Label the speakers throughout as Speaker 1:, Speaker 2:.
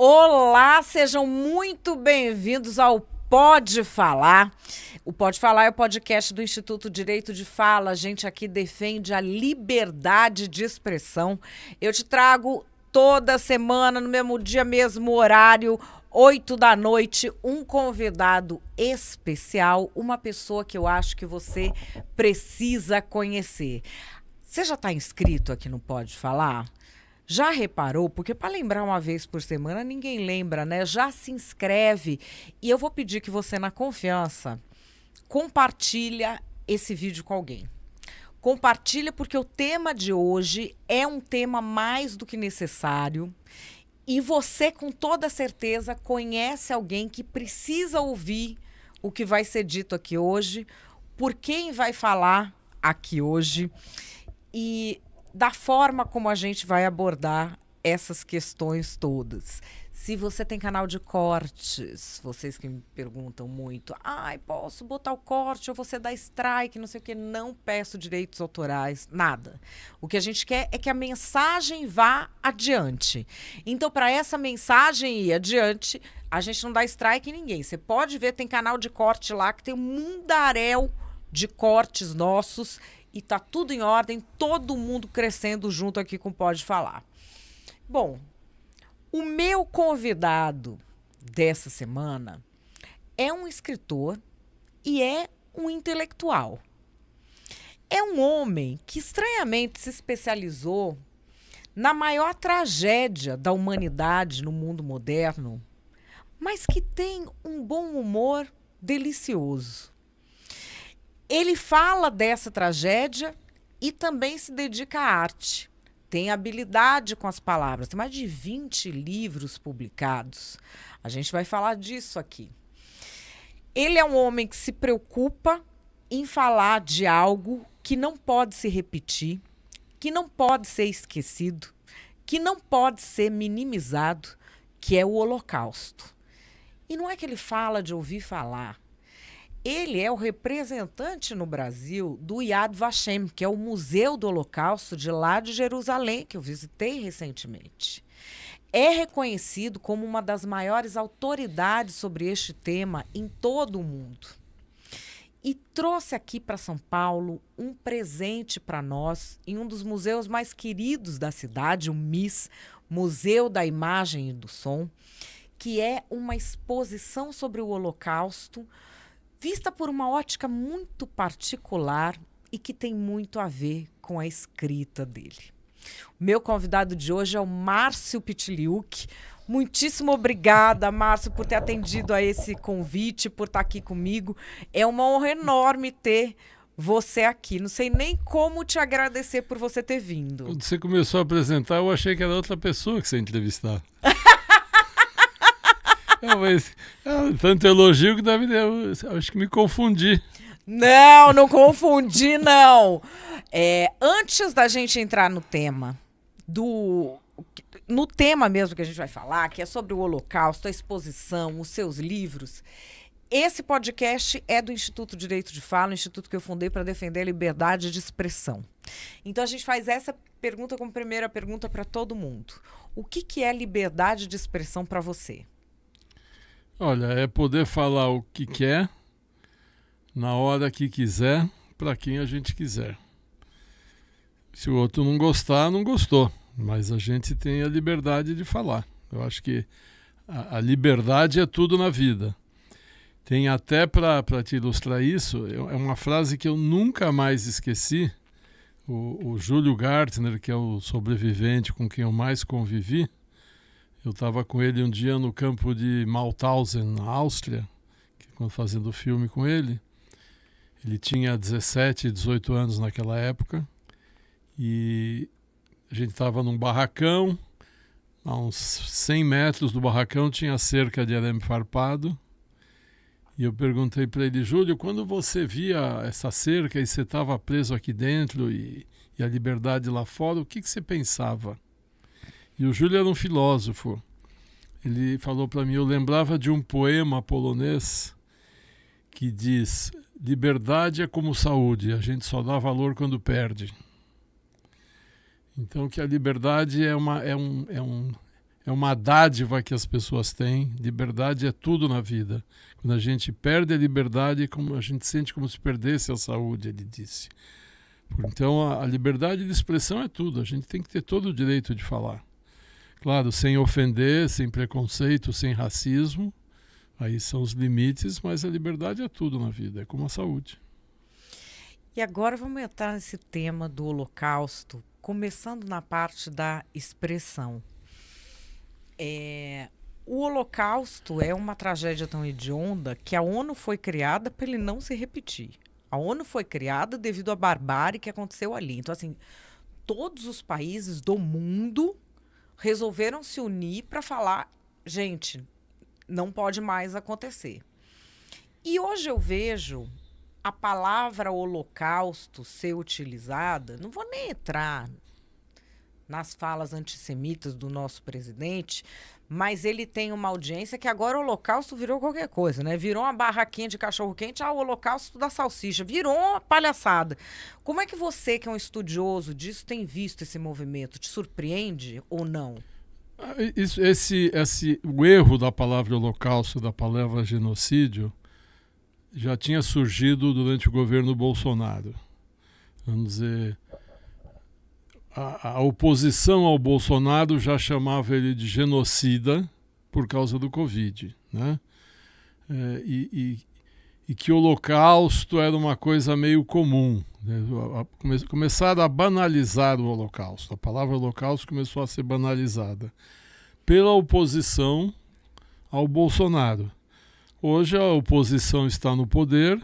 Speaker 1: Olá, sejam muito bem-vindos ao Pode Falar. O Pode Falar é o podcast do Instituto Direito de Fala. A gente aqui defende a liberdade de expressão. Eu te trago toda semana, no mesmo dia, mesmo horário, oito da noite, um convidado especial, uma pessoa que eu acho que você precisa conhecer. Você já está inscrito aqui no Pode Falar? Já reparou? Porque para lembrar uma vez por semana, ninguém lembra, né? Já se inscreve. E eu vou pedir que você, na confiança, compartilha esse vídeo com alguém. Compartilha porque o tema de hoje é um tema mais do que necessário. E você, com toda certeza, conhece alguém que precisa ouvir o que vai ser dito aqui hoje, por quem vai falar aqui hoje. E da forma como a gente vai abordar essas questões todas. Se você tem canal de cortes, vocês que me perguntam muito, ai, posso botar o corte ou você dá strike, não sei o que, não peço direitos autorais, nada. O que a gente quer é que a mensagem vá adiante. Então, para essa mensagem ir adiante, a gente não dá strike em ninguém. Você pode ver, tem canal de corte lá que tem um mundaréu de cortes nossos e tá tudo em ordem, todo mundo crescendo junto aqui com Pode Falar. Bom, o meu convidado dessa semana é um escritor e é um intelectual. É um homem que estranhamente se especializou na maior tragédia da humanidade no mundo moderno, mas que tem um bom humor delicioso. Ele fala dessa tragédia e também se dedica à arte. Tem habilidade com as palavras. Tem mais de 20 livros publicados. A gente vai falar disso aqui. Ele é um homem que se preocupa em falar de algo que não pode se repetir, que não pode ser esquecido, que não pode ser minimizado, que é o Holocausto. E não é que ele fala de ouvir falar, ele é o representante no Brasil do Yad Vashem, que é o Museu do Holocausto de lá de Jerusalém, que eu visitei recentemente. É reconhecido como uma das maiores autoridades sobre este tema em todo o mundo. E trouxe aqui para São Paulo um presente para nós em um dos museus mais queridos da cidade, o MIS, Museu da Imagem e do Som, que é uma exposição sobre o Holocausto vista por uma ótica muito particular e que tem muito a ver com a escrita dele. Meu convidado de hoje é o Márcio Pitiliuk. Muitíssimo obrigada, Márcio, por ter atendido a esse convite, por estar aqui comigo. É uma honra enorme ter você aqui. Não sei nem como te agradecer por você
Speaker 2: ter vindo. Quando você começou a apresentar, eu achei que era outra pessoa que você ia entrevistar. Não, mas, ah, tanto elogio que deve. deu acho que me confundi.
Speaker 1: Não, não
Speaker 2: confundi, não. É, antes da
Speaker 1: gente entrar no tema do. No tema mesmo que a gente vai falar, que é sobre o Holocausto, a exposição, os seus livros. Esse podcast é do Instituto Direito de Fala, o instituto que eu fundei para defender a liberdade de expressão. Então a gente faz essa pergunta como primeira pergunta para todo mundo. O que, que é liberdade de expressão para você?
Speaker 2: Olha, é poder falar o que quer, na hora que quiser, para quem a gente quiser. Se o outro não gostar, não gostou. Mas a gente tem a liberdade de falar. Eu acho que a, a liberdade é tudo na vida. Tem até para te ilustrar isso, é uma frase que eu nunca mais esqueci. O, o Júlio Gartner, que é o sobrevivente com quem eu mais convivi, eu estava com ele um dia no campo de Mauthausen, na Áustria, é quando fazendo o filme com ele. Ele tinha 17, 18 anos naquela época. E a gente estava num barracão, a uns 100 metros do barracão tinha cerca de arame farpado. E eu perguntei para ele, Júlio, quando você via essa cerca e você estava preso aqui dentro e, e, a liberdade lá fora, o que, que você pensava? E o Júlio era um filósofo. Ele falou para mim: eu lembrava de um poema polonês que diz: liberdade é como saúde, a gente só dá valor quando perde. Então, que a liberdade é uma, é um, é um, é uma dádiva que as pessoas têm. Liberdade é tudo na vida. Quando a gente perde a liberdade, como a gente sente como se perdesse a saúde, ele disse. Então, a, a liberdade de expressão é tudo. A gente tem que ter todo o direito de falar. Claro, sem ofender, sem preconceito, sem racismo. Aí são os limites, mas a liberdade é tudo na vida, é como a saúde.
Speaker 1: E agora vamos entrar nesse tema do Holocausto, começando na parte da expressão. É, o Holocausto é uma tragédia tão hedionda que a ONU foi criada para ele não se repetir. A ONU foi criada devido à barbárie que aconteceu ali. Então, assim, todos os países do mundo resolveram se unir para falar: gente, não pode mais acontecer. E hoje eu vejo a palavra holocausto ser utilizada, não vou nem entrar nas falas antissemitas do nosso presidente, mas ele tem uma audiência que agora o holocausto virou qualquer coisa, né? Virou uma barraquinha de cachorro-quente ao ah, o holocausto da salsicha, virou uma palhaçada. Como é que você, que é um estudioso disso, tem visto esse movimento? Te surpreende ou não?
Speaker 2: Ah, esse, esse, o erro da palavra holocausto, da palavra genocídio, já tinha surgido durante o governo Bolsonaro. Vamos dizer, a, a oposição ao Bolsonaro já chamava ele de genocida por causa do Covid, né? É, e, e, e, que o Holocausto era uma coisa meio comum. Né? começaram a banalizar o Holocausto. A palavra Holocausto começou a ser banalizada pela oposição ao Bolsonaro. Hoje a oposição está no poder,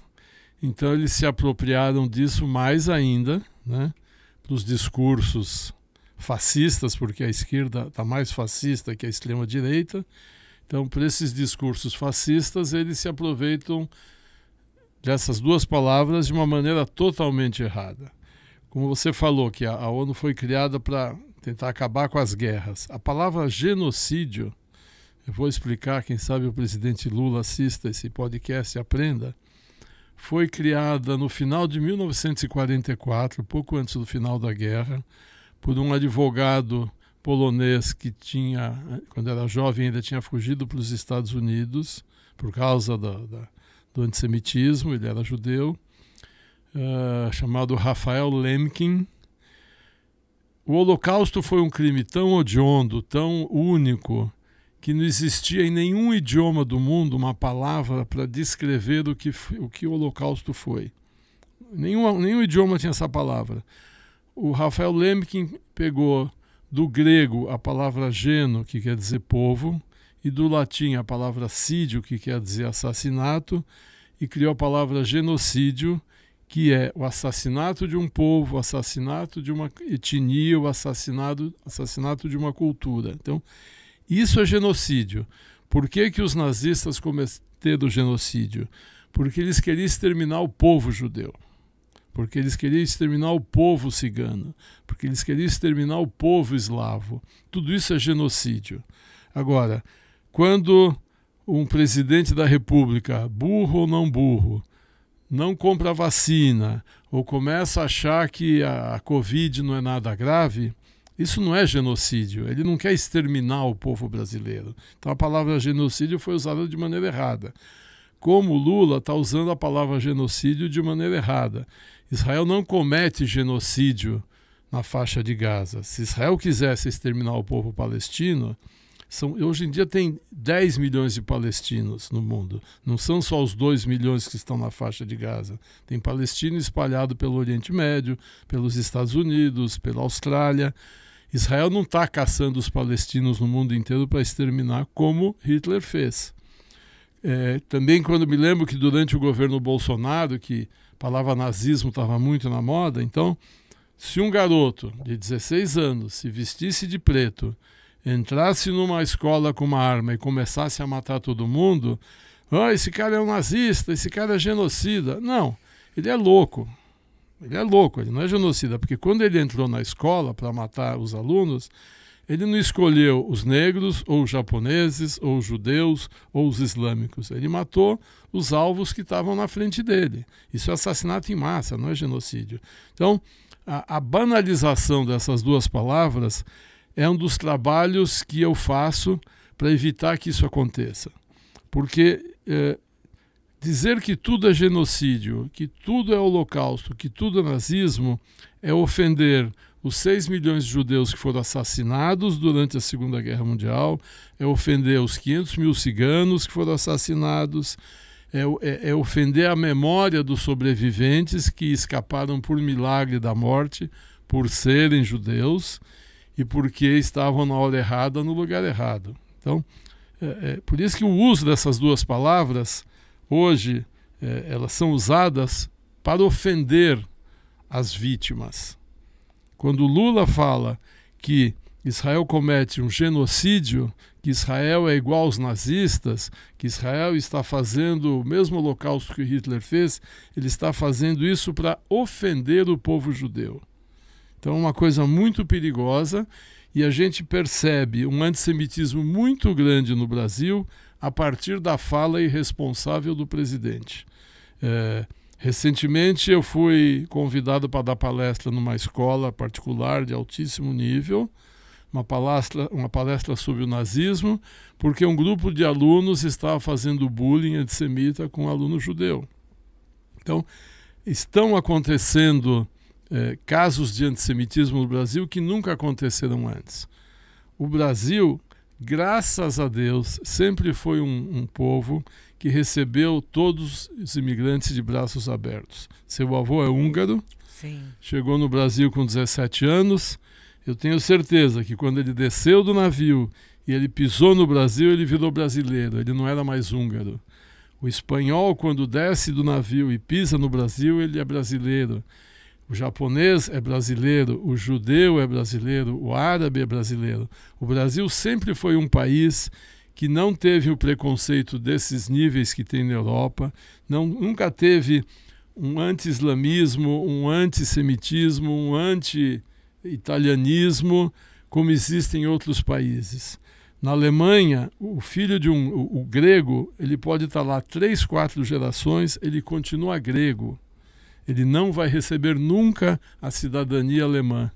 Speaker 2: então eles se apropriaram disso mais ainda, né? dos discursos fascistas, porque a esquerda está mais fascista que a extrema-direita. Então, por esses discursos fascistas, eles se aproveitam dessas duas palavras de uma maneira totalmente errada. Como você falou, que a, ONU foi criada para tentar acabar com as guerras. A palavra genocídio, eu vou explicar, quem sabe o presidente Lula assista esse podcast e aprenda foi criada no final de 1944, pouco antes do final da guerra, por um advogado polonês que tinha, quando era jovem, ainda tinha fugido para os Estados Unidos por causa da, da, do antissemitismo, ele era judeu, uh, chamado Rafael Lemkin. O Holocausto foi um crime tão odiondo, tão único, que não existia em nenhum idioma do mundo uma palavra para descrever o que, o que o Holocausto foi. Nenhum, nenhum idioma tinha essa palavra. O Rafael Lemkin pegou do grego a palavra geno, que quer dizer povo, e do latim a palavra sídio, que quer dizer assassinato, e criou a palavra genocídio, que é o assassinato de um povo, o assassinato de uma etnia, o assassinato, assassinato de uma cultura. Então, isso é genocídio. Por que, que os nazistas cometeram genocídio? Porque eles queriam exterminar o povo judeu porque eles queriam exterminar o povo cigano, porque eles queriam exterminar o povo eslavo. Tudo isso é genocídio. Agora, quando um presidente da república, burro ou não burro, não compra vacina ou começa a achar que a Covid não é nada grave, isso não é genocídio. Ele não quer exterminar o povo brasileiro. Então a palavra genocídio foi usada de maneira errada. Como Lula está usando a palavra genocídio de maneira errada. Israel não comete genocídio na faixa de Gaza. Se Israel quisesse exterminar o povo palestino, são, hoje em dia tem 10 milhões de palestinos no mundo. Não são só os 2 milhões que estão na faixa de Gaza. Tem palestino espalhado pelo Oriente Médio, pelos Estados Unidos, pela Austrália. Israel não está caçando os palestinos no mundo inteiro para exterminar, como Hitler fez. É, também quando me lembro que durante o governo Bolsonaro, que a palavra nazismo estava muito na moda, então, se um garoto de 16 anos se vestisse de preto, entrasse numa escola com uma arma e começasse a matar todo mundo, oh, esse cara é um nazista, esse cara é genocida. Não, ele é louco, ele é louco, ele não é genocida, porque quando ele entrou na escola para matar os alunos, ele não escolheu os negros, ou os japoneses, ou os judeus, ou os islâmicos. Ele matou os alvos que estavam na frente dele. Isso é assassinato em massa, não é genocídio. Então, a, a banalização dessas duas palavras é um dos trabalhos que eu faço para evitar que isso aconteça. Porque eh, Dizer que tudo é genocídio, que tudo é holocausto, que tudo é nazismo, é ofender os 6 milhões de judeus que foram assassinados durante a Segunda Guerra Mundial, é ofender os 500 mil ciganos que foram assassinados, é, é, é, ofender a memória dos sobreviventes que escaparam por milagre da morte, por serem judeus e porque estavam na hora errada, no lugar errado. Então, é, é por isso que o uso dessas duas palavras hoje é, elas são usadas para ofender as vítimas. Quando Lula fala que Israel comete um genocídio, que Israel é igual aos nazistas, que Israel está fazendo o mesmo holocausto que Hitler fez, ele está fazendo isso para ofender o povo judeu. Então, é uma coisa muito perigosa e a gente percebe um antissemitismo muito grande no Brasil a partir da fala irresponsável do presidente. É, recentemente eu fui convidado para dar palestra numa escola particular de altíssimo nível, uma palestra, uma palestra sobre o nazismo, porque um grupo de alunos estava fazendo bullying antissemita com um aluno judeu. Então, estão acontecendo é, casos de antissemitismo no Brasil que nunca aconteceram antes. O Brasil graças a Deus, sempre foi um, um, povo que recebeu todos os imigrantes de braços abertos. Seu avô é húngaro, Sim. chegou no Brasil com 17 anos. Eu tenho certeza que quando ele desceu do navio e ele pisou no Brasil, ele virou brasileiro, ele não era mais húngaro. O espanhol, quando desce do navio e pisa no Brasil, ele é brasileiro. O japonês é brasileiro, o judeu é brasileiro, o árabe é brasileiro. O Brasil sempre foi um país que não teve o preconceito desses níveis que tem na Europa, não, nunca teve um anti-islamismo, um antissemitismo, um anti-italianismo, como existe em outros países. Na Alemanha, o filho de um o, o grego, ele pode estar tá lá três, quatro gerações, ele continua grego. Ele não vai receber nunca a cidadania alemã,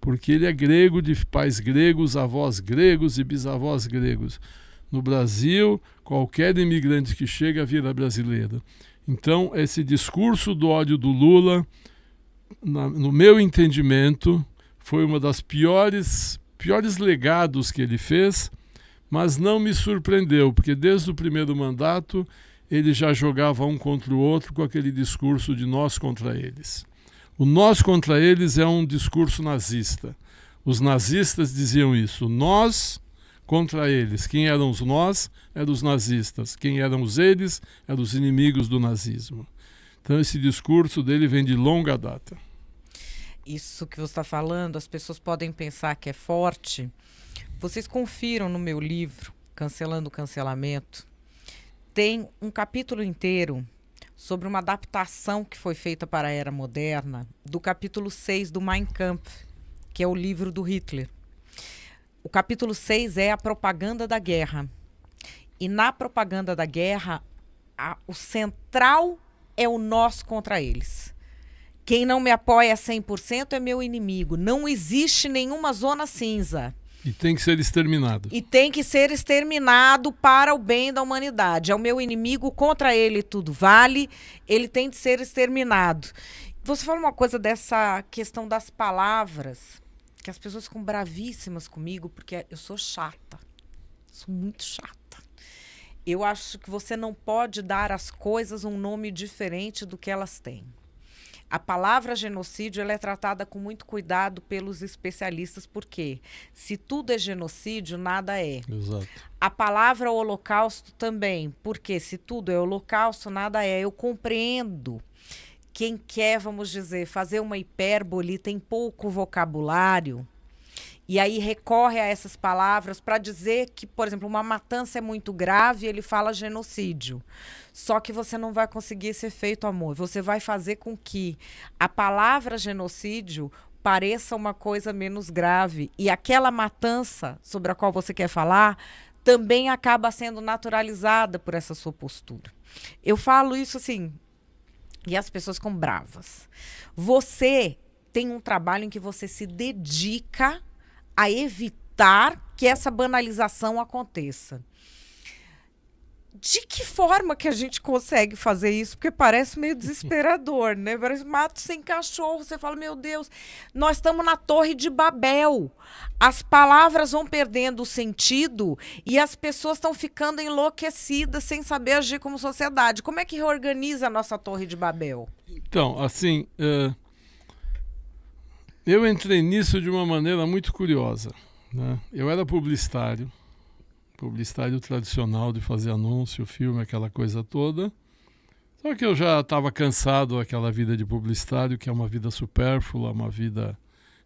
Speaker 2: porque ele é grego de pais gregos, avós gregos e bisavós gregos. No Brasil, qualquer imigrante que chega vira brasileiro. Então, esse discurso do ódio do Lula, na, no meu entendimento, foi uma das piores piores legados que ele fez, mas não me surpreendeu, porque desde o primeiro mandato ele já jogava um contra o outro com aquele discurso de nós contra eles. O nós contra eles é um discurso nazista. Os nazistas diziam isso, nós contra eles. Quem eram os nós eram os nazistas, quem eram os eles eram os inimigos do nazismo. Então esse discurso dele vem de longa data.
Speaker 1: Isso que você está falando, as pessoas podem pensar que é forte. Vocês confiram no meu livro, Cancelando o Cancelamento, tem um capítulo inteiro sobre uma adaptação que foi feita para a era moderna do capítulo 6 do Mein Kampf, que é o livro do Hitler. O capítulo 6 é a propaganda da guerra. E na propaganda da guerra, a, o central é o nós contra eles. Quem não me apoia 100% é meu inimigo. Não existe nenhuma zona cinza.
Speaker 2: E tem que ser exterminado.
Speaker 1: E tem que ser exterminado para o bem da humanidade. É o meu inimigo, contra ele tudo vale, ele tem de ser exterminado. Você fala uma coisa dessa questão das palavras, que as pessoas ficam bravíssimas comigo, porque eu sou chata. Sou muito chata. Eu acho que você não pode dar às coisas um nome diferente do que elas têm. A palavra genocídio ela é tratada com muito cuidado pelos especialistas, porque se tudo é genocídio, nada é. Exato. A palavra holocausto também, porque se tudo é holocausto, nada é. Eu compreendo quem quer, vamos dizer, fazer uma hipérbole, tem pouco vocabulário e aí recorre a essas palavras para dizer que, por exemplo, uma matança é muito grave, ele fala genocídio. Só que você não vai conseguir esse efeito, amor. Você vai fazer com que a palavra genocídio pareça uma coisa menos grave. E aquela matança sobre a qual você quer falar também acaba sendo naturalizada por essa sua postura. Eu falo isso assim, e as pessoas ficam bravas. Você tem um trabalho em que você se dedica a evitar que essa banalização aconteça. De que forma que a gente consegue fazer isso? Porque parece meio uhum. desesperador, né? Parece mato sem cachorro. Você fala, meu Deus, nós estamos na Torre de Babel. As palavras vão perdendo o sentido e as pessoas estão ficando enlouquecidas sem saber agir como sociedade. Como é que reorganiza a nossa Torre de Babel?
Speaker 2: Então, assim. Uh eu entrei nisso de uma maneira muito curiosa. Né? Eu era publicitário, publicitário tradicional de fazer anúncio, filme, aquela coisa toda. Só que eu já estava cansado daquela vida de publicitário, que é uma vida supérflua, uma vida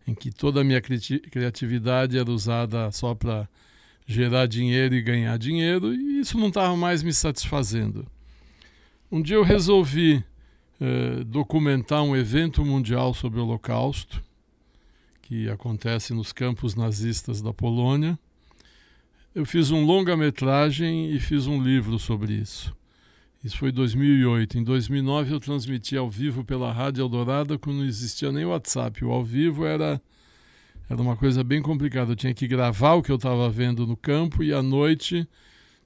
Speaker 2: em que toda a minha cri criatividade era usada só para gerar dinheiro e ganhar dinheiro, e isso não estava mais me satisfazendo. Um dia eu resolvi eh, documentar um evento mundial sobre o Holocausto, que acontece nos campos nazistas da Polônia. Eu fiz um longa-metragem e fiz um livro sobre isso. Isso foi em 2008. Em 2009 eu transmiti ao vivo pela Rádio Eldorado, quando não existia nem WhatsApp. O ao vivo era era uma coisa bem complicada. Eu tinha que gravar o que eu estava vendo no campo e à noite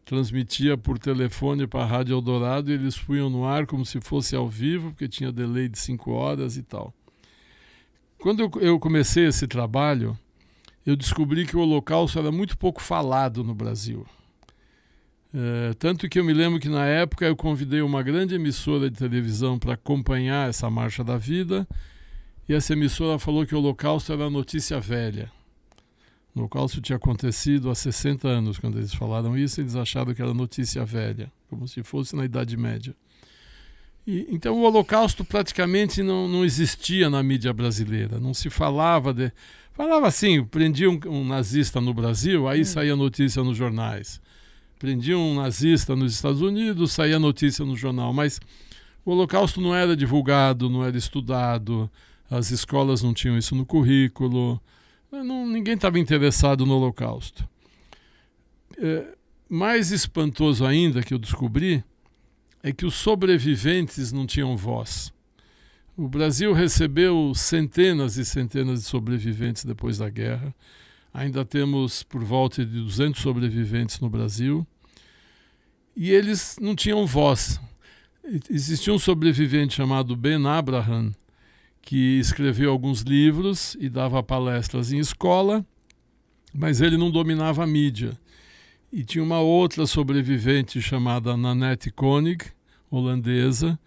Speaker 2: transmitia por telefone para a Rádio Eldorado e eles punham no ar como se fosse ao vivo, porque tinha delay de 5 horas e tal. Quando eu comecei esse trabalho, eu descobri que o Holocausto era muito pouco falado no Brasil. É, tanto que eu me lembro que na época eu convidei uma grande emissora de televisão para acompanhar essa marcha da vida, e essa emissora falou que o Holocausto era notícia velha. O Holocausto tinha acontecido há 60 anos, quando eles falaram isso, eles acharam que era notícia velha, como se fosse na Idade Média. E, então o Holocausto praticamente não, não existia na mídia brasileira, não se falava de. Falava assim, prendia um, um nazista no Brasil, aí hum. saía notícia nos jornais. Prendia um nazista nos Estados Unidos, saía notícia no jornal. Mas o Holocausto não era divulgado, não era estudado, as escolas não tinham isso no currículo, não, ninguém estava interessado no Holocausto. É, mais espantoso ainda que eu descobri é que os sobreviventes não tinham voz. O Brasil recebeu centenas e centenas de sobreviventes depois da guerra. Ainda temos por volta de 200 sobreviventes no Brasil. E eles não tinham voz. Existia um sobrevivente chamado Ben Abraham, que escreveu alguns livros e dava palestras em escola, mas ele não dominava a mídia. E tinha uma outra sobrevivente chamada Nanette Koenig, holandesa,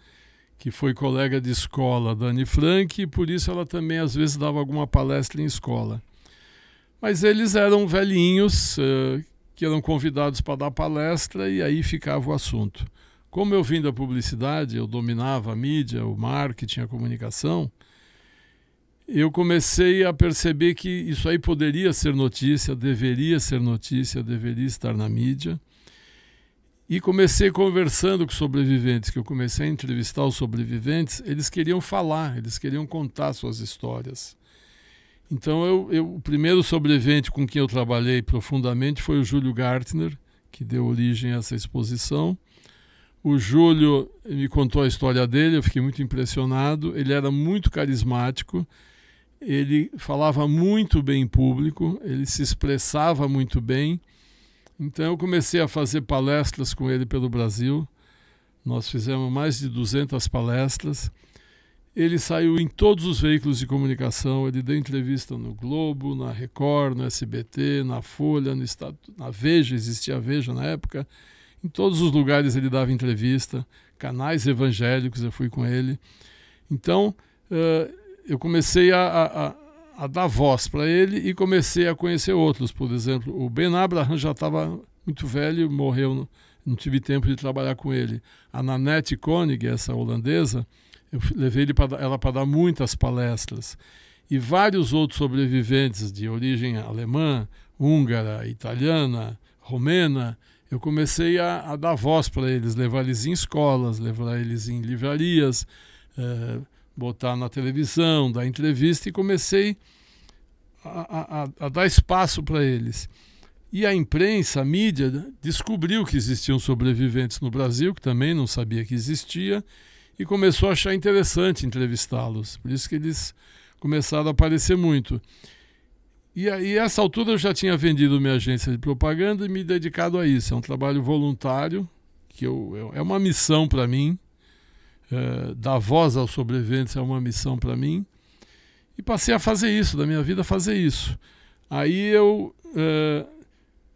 Speaker 2: que foi colega de escola da Anne Frank, e por isso ela também às vezes dava alguma palestra em escola. Mas eles eram velhinhos eh, que eram convidados para dar palestra e aí ficava o assunto. Como eu vim da publicidade, eu dominava a mídia, o marketing, a comunicação, eu comecei a perceber que isso aí poderia ser notícia, deveria ser notícia, deveria estar na mídia. E comecei conversando com sobreviventes, que eu comecei a entrevistar os sobreviventes, eles queriam falar, eles queriam contar suas histórias. Então, eu, eu, o primeiro sobrevivente com quem eu trabalhei profundamente foi o Júlio Gartner, que deu origem a essa exposição. O Júlio me contou a história dele, eu fiquei muito impressionado. Ele era muito carismático, ele falava muito bem em público, ele se expressava muito bem então eu comecei a fazer palestras com ele pelo Brasil. Nós fizemos mais de 200 palestras. Ele saiu em todos os veículos de comunicação, ele deu entrevista no Globo, na Record, no SBT, na Folha, no Estado, na Veja, existia a Veja na época. Em todos os lugares ele dava entrevista, canais evangélicos, eu fui com ele. Então, eh, eu comecei a, a, a dar voz para ele e comecei a conhecer outros. Por exemplo, o Ben Abraham já estava muito velho, morreu, não tive tempo de trabalhar com ele. A Nanette Koenig, essa holandesa, eu levei ele pra, ela para dar muitas palestras. E vários outros sobreviventes de origem alemã, húngara, italiana, romena, eu comecei a, a dar voz para eles, levar eles em escolas, levar eles em livrarias. Eh, botar na televisão, dar entrevista e comecei a, a, a dar espaço para eles. E a imprensa, a mídia, descobriu que existiam sobreviventes no Brasil, que também não sabia que existia, e começou a achar interessante entrevistá-los. Por isso que eles começaram a aparecer muito. E a essa altura eu já tinha vendido minha agência de propaganda e me dedicado a isso. É um trabalho voluntário, que eu, eu é uma missão para mim, eh, dar voz aos sobreviventes é uma missão para mim. E passei a fazer isso, da minha vida fazer isso. Aí eu eh,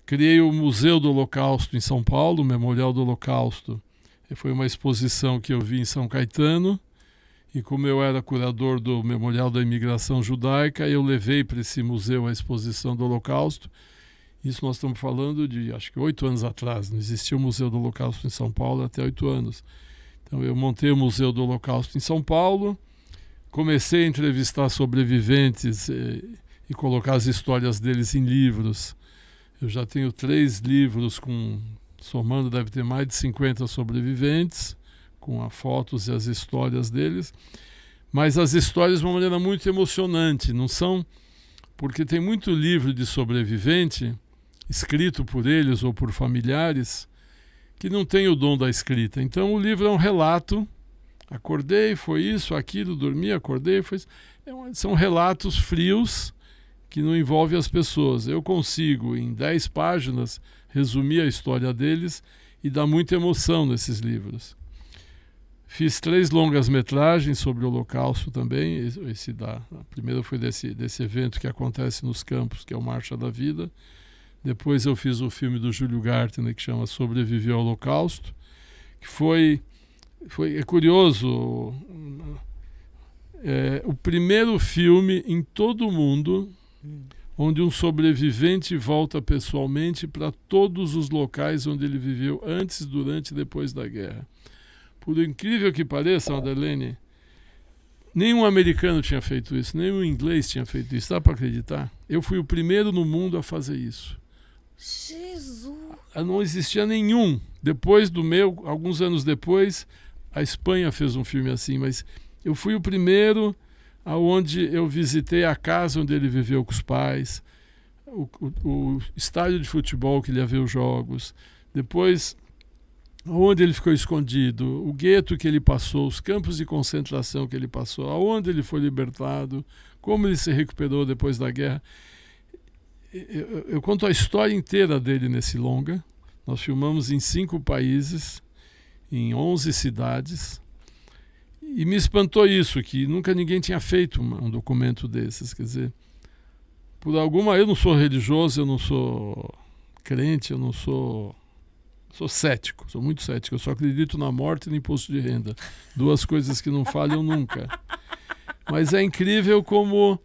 Speaker 2: criei o Museu do Holocausto em São Paulo, o Memorial do Holocausto. Foi uma exposição que eu vi em São Caetano. E como eu era curador do Memorial da Imigração Judaica, eu levei para esse museu a exposição do Holocausto. Isso nós estamos falando de, acho que, oito anos atrás. Não existia o Museu do Holocausto em São Paulo até oito anos. Então, eu montei o Museu do Holocausto em São Paulo, comecei a entrevistar sobreviventes e, eh, e colocar as histórias deles em livros. Eu já tenho três livros com, somando, deve ter mais de 50 sobreviventes, com as fotos e as histórias deles. Mas as histórias de uma maneira muito emocionante, não são? Porque tem muito livro de sobrevivente escrito por eles ou por familiares que não tem o dom da escrita. Então o livro é um relato. Acordei, foi isso, aquilo, dormi, acordei, foi isso. É são relatos frios que não envolvem as pessoas. Eu consigo, em 10 páginas, resumir a história deles e dá muita emoção nesses livros. Fiz três longas metragens sobre o Holocausto também. Esse da, a primeira foi desse, desse evento que acontece nos campos, que é o Marcha da Vida. Depois eu fiz o filme do Júlio Gartner que chama Sobreviver ao Holocausto, que foi foi é curioso é, o primeiro filme em todo o mundo onde um sobrevivente volta pessoalmente para todos os locais onde ele viveu antes, durante e depois da guerra. Por incrível que pareça, Madeleine, nenhum americano tinha feito isso, nenhum inglês tinha feito isso, dá para acreditar? Eu fui o primeiro no mundo a fazer isso. Jesus! Não existia nenhum. Depois do meu, alguns anos depois, a Espanha fez um filme assim, mas eu fui o primeiro aonde eu visitei a casa onde ele viveu com os pais, o, o, o estádio de futebol que ele ia ver os jogos, depois onde ele ficou escondido, o gueto que ele passou, os campos de concentração que ele passou, aonde ele foi libertado, como ele se recuperou depois da guerra eu, eu conto a história inteira dele nesse longa. Nós filmamos em cinco países, em onze cidades. E me espantou isso, que nunca ninguém tinha feito um documento desses. Quer dizer, por alguma. Eu não sou religioso, eu não sou crente, eu não sou. Sou cético, sou muito cético. Eu só acredito na morte e no imposto de renda. Duas coisas que não falham nunca. Mas é incrível como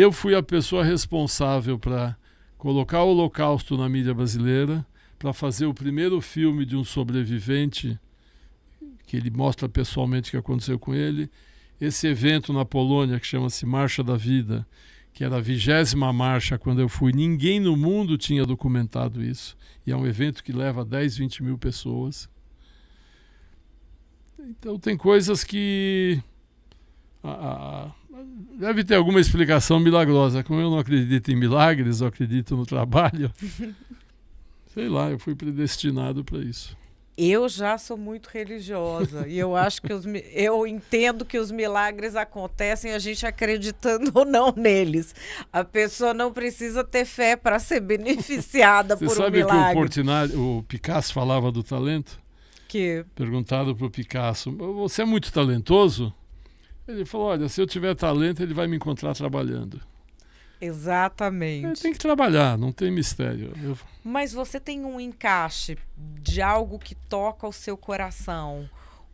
Speaker 2: eu fui a pessoa responsável para colocar o Holocausto na mídia brasileira, para fazer o primeiro filme de um sobrevivente, que ele mostra pessoalmente o que aconteceu com ele. Esse evento na Polônia, que chama-se Marcha da Vida, que era a vigésima marcha quando eu fui, ninguém no mundo tinha documentado isso. E é um evento que leva 10, 20 mil pessoas. Então tem coisas que a, a, Deve ter alguma explicação milagrosa. Como eu não acredito em milagres, eu acredito no trabalho. Sei lá, eu fui predestinado para isso.
Speaker 1: Eu já sou muito religiosa e eu acho que os, eu entendo que os milagres acontecem a gente acreditando ou não neles. A pessoa não precisa ter fé para ser beneficiada Você por um milagre. Você sabe que o
Speaker 2: Portinari, o Picasso falava do talento? Que perguntado para o Picasso, você é muito talentoso? Ele falou: olha, se eu tiver talento, ele vai me encontrar trabalhando.
Speaker 1: Exatamente.
Speaker 2: É, tem que trabalhar, não tem mistério. Eu...
Speaker 1: Mas você tem um encaixe de algo que toca o seu coração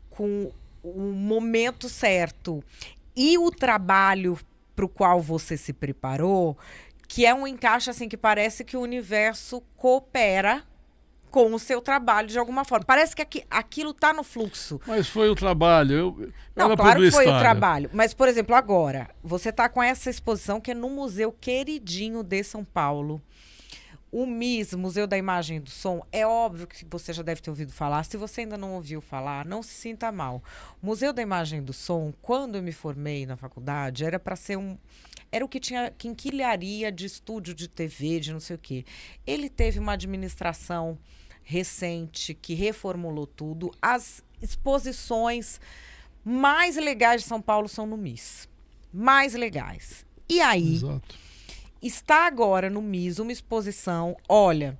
Speaker 1: com o momento certo e o trabalho para o qual você se preparou, que é um encaixe assim que parece que o universo coopera com o seu trabalho de alguma forma. Parece que aqui, aquilo está no fluxo.
Speaker 2: Mas foi o trabalho. Eu, não, claro que foi o trabalho.
Speaker 1: Mas, por exemplo, agora, você está com essa exposição que é no Museu Queridinho de São Paulo. O MIS, Museu da Imagem e do Som, é óbvio que você já deve ter ouvido falar. Se você ainda não ouviu falar, não se sinta mal. Museu da Imagem e do Som, quando eu me formei na faculdade, era para ser um, era o que tinha quinquilharia de estúdio de TV, de não sei o quê. Ele teve uma administração recente que reformulou tudo. As exposições mais legais de São Paulo são no MIS. Mais legais. E aí, Exato. está agora no MIS uma exposição. Olha,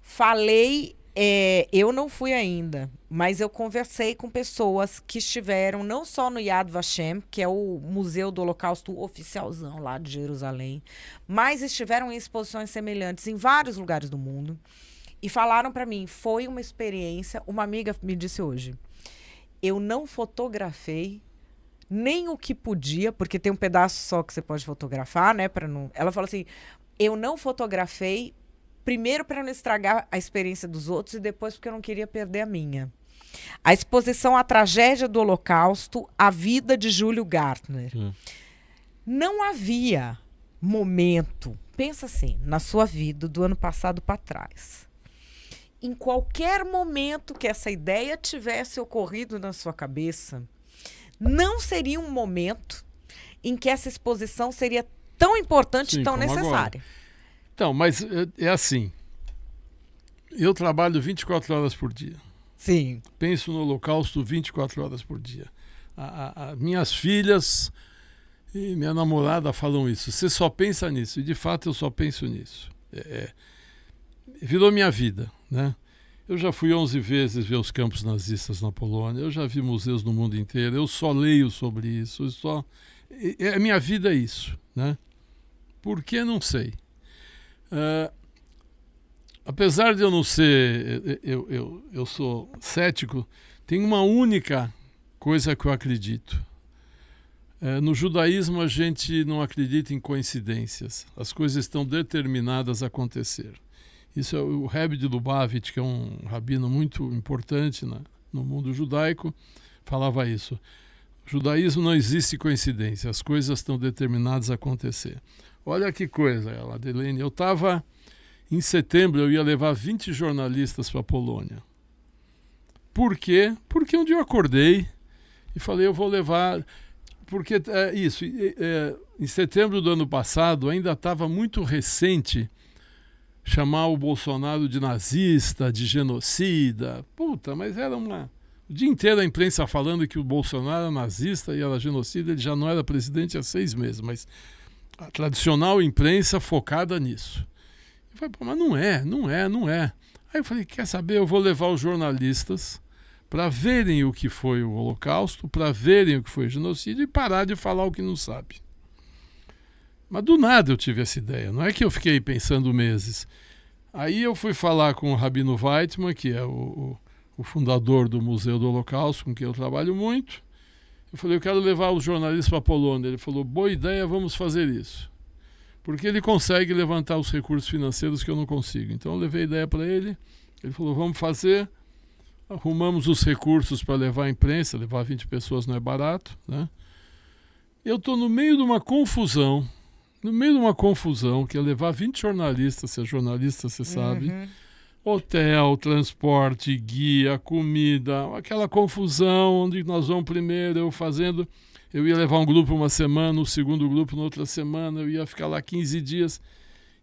Speaker 1: falei, é, eu não fui ainda, mas eu conversei com pessoas que estiveram não só no Yad Vashem, que é o Museu do Holocausto oficialzão lá de Jerusalém, mas estiveram em exposições semelhantes em vários lugares do mundo. E falaram para mim, foi uma experiência. Uma amiga me disse hoje, eu não fotografei nem o que podia, porque tem um pedaço só que você pode fotografar, né? Para não. Ela falou assim, eu não fotografei primeiro para não estragar a experiência dos outros e depois porque eu não queria perder a minha. A exposição à tragédia do Holocausto, a vida de Júlio Gartner. Hum. Não havia momento, pensa assim, na sua vida do ano passado para trás, em qualquer momento que essa ideia tivesse ocorrido na sua cabeça, não seria um momento em que essa exposição seria tão importante e tão necessária.
Speaker 2: Agora. Então, mas eh, é assim. Eu trabalho 24 horas por dia. Sim. Penso no Holocausto 24 horas por dia. A, a, a minhas filhas e minha namorada falam isso. Você só pensa nisso. E de fato eu só penso nisso. É, é, virou minha vida né? Eu já fui 11 vezes ver os campos nazistas na Polônia, eu já vi museus no mundo inteiro, eu só leio sobre isso, só... É, minha vida é isso, né? Por que, não sei. Uh, apesar de eu não ser... Eu, eu, eu sou cético, tem uma única coisa que eu acredito. É, no judaísmo a gente não acredita em coincidências, as coisas estão determinadas a acontecer. Isso é o Reb de Lubavitch, que é um rabino muito importante na, no mundo judaico, falava isso. judaísmo não existe coincidência, as coisas estão determinadas a acontecer. Olha que coisa, Adelene. Eu estava em setembro, eu ia levar 20 jornalistas para a Polônia. Por quê? Porque um dia eu acordei e falei, eu vou levar. Porque é, isso, é, em setembro do ano passado ainda estava muito recente chamar o Bolsonaro de nazista, de genocida. Puta, mas era uma. O dia inteiro a imprensa falando que o Bolsonaro era nazista e era genocida, ele já não era presidente há seis meses, mas a tradicional imprensa focada nisso. Eu falei, mas não é, não é, não é. Aí eu falei, quer saber? Eu vou levar os jornalistas para verem o que foi o Holocausto, para verem o que foi o genocídio e parar de falar o que não sabe. Mas do nada eu tive essa ideia, não é que eu fiquei pensando meses. Aí eu fui falar com o Rabino Weitman, que é o, o fundador do Museu do Holocausto, com quem eu trabalho muito. Eu falei, eu quero levar os jornalistas para a Polônia. Ele falou, boa ideia, vamos fazer isso. Porque ele consegue levantar os recursos financeiros que eu não consigo. Então eu levei a ideia para ele, ele falou, vamos fazer. Arrumamos os recursos para levar a imprensa, levar 20 pessoas não é barato. Né? Eu estou no meio de uma confusão no meio de uma confusão, que ia levar 20 jornalistas, se é jornalista, você sabe. Uhum. Hotel, transporte, guia, comida, aquela confusão onde nós vamos primeiro, eu fazendo. Eu ia levar um grupo uma semana, o segundo grupo na outra semana, eu ia ficar lá 15 dias.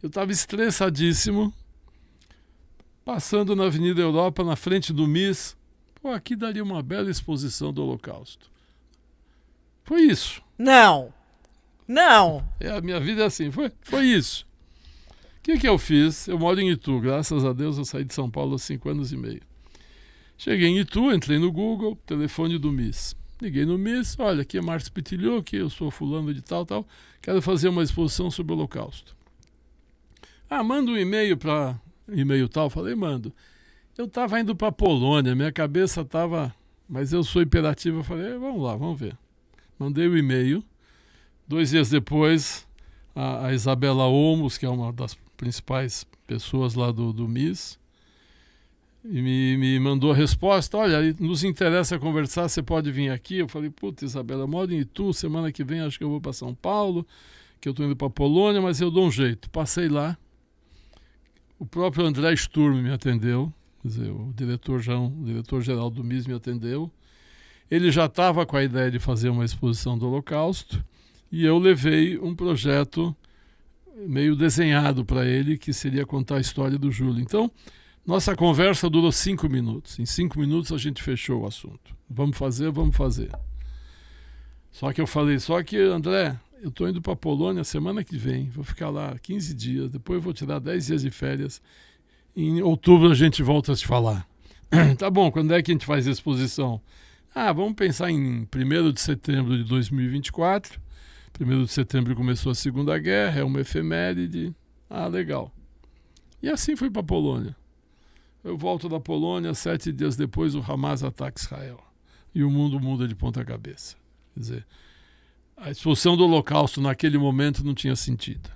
Speaker 2: Eu estava estressadíssimo, passando na Avenida Europa, na frente do MIS. Pô, aqui daria uma bela exposição do Holocausto. Foi isso. Não! Não. É, a minha vida é assim, foi, foi isso. O que, que eu fiz? Eu moro em Itu, graças a Deus eu saí de São Paulo há cinco anos e meio. Cheguei em Itu, entrei no Google, telefone do MIS. Liguei no MIS, olha, aqui é Márcio Pitilhou, aqui eu sou fulano de tal, tal, quero fazer uma exposição sobre o Holocausto. Ah, manda um e-mail para e-mail tal, falei, mando. Eu estava indo para Polônia, minha cabeça estava, mas eu sou imperativo, eu falei, é, vamos lá, vamos ver. Mandei o e-mail, Dois dias depois, a, a Isabela Olmos, que é uma das principais pessoas lá do, do MIS, me, me, mandou a resposta: olha, nos interessa conversar, você pode vir aqui. Eu falei: puta, Isabela, moro em Itu, semana que vem acho que eu vou para São Paulo, que eu estou indo para Polônia, mas eu dou um jeito. Passei lá, o próprio André Sturm me atendeu, quer dizer, o diretor, o diretor geral do MIS me atendeu. Ele já estava com a ideia de fazer uma exposição do Holocausto e eu levei um projeto meio desenhado para ele, que seria contar a história do Júlio. Então, nossa conversa durou cinco minutos. Em cinco minutos a gente fechou o assunto. Vamos fazer, vamos fazer. Só que eu falei, só que, André, eu estou indo para a Polônia semana que vem, vou ficar lá 15 dias, depois vou tirar 10 dias de férias. Em outubro a gente volta a te falar. tá bom, quando é que a gente faz a exposição? Ah, vamos pensar em 1 de setembro de 2024 1 de setembro começou a Segunda Guerra, é uma efeméride. Ah, legal. E assim fui para a Polônia. Eu volto da Polônia, sete dias depois o Hamas ataca Israel. E o mundo muda de ponta cabeça. Quer dizer, a expulsão do Holocausto naquele momento não tinha sentido.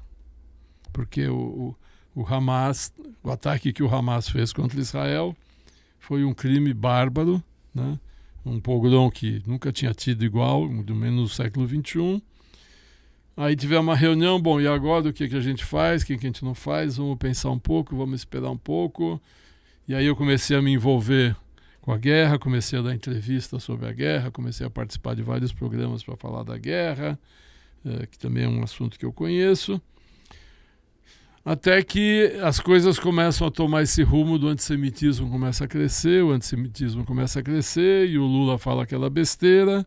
Speaker 2: Porque o, o, o Hamas, o ataque que o Hamas fez contra Israel foi um crime bárbaro, né? um pogrom que nunca tinha tido igual, muito menos no século XXI Aí tiver uma reunião, bom, e agora o que, que a gente faz, o que, que a gente não faz, vamos pensar um pouco, vamos esperar um pouco. E aí eu comecei a me envolver com a guerra, comecei a dar entrevistas sobre a guerra, comecei a participar de vários programas para falar da guerra, é, que também é um assunto que eu conheço. Até que as coisas começam a tomar esse rumo do antissemitismo começa a crescer, o antissemitismo começa a crescer e o Lula fala aquela besteira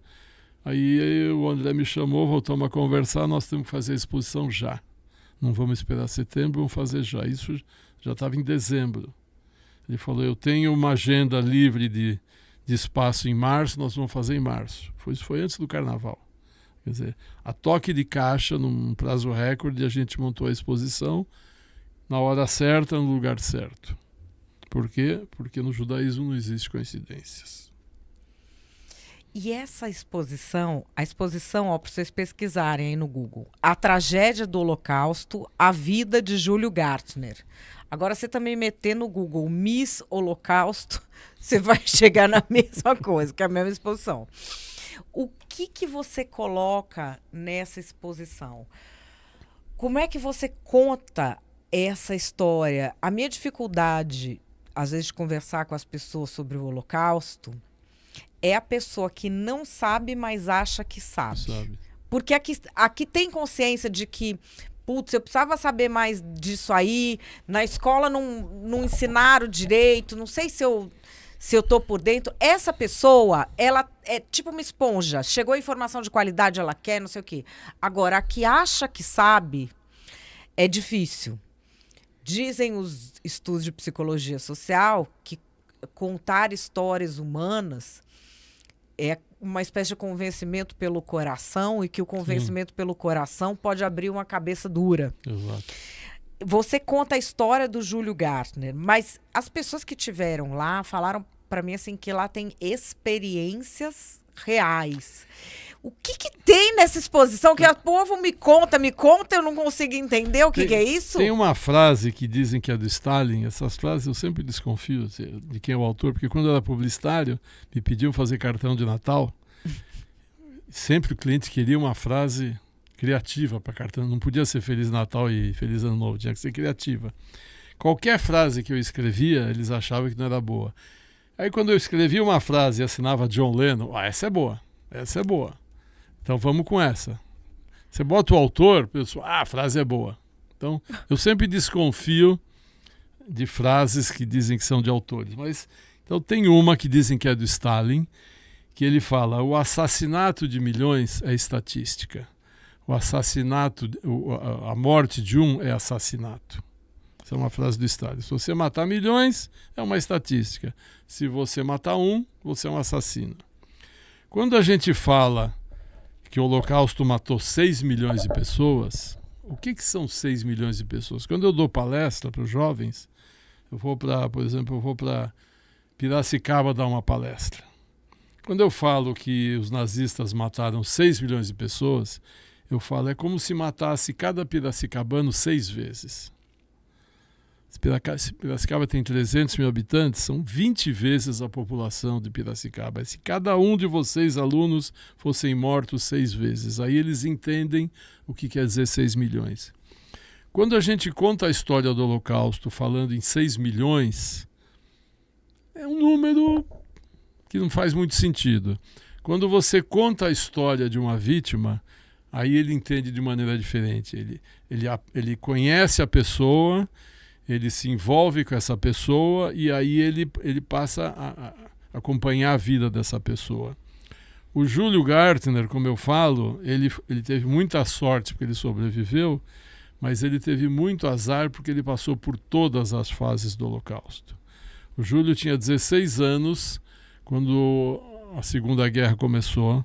Speaker 2: Aí, o André me chamou, voltamos a conversar, nós temos que fazer a exposição já. Não vamos esperar setembro, vamos fazer já. Isso já estava em dezembro. Ele falou, eu tenho uma agenda livre de, de espaço em março, nós vamos fazer em março. Foi, isso foi antes do carnaval. Quer dizer, a toque de caixa, num prazo recorde, a gente montou a exposição na hora certa, no lugar certo. Por quê? Porque no judaísmo não existe coincidências.
Speaker 1: E essa exposição, a exposição, ó, para vocês pesquisarem aí no Google, A Tragédia do Holocausto, A Vida de Júlio Gartner. Agora, você também meter no Google Miss Holocausto, você vai chegar na mesma coisa, que é a mesma exposição. O que, que você coloca nessa exposição? Como é que você conta essa história? A minha dificuldade, às vezes, de conversar com as pessoas sobre o Holocausto é a pessoa que não sabe, mas acha que sabe. sabe. Porque aqui, aqui tem consciência de que, putz, eu precisava saber mais disso aí, na escola não, não ensinaram direito, não sei se eu se eu tô por dentro. Essa pessoa, ela é tipo uma esponja. Chegou informação de qualidade, ela quer, não sei o quê. Agora, a que acha que sabe é difícil. Dizem os estudos de psicologia social que contar histórias humanas é uma espécie de convencimento pelo coração e que o convencimento Sim. pelo coração pode abrir uma cabeça dura. Exato. Você conta a história do Júlio Gartner, mas as pessoas que tiveram lá falaram para mim assim que lá tem experiências reais. O que, que tem nessa exposição que o povo me conta, me conta, eu não consigo entender o que, tem, que é isso? Tem uma
Speaker 2: frase que dizem que é do Stalin, essas frases eu sempre desconfio é de quem é o autor, porque quando eu era publicitário, me pediam fazer cartão de Natal, sempre o cliente queria uma frase criativa para cartão, não podia ser Feliz Natal e Feliz Ano Novo, tinha que ser criativa. Qualquer frase que eu escrevia, eles achavam que não era boa. Aí quando eu escrevia uma frase e assinava John Lennon, ah, essa é boa, essa é boa. Então vamos com essa. Você bota o autor, pessoal, ah, a frase é boa. Então, eu sempre desconfio de frases que dizem que são de autores, mas então tem uma que dizem que é do Stalin, que ele fala: "O assassinato de milhões é estatística. O assassinato a morte de um é assassinato." Essa é uma frase do Stalin. Se você matar milhões, é uma estatística. Se você matar um, você é um assassino. Quando a gente fala que o Holocausto matou 6 milhões de pessoas, o que, que são 6 milhões de pessoas? Quando eu dou palestra para os jovens, eu vou para, por exemplo, eu vou para Piracicaba dar uma palestra. Quando eu falo que os nazistas mataram 6 milhões de pessoas, eu falo é como se matasse cada piracicabano seis vezes. Piracicaba tem 300 mil habitantes, são 20 vezes a população de Piracicaba. Se cada um de vocês, alunos, fossem mortos seis vezes, aí eles entendem o que quer dizer 6 milhões. Quando a gente conta a história do Holocausto falando em 6 milhões, é um número que não faz muito sentido. Quando você conta a história de uma vítima, aí ele entende de maneira diferente. Ele, ele, ele conhece a pessoa ele se envolve com essa pessoa e aí ele, ele passa a, a acompanhar a vida dessa pessoa. O Júlio Gartner, como eu falo, ele, ele teve muita sorte porque ele sobreviveu, mas ele teve muito azar porque ele passou por todas as fases do Holocausto. O Júlio tinha 16 anos quando a Segunda Guerra começou.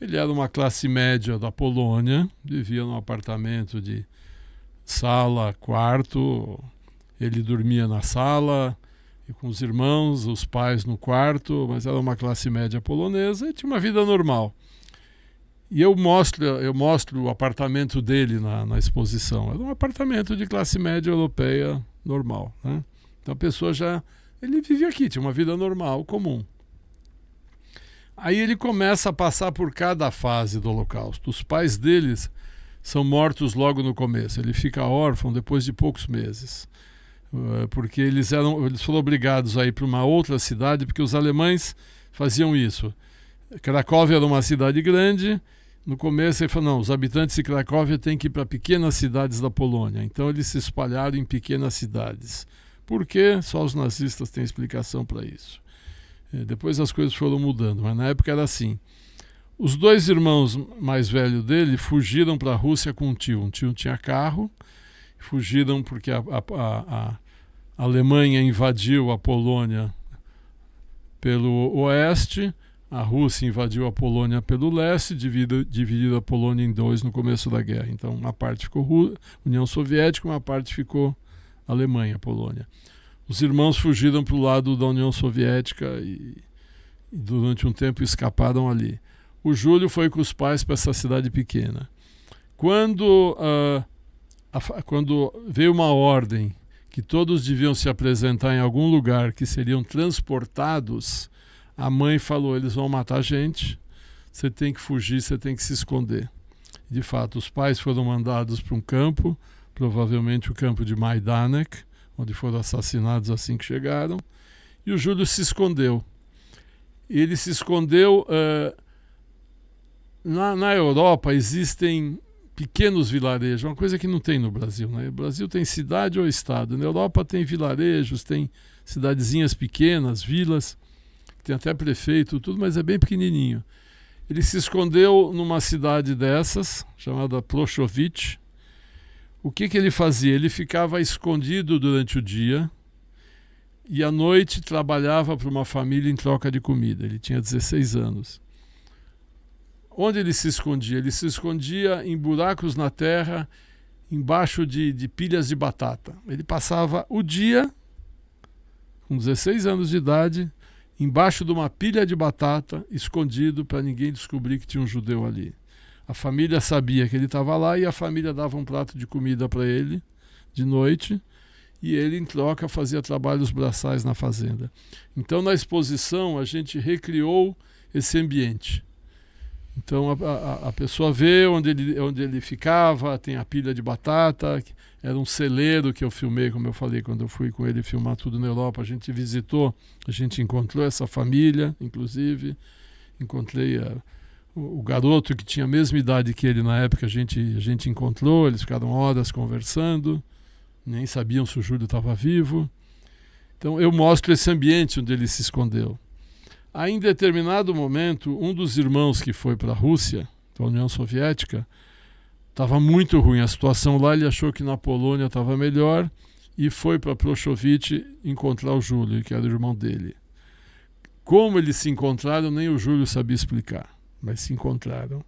Speaker 2: Ele era uma classe média da Polônia, vivia num apartamento de sala, quarto, ele dormia na sala e com os irmãos, os pais no quarto, mas era uma classe média polonesa e tinha uma vida normal. E eu mostro, eu mostro o apartamento dele na, na exposição. Era um apartamento de classe média europeia normal. Né? Então a pessoa já. Ele vivia aqui, tinha uma vida normal, comum. Aí ele começa a passar por cada fase do Holocausto. Os pais deles são mortos logo no começo. Ele fica órfão depois de poucos meses. Eh, porque eles eram eles foram obrigados a ir para uma outra cidade porque os alemães faziam isso. Cracóvia era uma cidade grande. No começo ele falou não, os habitantes de Cracóvia têm que ir para pequenas cidades da Polônia. Então eles se espalharam em pequenas cidades. Por quê? Só os nazistas têm explicação para isso. Eh, depois as coisas foram mudando, mas na época era assim. Os dois irmãos mais velhos dele fugiram para a Rússia com um tio. Um tio tinha carro, fugiram porque a, a, a, a Alemanha invadiu a Polônia pelo oeste, a Rússia invadiu a Polônia pelo leste, dividiu, dividiu a Polônia em dois no começo da guerra. Então, uma parte ficou União Soviética, uma parte ficou Alemanha, Polônia. Os irmãos fugiram para o lado da União Soviética e, e, durante um tempo, escaparam ali. O Júlio foi com os pais para essa cidade pequena. Quando, uh, a, quando veio uma ordem que todos deviam se apresentar em algum lugar, que seriam transportados, a mãe falou: eles vão matar a gente, você tem que fugir, você tem que se esconder. De fato, os pais foram mandados para um campo, provavelmente o campo de Majdanek, onde foram assassinados assim que chegaram, e o Júlio se escondeu. Ele se escondeu. Uh, na, na Europa existem pequenos vilarejos, uma coisa que não tem no Brasil. Né? O Brasil tem cidade ou estado. Na né? Europa tem vilarejos, tem cidadezinhas pequenas, vilas, tem até prefeito, tudo, mas é bem pequenininho. Ele se escondeu numa cidade dessas, chamada Plochowicz. O que, que ele fazia? Ele ficava escondido durante o dia e à noite trabalhava para uma família em troca de comida. Ele tinha 16 anos. Onde ele se escondia? Ele se escondia em buracos na terra, embaixo de, de pilhas de batata. Ele passava o dia, com 16 anos de idade, embaixo de uma pilha de batata, escondido para ninguém descobrir que tinha um judeu ali. A família sabia que ele estava lá e a família dava um prato de comida para ele de noite e ele, em troca, fazia trabalhos braçais na fazenda. Então, na exposição, a gente recriou esse ambiente. Então a, a, a, pessoa vê onde ele, onde ele ficava, tem a pilha de batata, era um celeiro que eu filmei, como eu falei, quando eu fui com ele filmar tudo na Europa. A gente visitou, a gente encontrou essa família, inclusive. Encontrei a, eh, o, o garoto que tinha a mesma idade que ele na época, a gente, a gente encontrou, eles ficaram horas conversando, nem sabiam se o Júlio estava vivo. Então eu mostro esse ambiente onde ele se escondeu. Aí, em determinado momento, um dos irmãos que foi para a Rússia, a União Soviética, estava muito ruim a situação lá, ele achou que na Polônia estava melhor e foi para Prochowicz encontrar o Júlio, que era o irmão dele. Como eles se encontraram, nem o Júlio sabia explicar, mas se encontraram.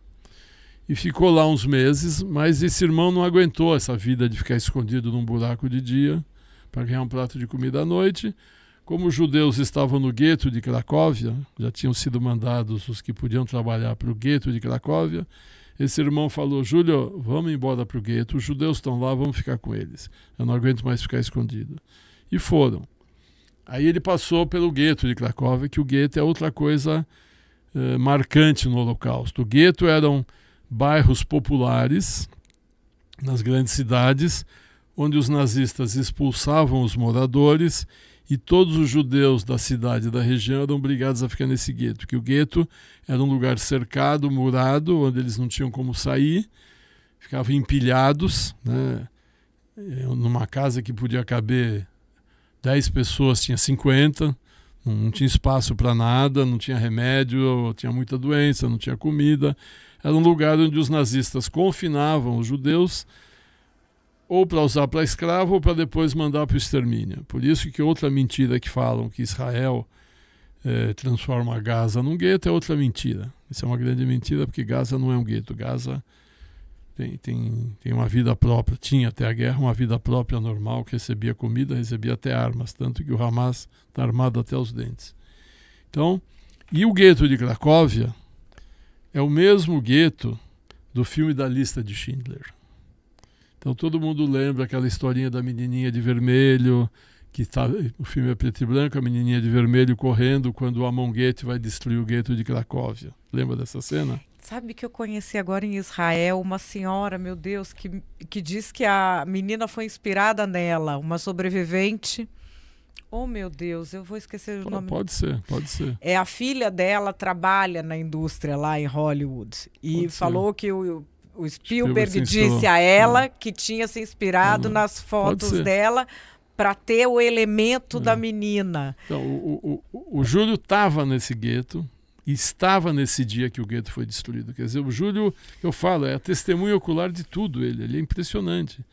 Speaker 2: E ficou lá uns meses, mas esse irmão não aguentou essa vida de ficar escondido num buraco de dia para ganhar um prato de comida à noite como os judeus estavam no gueto de Cracóvia, já tinham sido mandados os que podiam trabalhar para o gueto de Cracóvia, esse irmão falou: Júlio, vamos embora para o gueto, os judeus estão lá, vamos ficar com eles. Eu não aguento mais ficar escondido. E foram. Aí ele passou pelo gueto de Cracóvia, que o gueto é outra coisa eh, marcante no Holocausto. O gueto eram bairros populares nas grandes cidades, onde os nazistas expulsavam os moradores e todos os judeus da cidade e da região eram obrigados a ficar nesse gueto, porque o gueto era um lugar cercado, murado, onde eles não tinham como sair, ficavam empilhados, né? É, numa casa que podia caber 10 pessoas, tinha 50, não tinha espaço para nada, não tinha remédio, tinha muita doença, não tinha comida. Era um lugar onde os nazistas confinavam os judeus ou para usar para escravo ou para depois mandar para o extermínio. Por isso que outra mentira que falam que Israel eh, transforma Gaza num gueto é outra mentira. Isso é uma grande mentira porque Gaza não é um gueto. Gaza tem, tem, tem uma vida própria, tinha até a guerra uma vida própria normal, que recebia comida, recebia até armas, tanto que o Hamas está armado até os dentes. Então, e o gueto de Cracóvia é o mesmo gueto do filme da lista de Schindler. Então todo mundo lembra aquela historinha da menininha de vermelho, que tá, o filme é preto e branco, a menininha de vermelho correndo quando o Amon Goethe vai destruir o gueto de Cracóvia. Lembra dessa cena?
Speaker 1: Sabe que eu conheci agora em Israel uma senhora, meu Deus, que, que diz que a menina foi inspirada nela, uma sobrevivente. Oh, meu Deus, eu vou esquecer o Pô, nome. Pode ser, pode ser. É, a filha dela trabalha na indústria lá em Hollywood. E pode falou ser. que o, o Spielberg, Spielberg disse a ela é. que tinha se inspirado é. nas fotos dela para ter o elemento é. da uhum. menina.
Speaker 2: Então, o, o, o, o Júlio estava nesse gueto, estava nesse dia que o gueto foi destruído. Quer dizer, o Júlio, eu falo, é a testemunha ocular de tudo ele, ele é impressionante.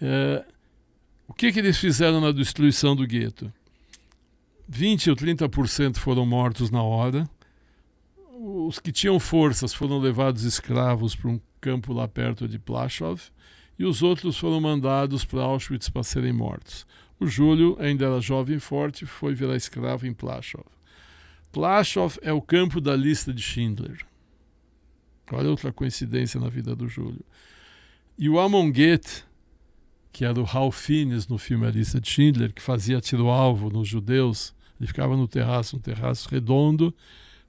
Speaker 2: É, o que, que eles fizeram na destruição do gueto? 20 ou 30% foram mortos na hora, os que tinham forças foram levados escravos para um campo lá perto de Plashov e os outros foram mandados para Auschwitz para serem mortos. O Júlio ainda era jovem e forte foi virar escravo em Plashov. Plashov é o campo da lista de Schindler. Olha outra coincidência na vida do Júlio. E o Amon Goethe, que era o Ralph Fiennes no filme A Lista de Schindler, que fazia tiro-alvo nos judeus, ele ficava no terraço, um terraço redondo,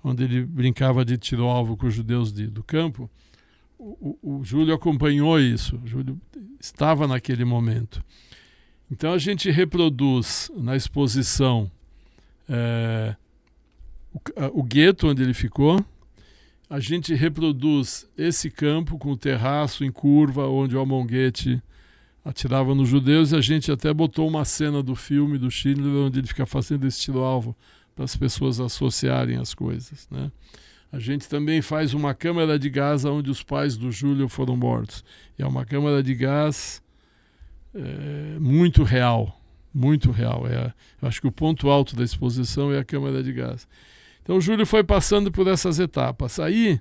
Speaker 2: onde ele brincava de tiro-alvo com os judeus de, do campo, o, o, o Júlio acompanhou isso, o Júlio estava naquele momento. Então a gente reproduz na exposição é, o, o gueto onde ele ficou, a gente reproduz esse campo com o terraço em curva onde o Almonguete atirava nos judeus e a gente até botou uma cena do filme do Schindler onde ele fica fazendo esse tiro alvo para as pessoas associarem as coisas, né? A gente também faz uma câmara de gás onde os pais do Júlio foram mortos. E é uma câmara de gás é, muito real, muito real. É, acho que o ponto alto da exposição é a câmara de gás. Então o Júlio foi passando por essas etapas. Aí,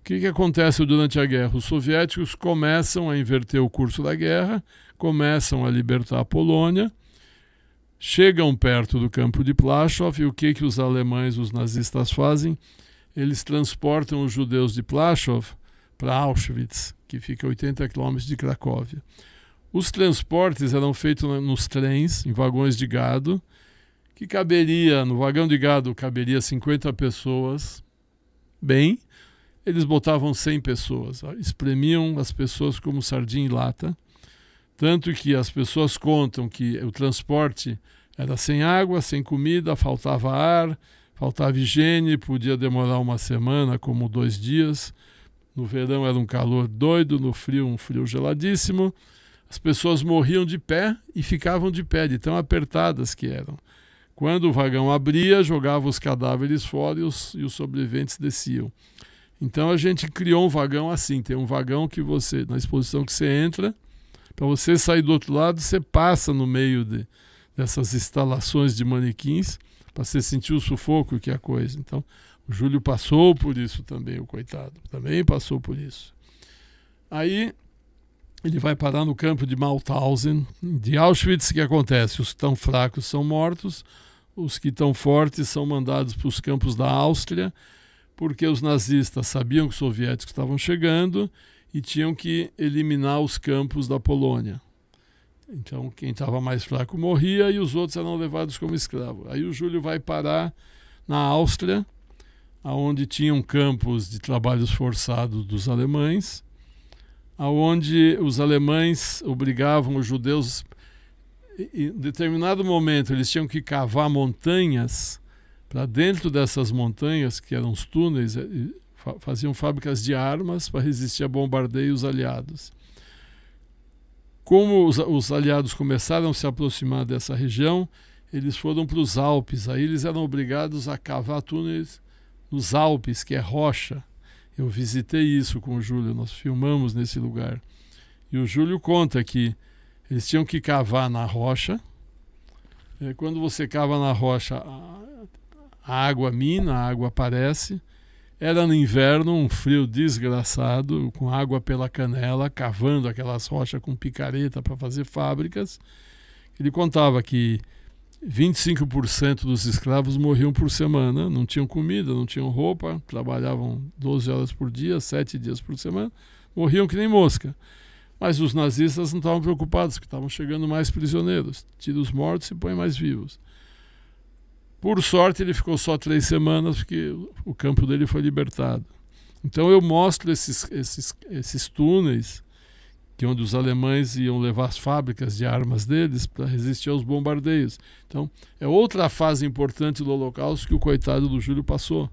Speaker 2: o que, que acontece durante a guerra? Os soviéticos começam a inverter o curso da guerra, começam a libertar a Polônia Chegam perto do campo de Plaschow e o que, que os alemães, os nazistas fazem? Eles transportam os judeus de Plaschow para Auschwitz, que fica a 80 quilômetros de Cracóvia. Os transportes eram feitos nos trens, em vagões de gado, que caberia, no vagão de gado caberia 50 pessoas, bem, eles botavam 100 pessoas, espremiam as pessoas como sardinha em lata, tanto que as pessoas contam que o transporte era sem água, sem comida, faltava ar, faltava higiene, podia demorar uma semana, como dois dias. No verão era um calor doido, no frio, um frio geladíssimo. As pessoas morriam de pé e ficavam de pé, de tão apertadas que eram. Quando o vagão abria, jogava os cadáveres fora e os, e os sobreviventes desciam. Então a gente criou um vagão assim: tem um vagão que você, na exposição que você entra, para você sair do outro lado, você passa no meio de, dessas instalações de manequins para você sentir o sufoco que é a coisa. Então, o Júlio passou por isso também, o coitado. Também passou por isso. Aí ele vai parar no campo de Mauthausen, de Auschwitz, que acontece? Os que estão fracos são mortos, os que estão fortes são mandados para os campos da Áustria, porque os nazistas sabiam que os soviéticos estavam chegando e tinham que eliminar os campos da Polônia. Então, quem estava mais fraco morria e os outros eram levados como escravo. Aí o Júlio vai parar na Áustria, aonde tinham campos de trabalhos forçados dos alemães, aonde os alemães obrigavam os judeus em determinado momento eles tinham que cavar montanhas para dentro dessas montanhas que eram os túneis faziam fábricas de armas para resistir a bombardeios aliados. Como os, os aliados começaram a se aproximar dessa região, eles foram para os Alpes. Aí eles eram obrigados a cavar túneis nos Alpes, que é rocha. Eu visitei isso com o Júlio, nós filmamos nesse lugar. E o Júlio conta que eles tinham que cavar na rocha. É, quando você cava na rocha, a água mina, a água aparece. Era no inverno, um frio desgraçado, com água pela canela, cavando aquelas rochas com picareta para fazer fábricas. Ele contava que 25% dos escravos morriam por semana, não tinham comida, não tinham roupa, trabalhavam 12 horas por dia, 7 dias por semana, morriam que nem mosca. Mas os nazistas não estavam preocupados, que estavam chegando mais prisioneiros. Tira os mortos e põe mais vivos. Por sorte, ele ficou só três semanas, porque o campo dele foi libertado. Então, eu mostro esses, esses, esses túneis, que é onde os alemães iam levar as fábricas de armas deles para resistir aos bombardeios. Então, é outra fase importante do Holocausto que o coitado do Júlio passou.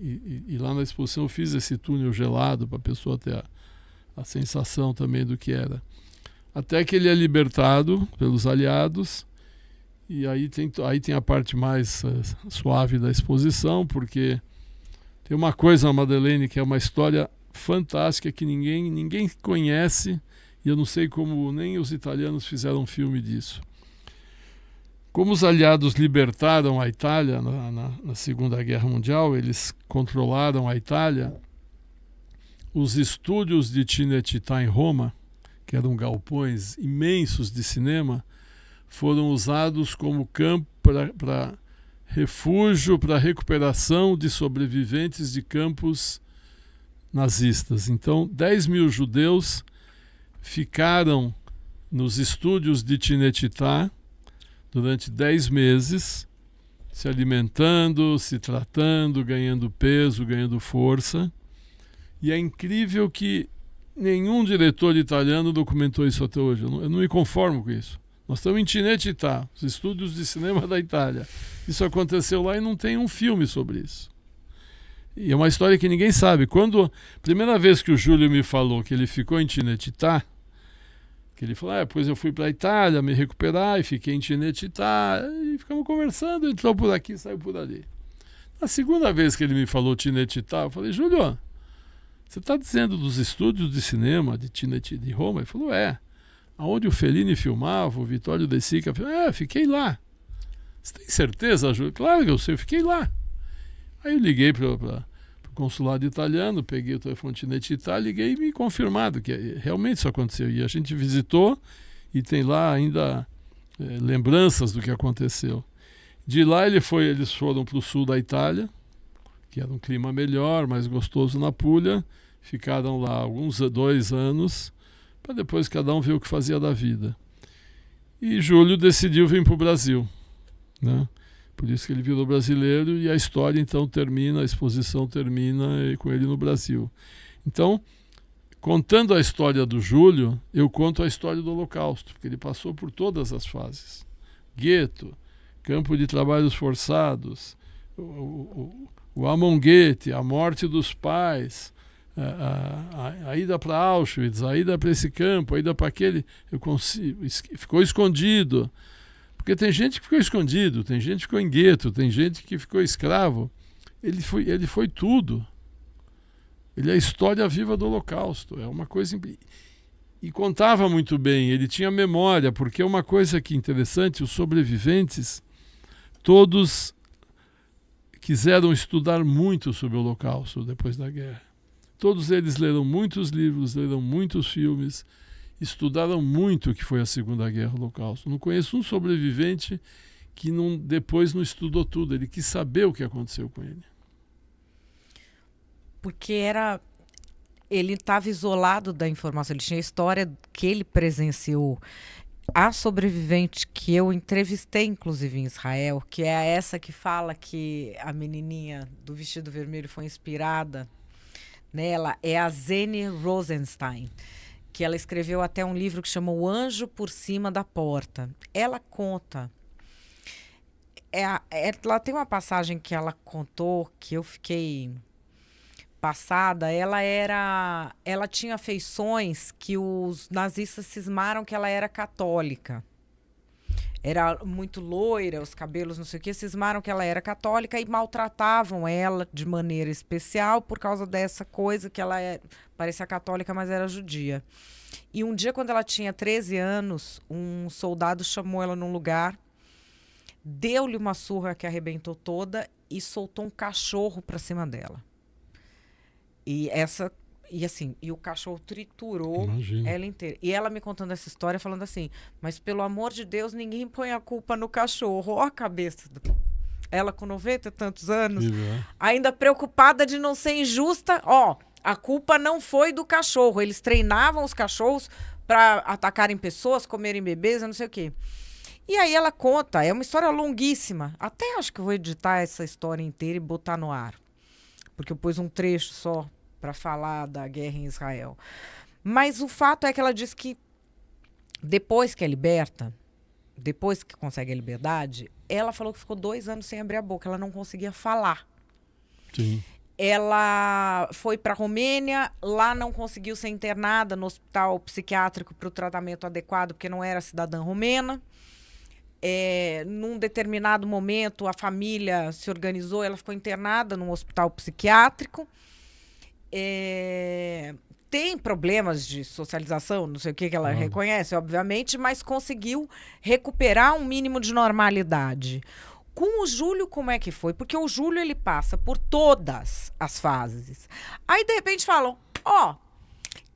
Speaker 2: E, e, e lá na exposição eu fiz esse túnel gelado para a pessoa ter a, a sensação também do que era. Até que ele é libertado pelos aliados e aí tem, aí tem a parte mais eh, suave da exposição, porque tem uma coisa Madeleine que é uma história fantástica que ninguém, ninguém conhece, e eu não sei como nem os italianos fizeram um filme disso. Como os aliados libertaram a Itália na, na, na Segunda Guerra Mundial, eles controlaram a Itália, os estúdios de Cinecittà em Roma, que eram galpões imensos de cinema, foram usados como campo para refúgio, para recuperação de sobreviventes de campos nazistas. Então, 10 mil judeus ficaram nos estúdios de Tinetitá durante 10 meses, se alimentando, se tratando, ganhando peso, ganhando força. E é incrível que nenhum diretor italiano documentou isso até hoje. Eu não, eu não me conformo com isso. Nós estamos em Cinecittà, os estúdios de cinema da Itália. Isso aconteceu lá e não tem um filme sobre isso. E é uma história que ninguém sabe. Quando primeira vez que o Júlio me falou que ele ficou em Cinecittà, que ele falou, ah, depois eu fui para a Itália me recuperar e fiquei em Cinecittà e ficamos conversando, entrou por aqui, saiu por ali. Na segunda vez que ele me falou Cinecittà, eu falei, Júlio, você está dizendo dos estúdios de cinema de Cinecittà de Roma? Ele falou, é aonde o Fellini filmava, o Vitório De Sica, é, fiquei lá. Você tem certeza, Júlio? Claro que eu sei, eu fiquei lá. Aí eu liguei para o consulado italiano, peguei o telefone de Itália, liguei e me confirmado que eh, realmente isso aconteceu. E a gente visitou e tem lá ainda é, lembranças do que aconteceu. De lá ele foi, eles foram para o sul da Itália, que era um clima melhor, mais gostoso na Puglia. Ficaram lá alguns dois anos para depois cada um ver o que fazia da vida. E Júlio decidiu vir para o Brasil. Né? Por isso que ele virou brasileiro e a história então termina, a exposição termina com ele no Brasil. Então, contando a história do Júlio, eu conto a história do Holocausto, porque ele passou por todas as fases: gueto, campo de trabalhos forçados, o, o, o Amonguete, a morte dos pais, a, a, a ida para Auschwitz, a ida para esse campo, a ida para aquele, eu consigo, ficou escondido. Porque tem gente que ficou escondido, tem gente que ficou em gueto, tem gente que ficou escravo. Ele foi, ele foi tudo. Ele é a história viva do Holocausto. É uma coisa. E contava muito bem, ele tinha memória, porque uma coisa que é interessante: os sobreviventes, todos quiseram estudar muito sobre o Holocausto depois da guerra. Todos eles leram muitos livros, leram muitos filmes, estudaram muito o que foi a Segunda Guerra Holocausto. Não conheço um sobrevivente que não, depois não estudou tudo, ele quis saber o que aconteceu com ele.
Speaker 1: Porque era ele estava isolado da informação, ele tinha a história que ele presenciou. A sobrevivente que eu entrevistei, inclusive em Israel, que é essa que fala que a menininha do vestido vermelho foi inspirada Nela é a Zene Rosenstein, que ela escreveu até um livro que chamou O Anjo por Cima da Porta. Ela conta. É, é, ela tem uma passagem que ela contou que eu fiquei passada, ela era, ela tinha feições que os nazistas cismaram que ela era católica era muito loira, os cabelos, não sei o que, cismaram que ela era católica e maltratavam ela de maneira especial por causa dessa coisa que ela é, parecia católica, mas era judia. E um dia, quando ela tinha 13 anos, um soldado chamou ela num lugar, deu-lhe uma surra que arrebentou toda e soltou um cachorro para cima dela. E essa e assim, e o cachorro triturou Imagina. ela inteira. E ela me contando essa história, falando assim: Mas pelo amor de Deus, ninguém põe a culpa no cachorro. Ó a cabeça. Do... Ela com 90 e tantos anos, é. ainda preocupada de não ser injusta. Ó, a culpa não foi do cachorro. Eles treinavam os cachorros para atacarem pessoas, comerem bebês, não sei o quê. E aí ela conta, é uma história longuíssima. Até acho que vou editar essa história inteira e botar no ar. Porque eu pus um trecho só para falar da guerra em Israel. Mas o fato é que ela diz que depois que é liberta, depois que consegue a liberdade, ela falou que ficou dois anos sem abrir a boca, ela não conseguia falar. Sim. Ela foi para a Romênia, lá não conseguiu ser internada no hospital psiquiátrico para o tratamento adequado, porque não era cidadã romena. É, num determinado momento, a família se organizou, ela ficou internada num hospital psiquiátrico é, tem problemas de socialização, não sei o que, que ela reconhece, obviamente, mas conseguiu recuperar um mínimo de normalidade. Com o Júlio, como é que foi? Porque o Júlio ele passa por todas as fases. Aí, de repente, falam: Ó, oh,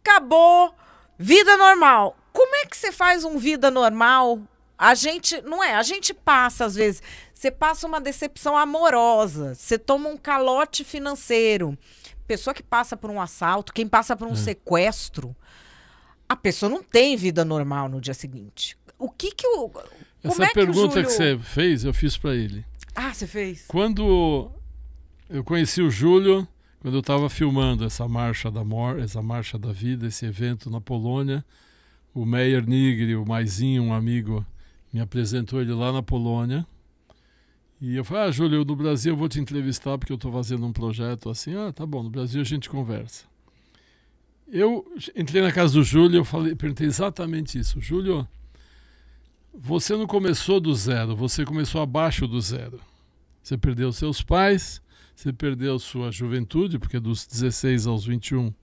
Speaker 1: acabou, vida normal. Como é que você faz um vida normal? A gente, não é? A gente passa, às vezes, você passa uma decepção amorosa, você toma um calote financeiro pessoa que passa por um assalto, quem passa por um hum.
Speaker 2: sequestro, a
Speaker 1: pessoa não tem vida normal no dia seguinte. O que que o. Essa é pergunta que, Júlio... que você
Speaker 2: fez, eu fiz para ele. Ah, você fez? Quando eu conheci o Júlio, quando eu estava filmando essa marcha da morte, essa marcha da vida, esse evento na Polônia, o Meyer Nigri, o Maisinho, um amigo, me apresentou ele lá na Polônia. E eu falei, ah, Júlio, no Brasil eu vou te entrevistar porque eu estou fazendo um projeto assim. Ah, tá bom, no Brasil a gente conversa. Eu entrei na casa do Júlio e eu falei, perguntei exatamente isso. Júlio, você não começou do zero, você começou abaixo do zero. Você perdeu seus pais, você perdeu sua juventude, porque dos 16 aos 21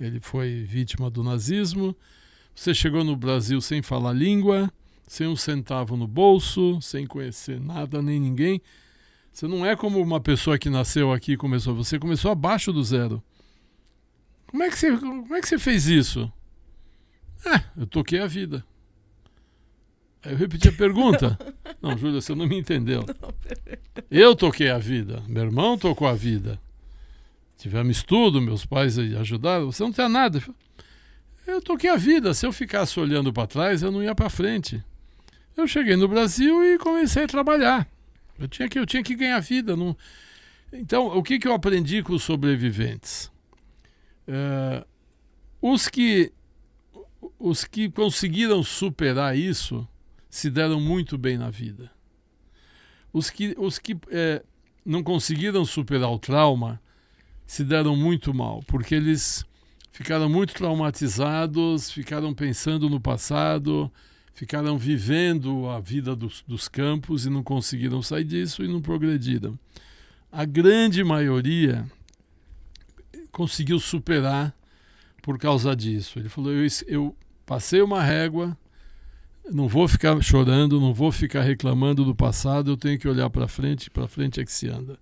Speaker 2: ele foi vítima do nazismo. Você chegou no Brasil sem falar língua, sem um centavo no bolso, sem conhecer nada nem ninguém. Você não é como uma pessoa que nasceu aqui e começou. Você começou abaixo do zero. Como é que você, como é que você fez isso? É, eu toquei a vida. Aí eu repeti a pergunta. não, Júlia, você não me entendeu. Eu toquei a vida. Meu irmão tocou a vida. Tivemos estudo, meus pais ajudaram. Você não tem nada. Eu toquei a vida. Se eu ficasse olhando para trás, eu não ia para frente. Eu cheguei no Brasil e comecei a trabalhar. Eu tinha que, eu tinha que ganhar vida. Não... Então, o que, que eu aprendi com os sobreviventes? Uh, os, que, os que conseguiram superar isso se deram muito bem na vida. Os que, os que é, não conseguiram superar o trauma se deram muito mal, porque eles ficaram muito traumatizados, ficaram pensando no passado, ficaram vivendo a vida dos, dos campos e não conseguiram sair disso e não progrediram. A grande maioria conseguiu superar por causa disso. Ele falou: eu, eu passei uma régua, não vou ficar chorando, não vou ficar reclamando do passado, eu tenho que olhar para frente, para frente é que se anda.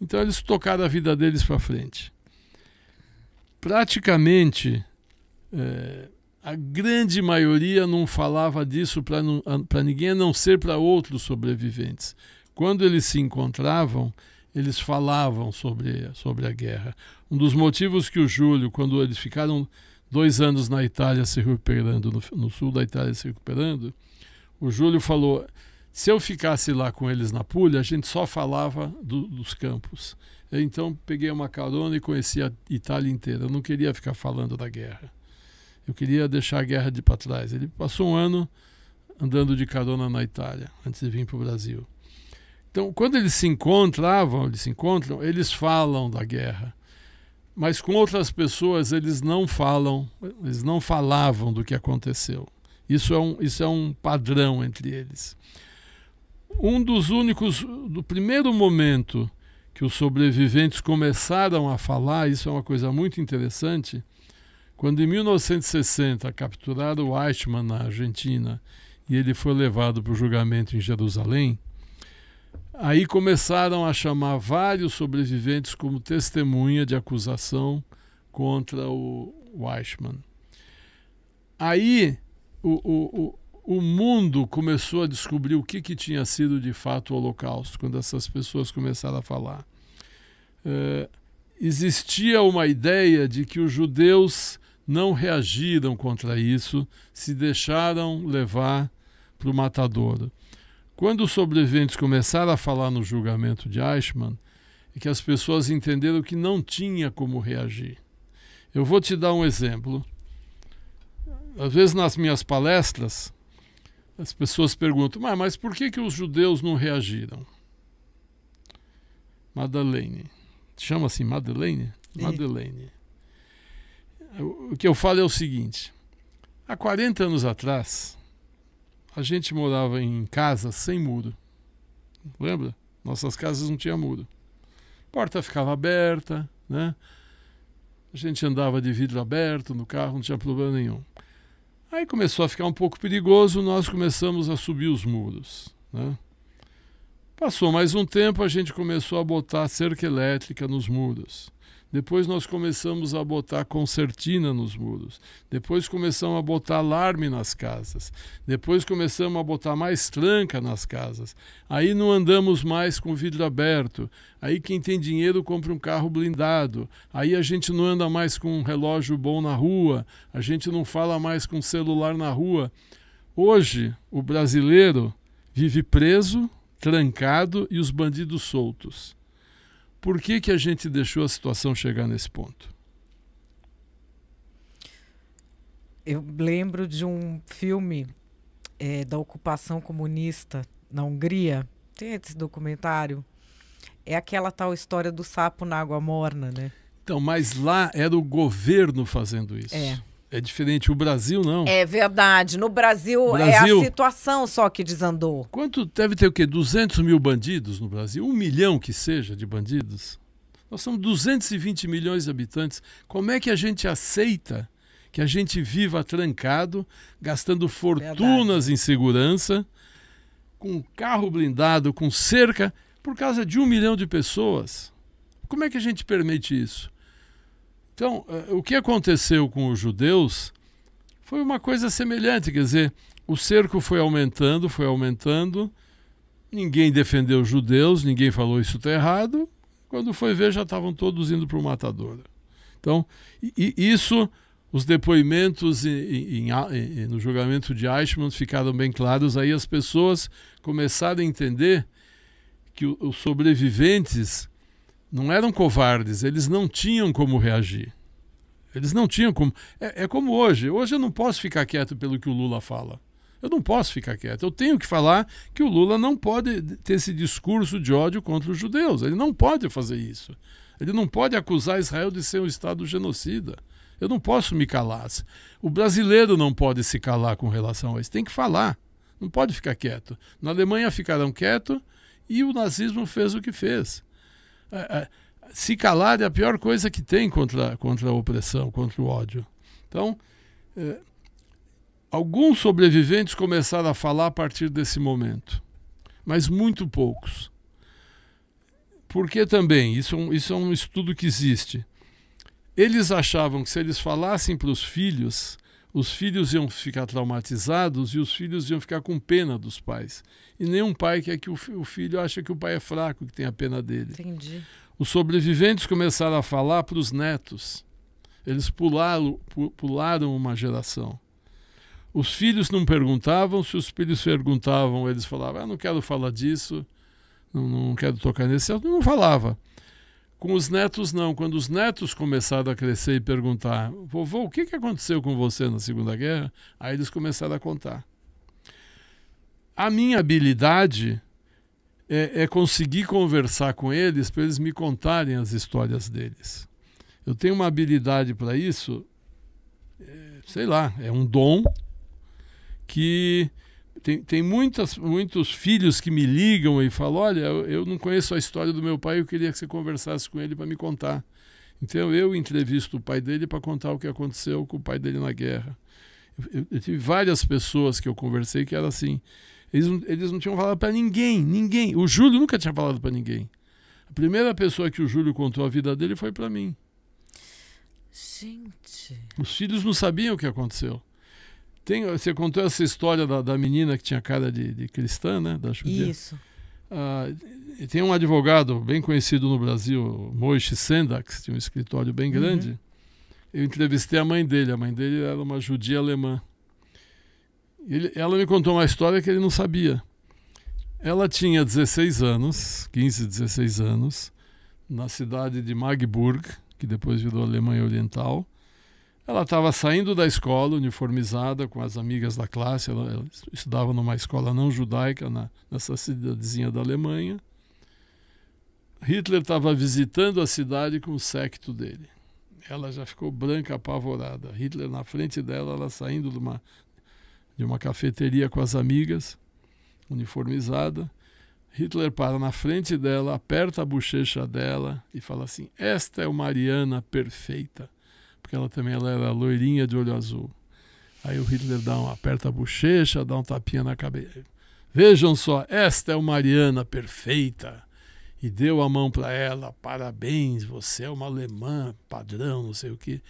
Speaker 2: Então eles tocaram a vida deles para frente. Praticamente, é, a grande maioria não falava disso para ninguém, a não ser para outros sobreviventes. Quando eles se encontravam, eles falavam sobre, sobre a guerra. Um dos motivos que o Júlio, quando eles ficaram dois anos na Itália se recuperando, no, no sul da Itália se recuperando, o Júlio falou: se eu ficasse lá com eles na Puglia, a gente só falava do, dos campos. Eu, então peguei uma carona e conheci a Itália inteira. Eu não queria ficar falando da guerra. Eu queria deixar a guerra de para trás. Ele passou um ano andando de carona na Itália, antes de vir para o Brasil. Então, quando eles se encontravam, eles se encontram, eles falam da guerra. Mas com outras pessoas eles não falam, eles não falavam do que aconteceu. Isso é um, isso é um padrão entre eles. Um dos únicos, do primeiro momento que os sobreviventes começaram a falar, isso é uma coisa muito interessante, quando em 1960 capturaram Weichmann na Argentina e ele foi levado para o julgamento em Jerusalém, aí começaram a chamar vários sobreviventes como testemunha de acusação contra o Weichmann. Aí o, o, o, o mundo começou a descobrir o que, que tinha sido de fato o Holocausto, quando essas pessoas começaram a falar. É, existia uma ideia de que os judeus não reagiram contra isso, se deixaram levar para o matadouro. Quando os sobreviventes começaram a falar no julgamento de Eichmann, é que as pessoas entenderam que não tinha como reagir. Eu vou te dar um exemplo. Às vezes nas minhas palestras, as pessoas perguntam, mas, mas por que, que os judeus não reagiram? Madeleine. Chama-se Madeleine? Sim. É. Madeleine o que eu falo é o seguinte: há 40 anos atrás, a gente morava em casa sem muro. Lembra? Nossas casas não tinham muro. porta ficava aberta, né? A gente andava de vidro aberto no carro, não tinha problema nenhum. Aí começou a ficar um pouco perigoso, nós começamos a subir os muros, né? Passou mais um tempo, a gente começou a botar cerca elétrica nos muros. Depois nós começamos a botar concertina nos muros. Depois começamos a botar alarme nas casas. Depois começamos a botar mais tranca nas casas. Aí não andamos mais com o vidro aberto. Aí quem tem dinheiro compra um carro blindado. Aí a gente não anda mais com um relógio bom na rua. A gente não fala mais com um celular na rua. Hoje, o brasileiro vive preso, trancado e os bandidos soltos. Por que, que a gente deixou a situação chegar nesse ponto?
Speaker 1: Eu lembro de um filme é, da ocupação comunista na Hungria. Tem esse documentário. É aquela tal história do sapo na água morna, né?
Speaker 2: Então, mas lá era o governo fazendo isso. É. É diferente. O Brasil, não.
Speaker 1: É verdade. No Brasil, Brasil, é a
Speaker 2: situação só que desandou. Quanto deve ter o quê? 200 mil bandidos no Brasil? Um milhão que seja de bandidos? Nós somos 220 milhões de habitantes. Como é que a gente aceita que a gente viva trancado, gastando fortunas verdade. em segurança, com carro blindado, com cerca, por causa de um milhão de pessoas? Como é que a gente permite isso? Então, eh, o que aconteceu com os judeus foi uma coisa semelhante, quer dizer, o cerco foi aumentando, foi aumentando, ninguém defendeu os judeus, ninguém falou isso está errado, quando foi ver já estavam todos indo para o matador. Então, e, isso, os depoimentos em, em, em, no julgamento de Eichmann ficaram bem claros, aí as pessoas começaram a entender que os sobreviventes não eram covardes, eles não tinham como reagir. Eles não tinham como. É, é, como hoje. Hoje eu não posso ficar quieto pelo que o Lula fala. Eu não posso ficar quieto. Eu tenho que falar que o Lula não pode ter esse discurso de ódio contra os judeus. Ele não pode fazer isso. Ele não pode acusar Israel de ser um Estado genocida. Eu não posso me calar. O brasileiro não pode se calar com relação a isso. Tem que falar. Não pode ficar quieto. Na Alemanha ficaram quietos e o nazismo fez o que fez. É, é, se calar é a pior coisa que tem contra, contra a opressão, contra o ódio. Então, é, alguns sobreviventes começaram a falar a partir desse momento, mas muito poucos. Porque também, isso, isso é um estudo que existe, eles achavam que se eles falassem para os filhos, os filhos iam ficar traumatizados e os filhos iam ficar com pena dos pais. E nenhum pai quer que o, filho acha que o pai é fraco, que tem a pena dele. Entendi. Os sobreviventes começaram a falar para os netos. Eles pularam, pularam uma geração. Os filhos não perguntavam, se os filhos perguntavam, eles falavam, ah, não quero falar disso, não, não quero tocar nesse assunto, não falava. Com os netos, não. Quando os netos começaram a crescer e perguntar, vovô, o que, que aconteceu com você na Segunda Guerra? Aí eles começaram a contar. A minha habilidade é, é conseguir conversar com eles para eles me contarem as histórias deles. Eu tenho uma habilidade para isso, é, sei lá, é um dom que tem, tem muitas, muitos filhos que me ligam e falam: Olha, eu não conheço a história do meu pai, eu queria que você conversasse com ele para me contar. Então eu entrevisto o pai dele para contar o que aconteceu com o pai dele na guerra. Eu, eu tive várias pessoas que eu conversei que era assim. Eles, eles não tinham falado para ninguém, ninguém. O Júlio nunca tinha falado para ninguém. A primeira pessoa que o Júlio contou a vida dele foi para mim. Gente. Os filhos não sabiam o que aconteceu. Tem, você contou essa história da, da menina que tinha cara de, de cristã, né? Da judia. Isso. Ah, tem um advogado bem conhecido no Brasil, Moish Sendax, tinha um escritório bem grande. Uhum. Eu entrevistei a mãe dele. A mãe dele era uma judia alemã. Ele, ela me contou uma história que ele não sabia. Ela tinha 16 anos, 15, 16 anos, na cidade de Magdeburg, que depois virou Alemanha Oriental. Ela estava saindo da escola uniformizada com as amigas da classe. Ela, ela estudava numa escola não judaica na, nessa cidadezinha da Alemanha. Hitler estava visitando a cidade com o séquito dele. Ela já ficou branca, apavorada. Hitler na frente dela, ela saindo de uma, de uma cafeteria com as amigas, uniformizada. Hitler para na frente dela, aperta a bochecha dela e fala assim: Esta é uma Mariana perfeita porque ela também ela era loirinha de olho azul. Aí o Hitler dá um, aperta a bochecha, dá um tapinha na cabeça. Vejam só, esta é uma Mariana perfeita. E deu a mão para ela, parabéns, você é uma alemã padrão, não sei o quê.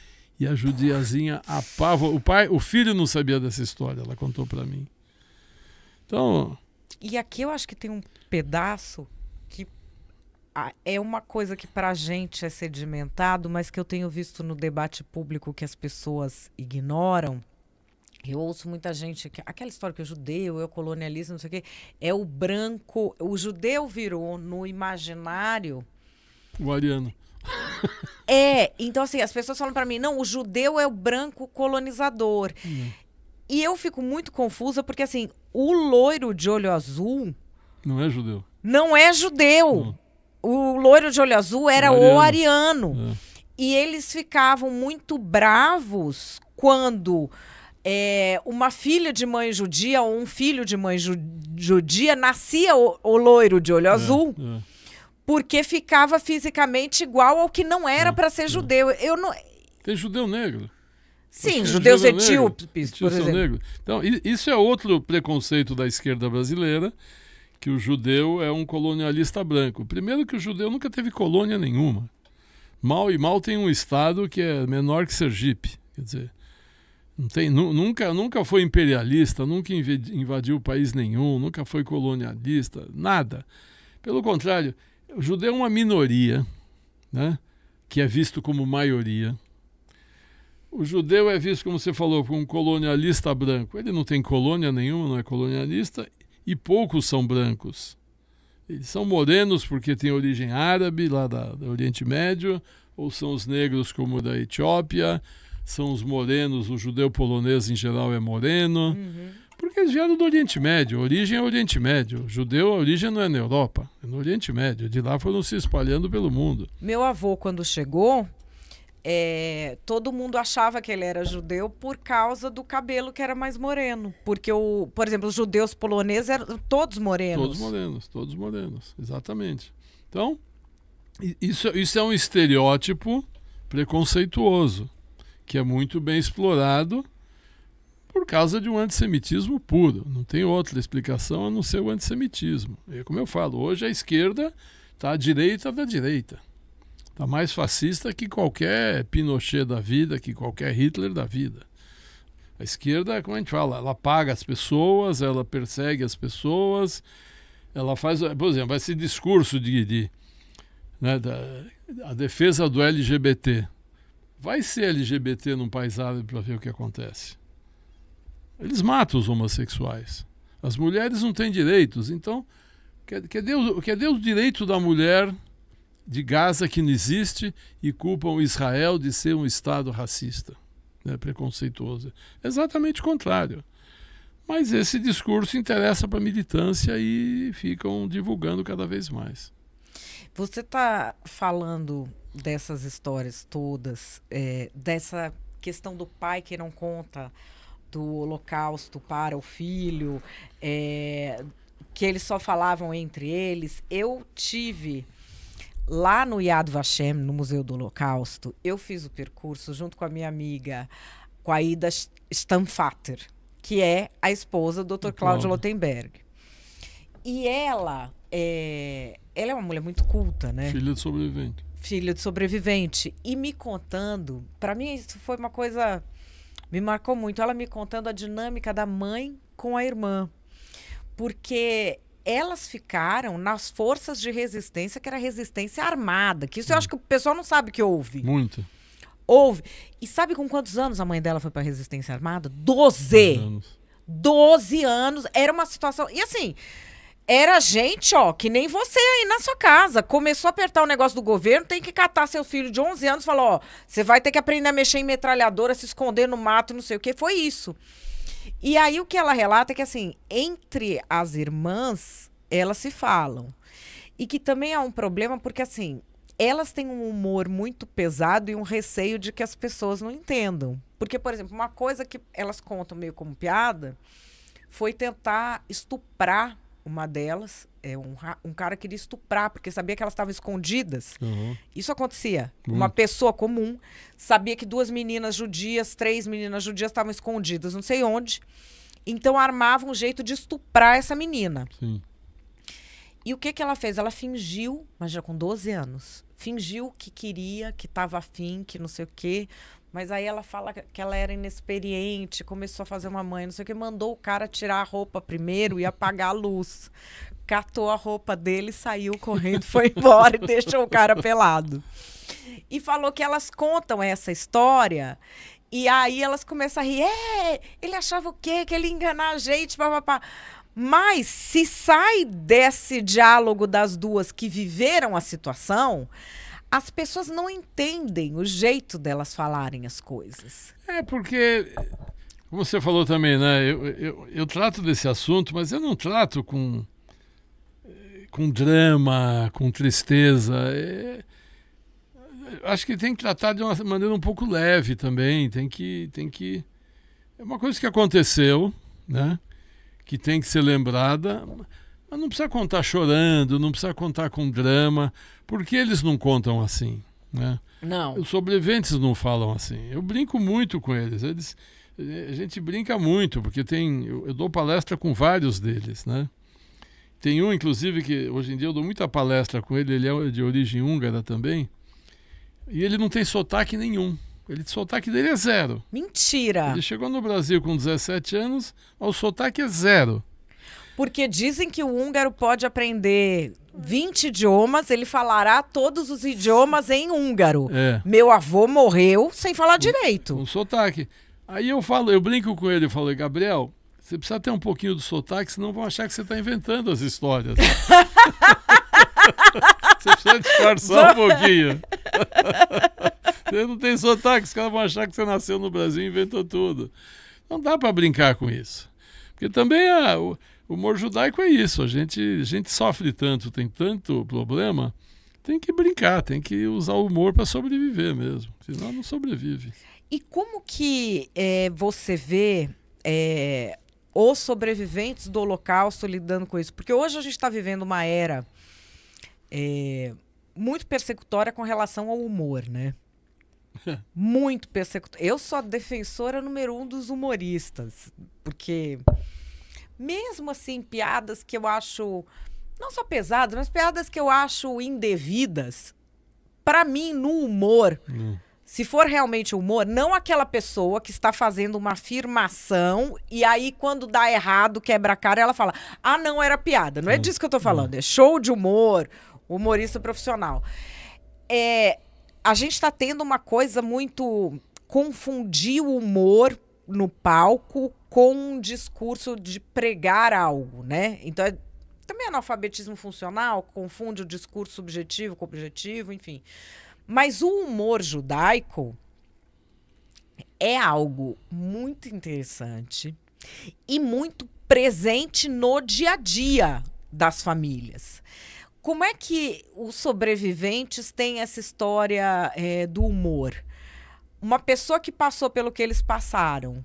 Speaker 2: E a judiazinha apava. O pai, o filho não sabia dessa história, ela contou para mim. Então.
Speaker 1: E aqui eu acho que tem um pedaço é uma coisa que para a gente é sedimentado, mas que eu tenho visto no debate público que as pessoas ignoram. Eu ouço muita gente que aquela história que o judeu é o colonialismo, não sei o quê, é o branco. O judeu virou no imaginário. O ariano. é, então assim, as pessoas falam para mim, não, o judeu é o branco colonizador. Hum. E eu fico muito confusa porque assim, o loiro de olho azul. Não é judeu. Não é judeu. Não. O loiro de olho azul era o ariano. O ariano. É. E eles ficavam muito bravos quando é, uma filha de mãe judia ou um filho de mãe ju judia nascia o, o, loiro de olho é, azul. É. Porque ficava fisicamente igual ao que não era é, para ser judeu. Eu não...
Speaker 2: Tem judeu negro. Sim, judeus etíopes, por exemplo. Negro. Então, isso é outro preconceito da esquerda brasileira, que o judeu é um colonialista branco. Primeiro que o judeu nunca teve colônia nenhuma. Mal e mal tem um estado que é menor que Sergipe, quer dizer, não tem, nu, nunca, nunca foi imperialista, nunca invadiu país nenhum, nunca foi colonialista, nada. Pelo contrário, o judeu é uma minoria, né, que é visto como maioria. O judeu é visto, como você falou, como um colonialista branco. Ele não tem colônia nenhuma, não é colonialista, e poucos são brancos. Eles são morenos porque têm origem árabe, lá da, do Oriente Médio, ou são os negros, como da Etiópia, são os morenos, o judeu polonês em geral é moreno, uhum. porque eles vieram do Oriente Médio, a origem é Oriente Médio. O judeu, a origem não é na Europa, é no Oriente Médio. De lá foram se espalhando pelo mundo.
Speaker 1: Meu avô, quando chegou, é, todo mundo achava que ele era judeu por causa do cabelo que era mais moreno. Porque, o, por exemplo, os judeus poloneses eram todos morenos. Todos morenos,
Speaker 2: todos morenos, exatamente. Então, isso, isso é um estereótipo preconceituoso, que é muito bem explorado por causa de um antissemitismo puro. Não tem outra explicação a não ser o antissemitismo. E é como eu falo, hoje a esquerda está à direita da direita. Está mais fascista que qualquer Pinochet da vida, que qualquer Hitler da vida. A esquerda, como a gente fala, ela paga as pessoas, ela persegue as pessoas, ela faz, por exemplo, esse discurso de, de né, da, a defesa do LGBT. Vai ser LGBT num país árabe para ver o que acontece. Eles matam os homossexuais. As mulheres não têm direitos, então quer, quer, Deus, quer Deus o direito da mulher de Gaza que não existe e culpam Israel de ser um Estado racista, né, preconceituoso. Exatamente o contrário. Mas esse discurso interessa para a militância e ficam divulgando cada vez mais. Você está
Speaker 1: falando dessas histórias todas, é, dessa questão do pai que não conta do holocausto para o filho, é, que eles só falavam entre eles. Eu tive lá no Yad Vashem, no Museu do Holocausto, eu fiz o percurso junto com a minha amiga, com a Ida Stanfater, que é a esposa do Dr. Cláudio Lotenberg. E ela é, ela é uma mulher muito culta, né?
Speaker 2: Filha de sobrevivente.
Speaker 1: Filha de sobrevivente. E me contando, para mim isso foi uma coisa. Me marcou muito. Ela me contando a dinâmica da mãe com a irmã. Porque elas ficaram nas forças de resistência, que era resistência armada, que isso eu hum. acho que o pessoal não sabe que houve. Muito. Houve. E sabe com quantos anos a mãe dela foi para resistência armada? Doze. Doze anos. Era uma situação. E assim. Era gente, ó, que nem você aí na sua casa. Começou a apertar o negócio do governo, tem que catar seu filho de 11 anos e falar, ó, você vai ter que aprender a mexer em metralhadora, se esconder no mato, não sei o quê. Foi isso. E aí o que ela relata é que, assim, entre as irmãs, elas se falam. E que também há um problema, porque, assim, elas têm um humor muito pesado e um receio de que as pessoas não entendam. Porque, por exemplo, uma coisa que elas contam meio como piada foi tentar estuprar uma delas, é um, um cara queria estuprar, porque sabia que elas estavam escondidas. Uhum. Isso acontecia. Uma pessoa comum sabia que duas meninas judias, três meninas judias estavam escondidas, não sei onde. Então armava um jeito de estuprar essa menina. Sim. E o que, que ela fez? Ela fingiu, mas já com 12 anos, fingiu que queria, que estava afim, que não sei o quê, mas aí ela fala que ela era inexperiente, começou a fazer uma mãe, não sei o que, mandou o cara tirar a roupa primeiro e apagar a luz. Catou a roupa dele, saiu correndo, foi embora e deixou o cara pelado. E falou que elas contam essa história. E aí elas começam a rir. É, ele achava o quê? Que ele ia enganar a gente, papapá. Mas se sai desse diálogo das duas que viveram a situação, as pessoas não entendem o jeito delas falarem as coisas.
Speaker 2: É porque, como você falou também, né? Eu, eu, eu trato desse assunto, mas eu não trato com, com drama, com tristeza. É, acho que tem que tratar de uma maneira um pouco leve também. Tem que. Tem que é uma coisa que aconteceu, né? Que tem que ser lembrada, mas não precisa contar chorando, não precisa contar com drama, porque eles não contam assim, né? Não. Os sobreviventes não falam assim. Eu brinco muito com eles. Eles a gente brinca muito, porque tem eu, eu dou palestra com vários deles, né? Tem um, inclusive, que hoje em dia eu dou muita palestra com ele, ele é de origem húngara também. E ele não tem sotaque nenhum. Ele, o sotaque dele é zero. Mentira! Ele chegou no Brasil com 17 anos, mas o sotaque é zero.
Speaker 1: Porque dizem que o húngaro pode aprender 20 idiomas, ele falará todos
Speaker 2: os idiomas em húngaro. É. Meu avô morreu sem falar direito. Um sotaque. Aí eu falo, eu brinco com ele, eu falo, Gabriel, você precisa ter um pouquinho do sotaque, senão vão achar que você está inventando as histórias. você precisa disfarçar um pouquinho. você não tem sotaque, os caras vão achar que você nasceu no Brasil e inventou tudo. Não dá para brincar com isso. Porque também a, ah, o humor judaico é isso. A gente, a gente sofre tanto, tem tanto problema, tem que brincar, tem que usar o humor para sobreviver mesmo. Senão não sobrevive.
Speaker 1: E como que é, você vê é, os sobreviventes do Holocausto lidando com isso? Porque hoje a gente está vivendo uma era é, muito persecutória com relação ao humor, né? muito persecutória. Eu sou a defensora número um dos humoristas, porque mesmo assim, piadas que eu acho. Não só pesadas, mas piadas que eu acho indevidas. para mim, no humor. Hum. Se for realmente humor, não aquela pessoa que está fazendo uma afirmação e aí, quando dá errado, quebra a cara, ela fala: Ah, não, era piada. Não é hum. disso que eu estou hum. falando, é show de humor, humorista profissional. É, a gente está tendo uma coisa muito. confundir o humor no palco com um discurso de pregar algo, né? Então, é, também analfabetismo funcional confunde o discurso subjetivo com objetivo, enfim. Mas o humor judaico é algo muito interessante e muito presente no dia a dia das famílias. Como é que os sobreviventes têm essa história é, do humor? uma pessoa que passou pelo que eles passaram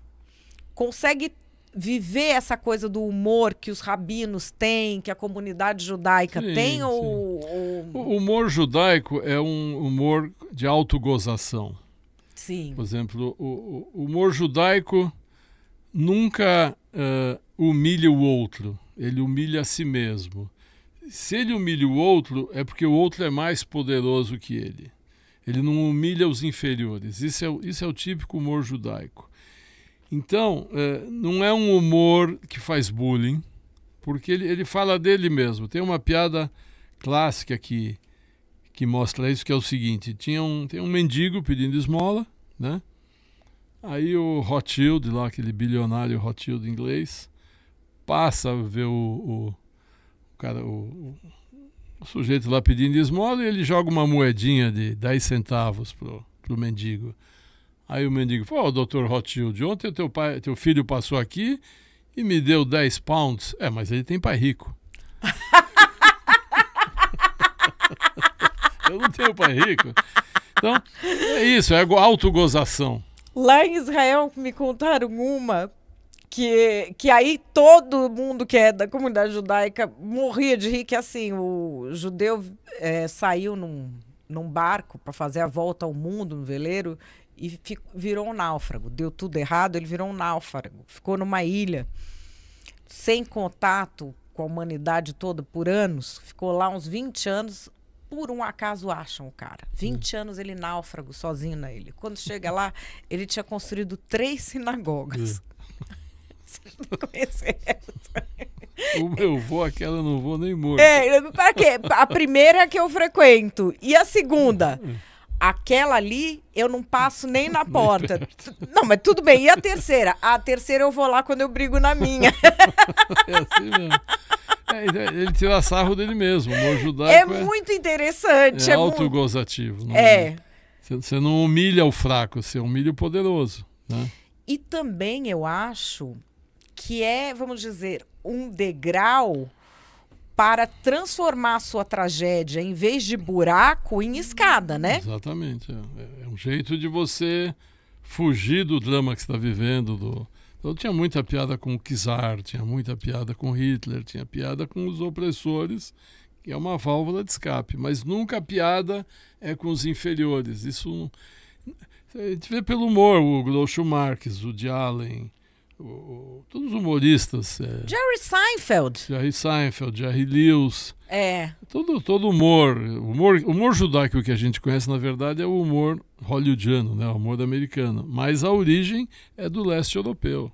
Speaker 1: consegue viver essa coisa do humor que os rabinos têm, que a comunidade judaica sim, tem? Sim. Ou, ou,
Speaker 2: O humor judaico é um humor de autogozação. Sim. Por exemplo, o, o humor judaico nunca uh, humilha o outro, ele humilha a si mesmo. Se ele humilha o outro, é porque o outro é mais poderoso que ele. Ele não humilha os inferiores. Isso é, isso é o típico humor judaico. Então, é, não é um humor que faz bullying, porque ele, ele fala dele mesmo. Tem uma piada clássica que, que mostra isso, que é o seguinte: tinha um, tem um mendigo pedindo esmola, né? Aí o Rothschild, lá, aquele bilionário Rothschild inglês, passa a ver o, o, o cara, o, o sujeito lá pedindo esmola e ele joga uma moedinha de 10 centavos pro, pro mendigo. Aí o mendigo falou, oh, doutor Rothschild, ontem teu, pai, teu filho passou aqui e me deu 10 pounds. É, mas ele tem pai rico. Eu não tenho pai rico. Então, é isso, é autogozação.
Speaker 1: Lá em Israel me contaram uma que, que aí todo mundo que é da comunidade judaica morria de rir, que é assim, o judeu é, saiu num, num barco para fazer a volta ao mundo, no veleiro, e fico, virou um náufrago. Deu tudo errado, ele virou um náufrago. Ficou numa ilha, sem contato com a humanidade toda por anos, ficou lá uns 20 anos, por um acaso acham o cara. 20 hum. anos ele náufrago sozinho na ilha. Quando chega lá, ele tinha construído
Speaker 2: três sinagogas. Hum. Vocês não conhecem essa. O meu vou aquela eu não vou nem morto. É, pra quê? A
Speaker 1: primeira que eu frequento. E a segunda? Aquela ali, eu não passo nem na porta. Nem não, mas tudo bem. E a terceira? A terceira eu vou lá quando eu brigo na minha. É assim
Speaker 2: mesmo. É, então, ele tira sarro dele mesmo. O judaico é, é,
Speaker 1: muito interessante. É, é
Speaker 2: autogozativo. gozativo. É. é? Você não humilha o fraco, você humilha o poderoso. Né?
Speaker 1: E também eu acho que é, vamos dizer, um degrau para transformar a sua tragédia, em vez de buraco, em escada, né?
Speaker 2: Exatamente. É, é, é um jeito de você fugir do drama que está vivendo. Do... Então, tinha muita piada com o Kizar, tinha muita piada com Hitler, tinha piada com os opressores, que é uma válvula de escape. Mas nunca a piada é com os inferiores. Isso a gente vê pelo humor, o Groucho Marx, o de o, todos os humoristas. É, Jerry Seinfeld. Jerry Seinfeld, Jerry Lewis. É. Todo, todo humor, humor. Humor judaico que a gente conhece, na verdade, é o humor hollywoodiano, né? o humor americano. Mas a origem é do leste europeu.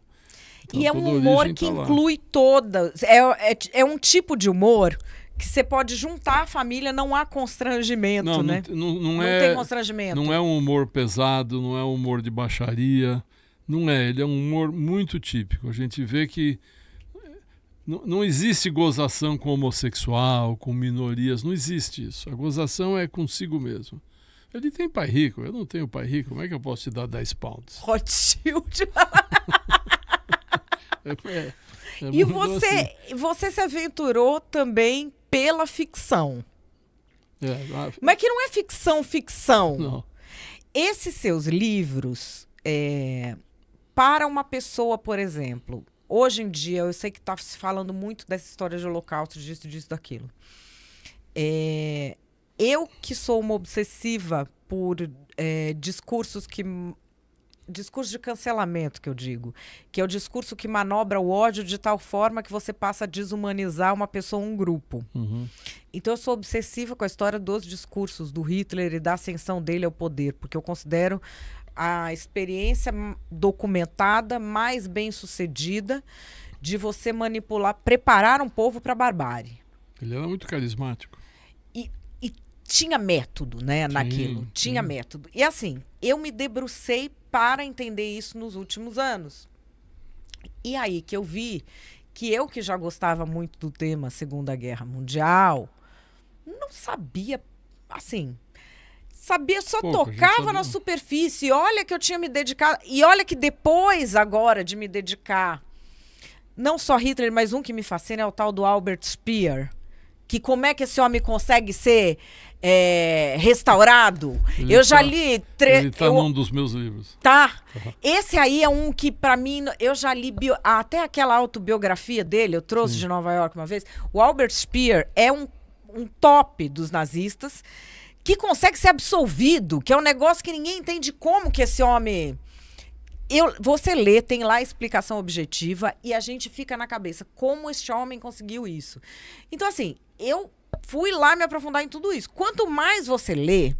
Speaker 2: Então, e é um humor tá que tá inclui
Speaker 1: todas. É, é, é um tipo de humor que você pode juntar a família, não há constrangimento, não, né? Não, não, não, não é, tem constrangimento.
Speaker 2: Não é um humor pesado, não é um humor de baixaria. Não é, ele é um humor muito típico. A gente vê que eh, não existe gozação com homossexual, com minorias, não existe isso. A gozação é consigo mesmo. Ele tem pai rico, eu não tenho pai rico, como é que eu posso te dar 10 pounds? Rothschild! é, é, é e você, assim.
Speaker 1: você se aventurou também pela ficção. É, a... Mas que não é ficção, ficção. Não. Esses seus livros eh, para uma pessoa, por exemplo, hoje em dia, eu sei que está se falando muito dessa história de holocausto, disso, disso, daquilo. É, eu que sou uma obsessiva por é, discursos que discurso de cancelamento que eu digo, que é o discurso que manobra o ódio de tal forma que você passa a desumanizar uma pessoa ou um grupo. Uhum. Então eu sou obsessiva com a história dos discursos do Hitler e da ascensão dele ao poder, porque eu considero a experiência documentada mais bem sucedida de você manipular, preparar um povo para a barbárie. Ele era muito carismático. E, e tinha método, né, sim, naquilo. Tinha sim. método. E assim, eu me debrucei para entender isso nos últimos anos. E aí que eu vi que eu que já gostava muito do tema Segunda Guerra Mundial, não sabia assim, sabia, só Pouco, tocava na superfície. Olha que eu tinha me dedicado. E olha que depois, agora, de me dedicar. Não só Hitler, mas um que me fascina é o tal do Albert Speer. Que como é que esse homem consegue ser é, restaurado? Ele eu tá, já li. Tre... Ele tá eu... num dos
Speaker 2: meus livros.
Speaker 1: Tá. Esse aí é um que, para mim, eu já li. Bio... Até aquela autobiografia dele, eu trouxe Sim. de Nova York uma vez. O Albert Speer é um, um top dos nazistas que consegue ser absolvido, que é um negócio que ninguém entende como que esse homem. Eu, você lê, tem lá a explicação objetiva e a gente fica na cabeça como este homem conseguiu isso. Então, assim, eu fui lá me aprofundar em tudo isso. Quanto mais você lê,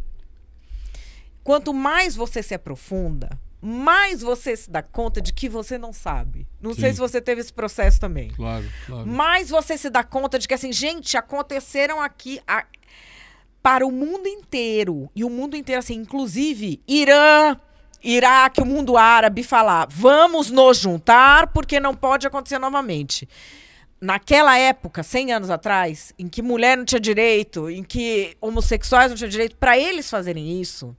Speaker 1: quanto mais você se aprofunda, mais você se dá conta de que você não sabe. Não Sim. sei se você teve esse processo também.
Speaker 2: Claro, claro.
Speaker 1: Mais você se dá conta de que, assim, gente, aconteceram aqui. A para o mundo inteiro. E o mundo inteiro, assim, inclusive Irã, Iraque, o mundo árabe, falar: vamos nos juntar porque não pode acontecer novamente. Naquela época, 100 anos atrás, em que mulher não tinha direito, em que homossexuais não tinham direito, para eles fazerem isso,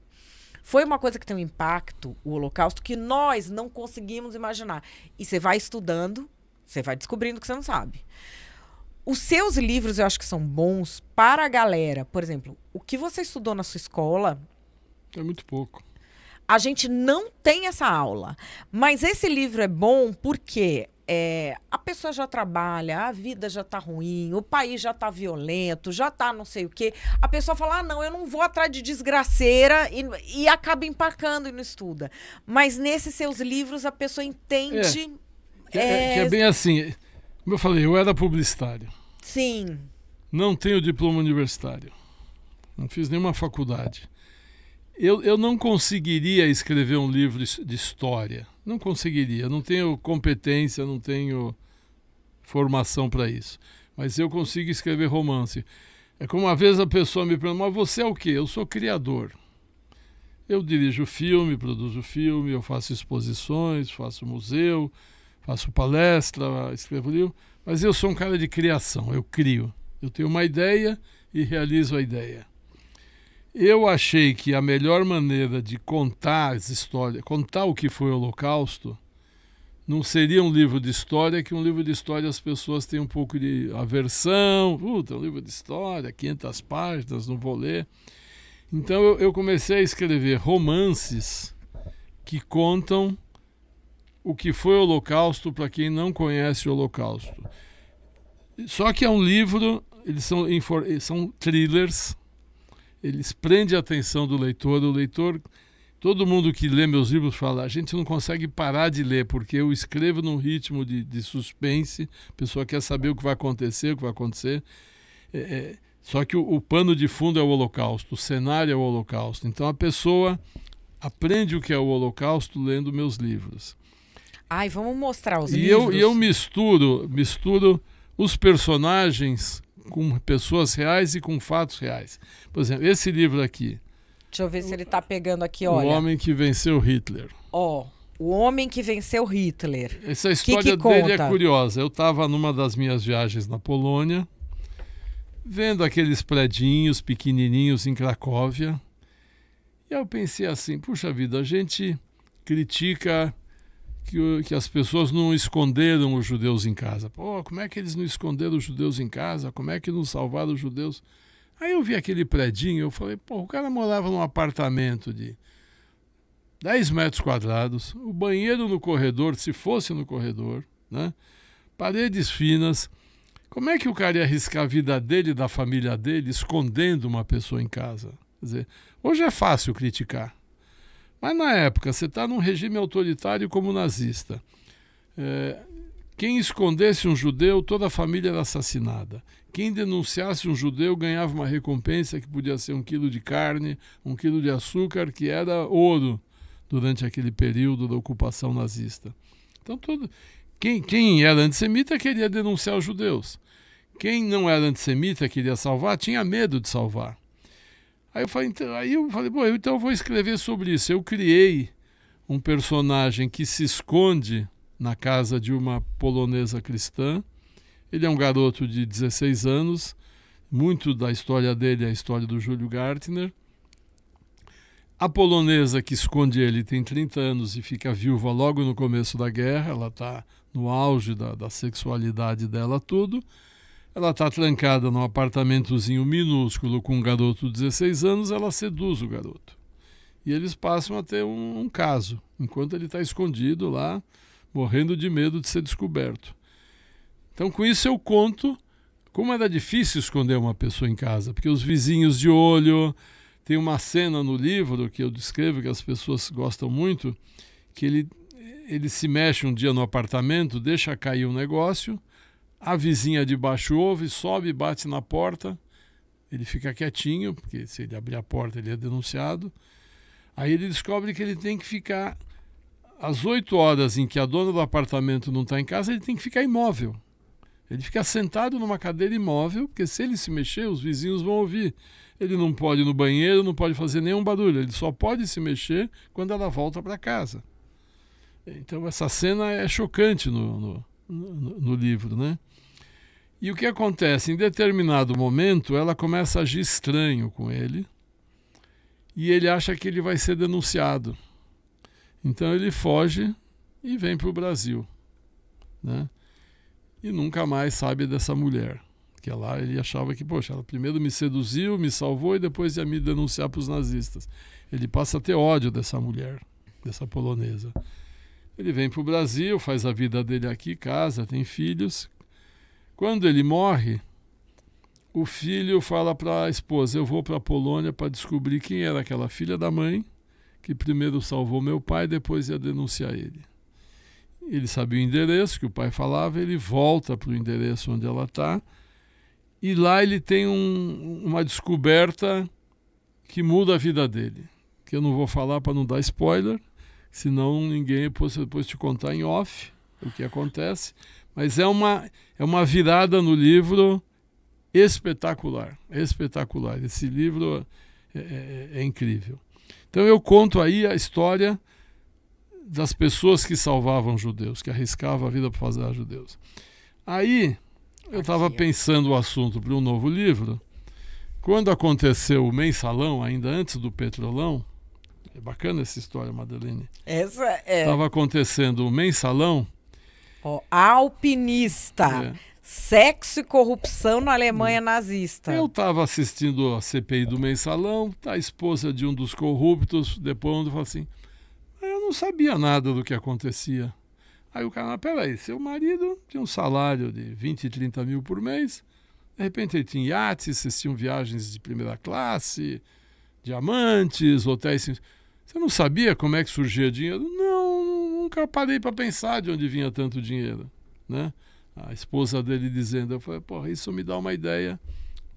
Speaker 1: foi uma coisa que tem um impacto, o Holocausto, que nós não conseguimos imaginar. E você vai estudando, você vai descobrindo que você não sabe os seus livros eu acho que são bons para a galera. Por exemplo, o que você estudou na sua escola. É muito pouco. A gente não tem essa aula. Mas esse livro é bom porque é, a pessoa já trabalha, a vida já tá ruim, o país já tá violento, já tá não sei o quê. A pessoa fala: ah, não, eu não vou atrás de desgraceira e, e acaba empacando e não estuda. Mas nesses seus livros a pessoa entende. É, é, é, é bem
Speaker 2: assim. Como eu falei, eu era publicitário. Sim. Não tenho diploma universitário. Não fiz nenhuma faculdade. Eu, eu não conseguiria escrever um livro de história. Não conseguiria. Não tenho competência, não tenho formação para isso. Mas eu consigo escrever romance. É como uma vez a pessoa me pergunta, mas você é o quê? Eu sou criador. Eu dirijo filme, produzo filme, eu faço exposições, faço museu, faço palestra, escrevo livro, mas eu sou um cara de criação, eu crio. Eu tenho uma ideia e realizo a ideia. Eu achei que a melhor maneira de contar as histórias, contar o que foi o Holocausto, não seria um livro de história, que um livro de história as pessoas têm um pouco de aversão. Puta, um livro de história, 500 páginas, não vou ler. Então eu, eu comecei a escrever romances que contam o que foi o Holocausto para quem não conhece o Holocausto. Só que é um livro, eles são, são thrillers, eles prendem a atenção do leitor, o leitor. Todo mundo que lê meus livros fala, a gente não consegue parar de ler, porque eu escrevo num ritmo de, de suspense, a pessoa quer saber o que vai acontecer, o que vai acontecer. É, é, só que o, o pano de fundo é o holocausto, o cenário é o holocausto. Então a pessoa aprende o que é o holocausto lendo meus livros.
Speaker 1: Ai, vamos mostrar os e livros. Eu, e eu
Speaker 2: misturo, misturo os personagens com pessoas reais e com fatos reais. Por exemplo, esse livro aqui.
Speaker 1: Deixa eu ver se ele está pegando aqui, olha. O Homem
Speaker 2: que Venceu Hitler.
Speaker 1: Ó, oh, O Homem que Venceu Hitler. Essa história que que dele é
Speaker 2: curiosa. Eu estava numa das minhas viagens na Polônia, vendo aqueles predinhos pequenininhos em Cracóvia, e eu pensei assim, puxa vida, a gente critica que, que as pessoas não esconderam os judeus em casa. Pô, como é que eles não esconderam os judeus em casa? Como é que não salvaram os judeus? Aí eu vi aquele predinho, eu falei, pô, o cara morava num apartamento de 10 metros quadrados, o banheiro no corredor, se fosse no corredor, né? Paredes finas. Como é que o cara ia arriscar a vida dele e da família dele escondendo uma pessoa em casa? Quer dizer, hoje é fácil criticar, mas na época, você está num regime autoritário como nazista. É, quem escondesse um judeu, toda a família era assassinada. Quem denunciasse um judeu ganhava uma recompensa que podia ser um quilo de carne, um quilo de açúcar, que era ouro durante aquele período da ocupação nazista. Então, todo... quem, quem era antissemita queria denunciar os judeus. Quem não era antissemita, queria salvar, tinha medo de salvar. Aí eu falei, então, aí eu falei, bom, eu então vou escrever sobre isso. Eu criei um personagem que se esconde na casa de uma polonesa cristã. Ele é um garoto de 16 anos. Muito da história dele é a história do Júlio Gartner. A polonesa que esconde ele tem 30 anos e fica viúva logo no começo da guerra. Ela está no auge da, da sexualidade dela, tudo. Ela está trancada num apartamentozinho minúsculo com um garoto de 16 anos, ela seduz o garoto. E eles passam a ter um, um caso, enquanto ele está escondido lá, morrendo de medo de ser descoberto. Então, com isso, eu conto como era difícil esconder uma pessoa em casa, porque os vizinhos de olho. Tem uma cena no livro que eu descrevo, que as pessoas gostam muito, que ele, ele se mexe um dia no apartamento, deixa cair um negócio a vizinha de baixo ouve, sobe, bate na porta. Ele fica quietinho, porque se ele abrir a porta ele é denunciado. Aí ele descobre que ele tem que ficar às oito horas em que a dona do apartamento não está em casa, ele tem que ficar imóvel. Ele fica sentado numa cadeira imóvel, porque se ele se mexer, os vizinhos vão ouvir. Ele não pode ir no banheiro, não pode fazer nenhum barulho, ele só pode se mexer quando ela volta para casa. Então essa cena é chocante no, no, no, no livro, né? E o que acontece? Em determinado momento, ela começa a agir estranho com ele e ele acha que ele vai ser denunciado. Então ele foge e vem para o Brasil. Né? E nunca mais sabe dessa mulher. Que lá ele achava que, poxa, ela primeiro me seduziu, me salvou e depois ia me denunciar para os nazistas. Ele passa a ter ódio dessa mulher, dessa polonesa. Ele vem para o Brasil, faz a vida dele aqui, casa, tem filhos, quando ele morre, o filho fala para a esposa: Eu vou para a Polônia para descobrir quem era aquela filha da mãe que primeiro salvou meu pai, depois ia denunciar ele. Ele sabia o endereço que o pai falava, ele volta para o endereço onde ela está e lá ele tem um, uma descoberta que muda a vida dele. Que eu não vou falar para não dar spoiler, senão ninguém depois, depois te contar em off o que acontece. Mas é uma, é uma virada no livro espetacular, espetacular. Esse livro é, é, é, é incrível. Então eu conto aí a história das pessoas que salvavam judeus, que arriscavam a vida para fazer judeus. Aí eu estava pensando o assunto para um novo livro. Quando aconteceu o mensalão, ainda antes do petrolão, é bacana essa história, Madeline. Essa é. Estava acontecendo o mensalão
Speaker 1: Ó, alpinista. É. Sexo e corrupção na Alemanha hum. nazista. Eu
Speaker 2: estava assistindo a CPI do mensalão, tá a esposa de um dos corruptos, depois falou assim: ah, eu não sabia nada do que acontecia. Aí o cara, ah, peraí, seu marido tinha um salário de 20, 30 mil por mês, de repente ele tinha iates, vocês tinham viagens de primeira classe, diamantes, hotéis. Você não sabia como é que surgia dinheiro? Não, nunca parei para pensar de onde vinha tanto dinheiro, né? A esposa dele dizendo, eu falei, porra, isso me dá uma ideia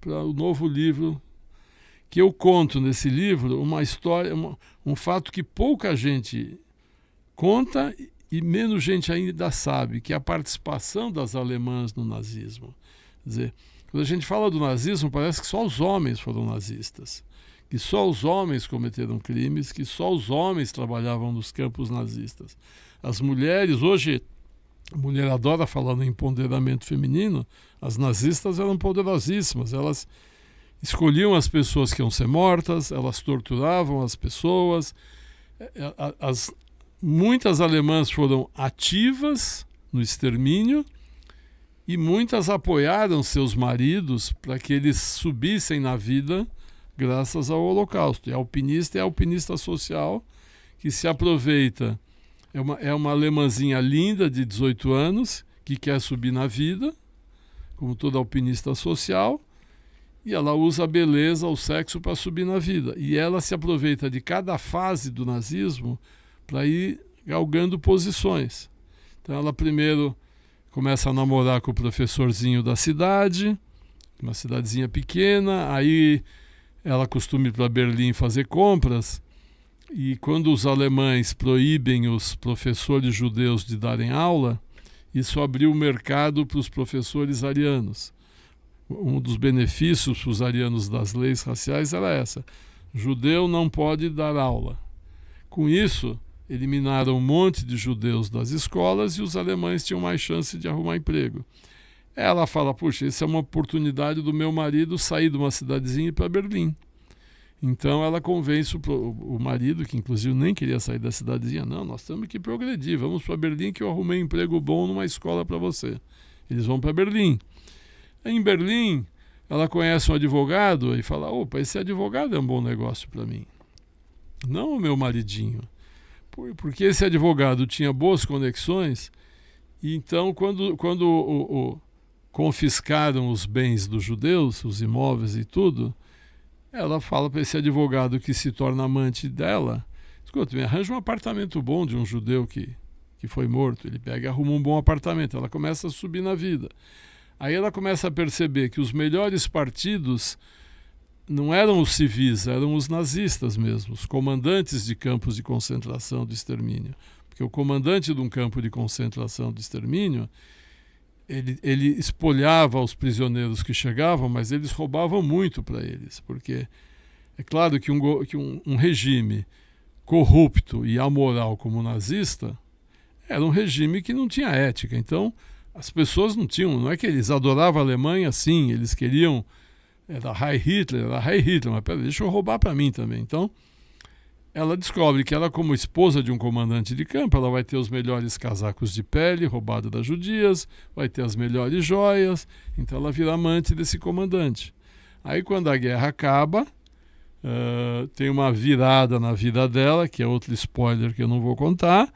Speaker 2: para o novo livro que eu conto nesse livro uma história, uma, um fato que pouca gente conta e menos gente ainda sabe, que é a participação das alemãs no nazismo. Quer dizer, quando a gente fala do nazismo, parece que só os homens foram nazistas que só os homens cometeram crimes, que só os homens trabalhavam nos campos nazistas. As mulheres, hoje, a mulher adora falar em empoderamento feminino, as nazistas eram poderosíssimas, elas escolhiam as pessoas que iam ser mortas, elas torturavam as pessoas. É, é, as, muitas alemãs foram ativas no extermínio e muitas apoiaram seus maridos para que eles subissem na vida graças ao Holocausto. E alpinista é alpinista social que se aproveita. É uma, é uma alemãzinha linda de 18 anos que quer subir na vida, como toda alpinista social, e ela usa a beleza, o sexo para subir na vida. E ela se aproveita de cada fase do nazismo para ir galgando posições. Então ela primeiro começa a namorar com o professorzinho da cidade, uma cidadezinha pequena, aí ela costuma ir para Berlim fazer compras, e quando os alemães proíbem os professores judeus de darem aula, isso abriu o mercado para os professores arianos. Um dos benefícios para os arianos das leis raciais era essa: judeu não pode dar aula. Com isso, eliminaram um monte de judeus das escolas e os alemães tinham mais chance de arrumar emprego. Ela fala: puxa, isso é uma oportunidade do meu marido sair de uma cidadezinha para Berlim. Então ela convence o, o, marido, que inclusive nem queria sair da cidadezinha, não, nós temos que progredir, vamos para Berlim que eu arrumei um emprego bom numa escola para você. Eles vão para Berlim. Em Berlim, ela conhece um advogado e fala: opa, esse advogado é um bom negócio para mim. Não o meu maridinho. Porque esse advogado tinha boas conexões, e então quando, quando o, o confiscaram os bens dos judeus, os imóveis e tudo, ela fala para esse advogado que se torna amante dela: escuta, me arranja um apartamento bom de um judeu que, que foi morto. Ele pega e arruma um bom apartamento. Ela começa a subir na vida. Aí ela começa a perceber que os melhores partidos não eram os civis, eram os nazistas mesmo, os comandantes de campos de concentração do extermínio. Porque o comandante de um campo de concentração do extermínio ele, ele espolhava os prisioneiros que chegavam, mas eles roubavam muito para eles, porque é claro que, um, que um, um, regime corrupto e amoral como o nazista era um regime que não tinha ética. Então, as pessoas não tinham, não é que eles adoravam a Alemanha, sim, eles queriam, era Heil Hitler, era Heil Hitler, mas peraí, deixa eu roubar para mim também. Então, ela descobre que ela, como esposa de um comandante de campo, ela vai ter os melhores casacos de pele roubada das judias, vai ter as melhores joias, então ela vira amante desse comandante. Aí quando a guerra acaba, uh, tem uma virada na vida dela, que é outro spoiler que eu não vou contar,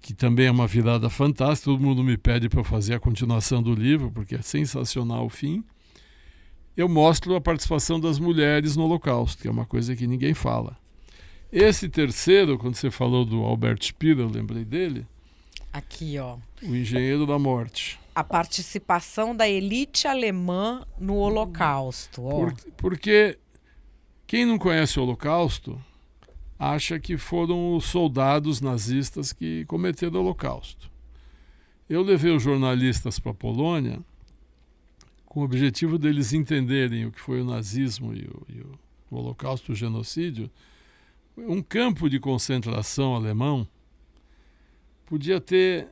Speaker 2: que também é uma virada fantástica, todo mundo me pede para fazer a continuação do livro, porque é sensacional o fim. Eu mostro a participação das mulheres no Holocausto, que é uma coisa que ninguém fala. Esse terceiro, quando você falou do Albert Spira, eu lembrei dele.
Speaker 1: Aqui, ó.
Speaker 2: O Engenheiro da Morte.
Speaker 1: A participação da elite alemã no Holocausto. Ó. Por,
Speaker 2: porque quem não conhece o Holocausto acha que foram os soldados nazistas que cometeram o Holocausto. Eu levei os jornalistas para a Polônia com o objetivo deles entenderem o que foi o nazismo e o, e o Holocausto, o genocídio um campo de concentração alemão podia ter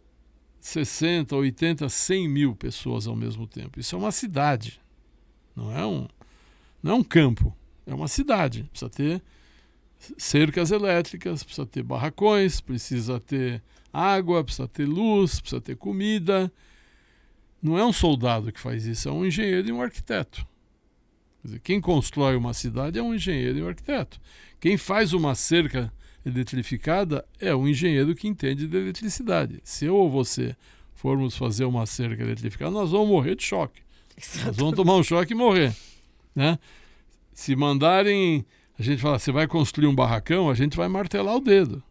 Speaker 2: 60, 80, 100 mil pessoas ao mesmo tempo. Isso é uma cidade, não é um, não é um campo, é uma cidade. Precisa ter cercas elétricas, precisa ter barracões, precisa ter água, precisa ter luz, precisa ter comida. Não é um soldado que faz isso, é um engenheiro e um arquiteto. Dizer, quem constrói uma cidade é um engenheiro e um arquiteto. Quem faz uma cerca eletrificada é um engenheiro que entende de eletricidade. Se eu ou você formos fazer uma cerca eletrificada, nós vamos morrer de choque. Exatamente. Nós vamos tomar um choque e morrer. Né? Se mandarem, a gente fala, você vai construir um barracão, a gente vai martelar o dedo.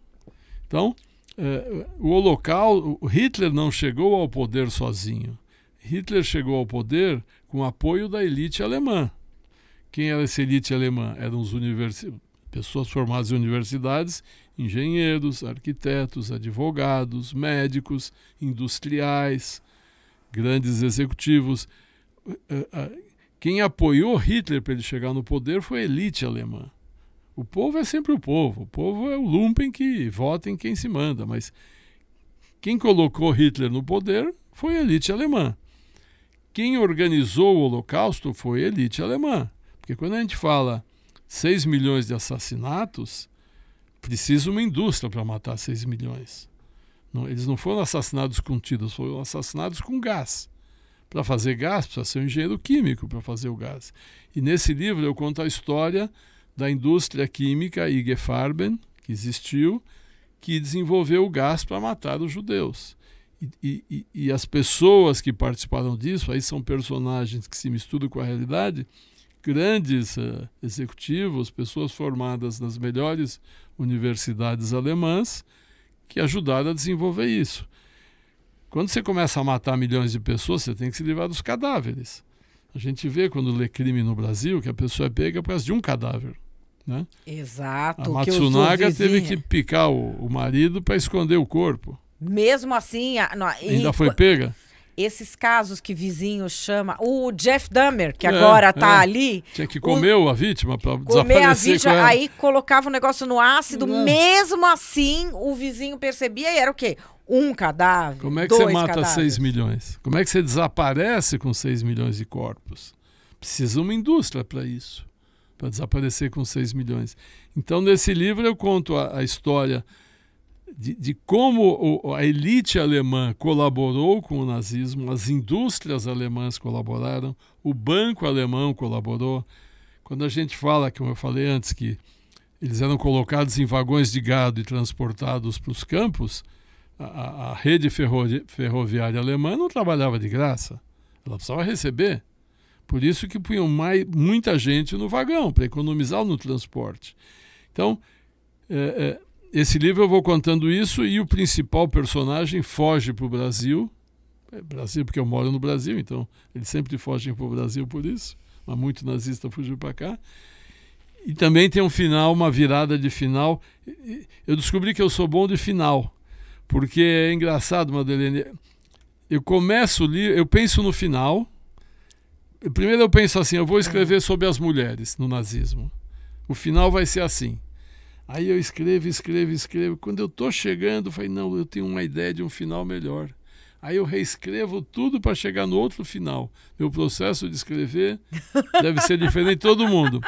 Speaker 2: Então, é, o Holocausto, Hitler não chegou ao poder sozinho. Hitler chegou ao poder com apoio da elite alemã. Quem era é essa elite alemã? Eram os universi pessoas formadas em universidades, engenheiros, arquitetos, advogados, médicos, industriais, grandes executivos. Eh, eh, quem apoiou Hitler para ele chegar no poder foi a elite alemã. O povo é sempre o povo. O povo é o lumpen que vota em quem se manda. Mas quem colocou Hitler no poder foi a elite alemã. Quem organizou o Holocausto foi a elite alemã. Porque quando a gente fala 6 milhões de assassinatos, precisa uma indústria para matar 6 milhões. Não, eles não foram assassinados com tiros, foram assassinados com gás. Para fazer gás, precisa ser um engenheiro químico para fazer o gás. E nesse livro eu conto a história da indústria química IG Farben, que existiu, que desenvolveu o gás para matar os judeus. E, e, e, as pessoas que participaram disso, aí são personagens que se misturam com a realidade, grandes uh, executivos, pessoas formadas nas melhores universidades alemãs, que ajudaram a desenvolver isso. Quando você começa a matar milhões de pessoas, você tem que se livrar dos cadáveres. A gente vê quando lê crime no Brasil que a pessoa é pega por causa de um cadáver. Né?
Speaker 1: Exato. A Matsunaga teve que
Speaker 2: picar o, o marido para esconder o corpo.
Speaker 1: Mesmo assim, a, ainda foi pega? esses casos que vizinho chama. O Jeff Dahmer, que é, agora tá é. ali.
Speaker 2: Tinha que comer o, a vítima para desaparecer. A vítima, aí
Speaker 1: colocava o um negócio no ácido. Não. É. Mesmo assim, o vizinho percebia e era o quê? Um cadáver. Como é que você mata cadáveres. 6
Speaker 2: milhões? Como é que você desaparece com 6 milhões de corpos? Precisa uma indústria para isso, para desaparecer com 6 milhões. Então, nesse livro, eu conto a, a história de, de como o, a elite alemã colaborou com o nazismo, as indústrias alemãs colaboraram, o banco alemão colaborou. Quando a gente fala, como eu falei antes, que eles eram colocados em vagões de gado e transportados para os campos, a, a rede ferro, ferroviária alemã não trabalhava de graça, ela precisava receber. Por isso que punham mais, muita gente no vagão, para economizar no transporte. Então, é, é esse livro eu vou contando isso e o principal personagem foge para o Brasil. É Brasil, porque eu moro no Brasil, então eles sempre fogem para o Brasil por isso. Mas muito nazista fugiu para cá. E também tem um final, uma virada de final. Eu descobri que eu sou bom de final, porque é engraçado, Madeleine. Eu começo o livro, eu penso no final. Primeiro eu penso assim, eu vou escrever uhum. sobre as mulheres no nazismo. O final vai ser assim. Aí eu escrevo, escrevo, escrevo. Quando eu estou chegando, eu falei, não, eu tenho uma ideia de um final melhor. Aí eu reescrevo tudo para chegar no outro final. Meu processo de escrever deve ser diferente de todo mundo.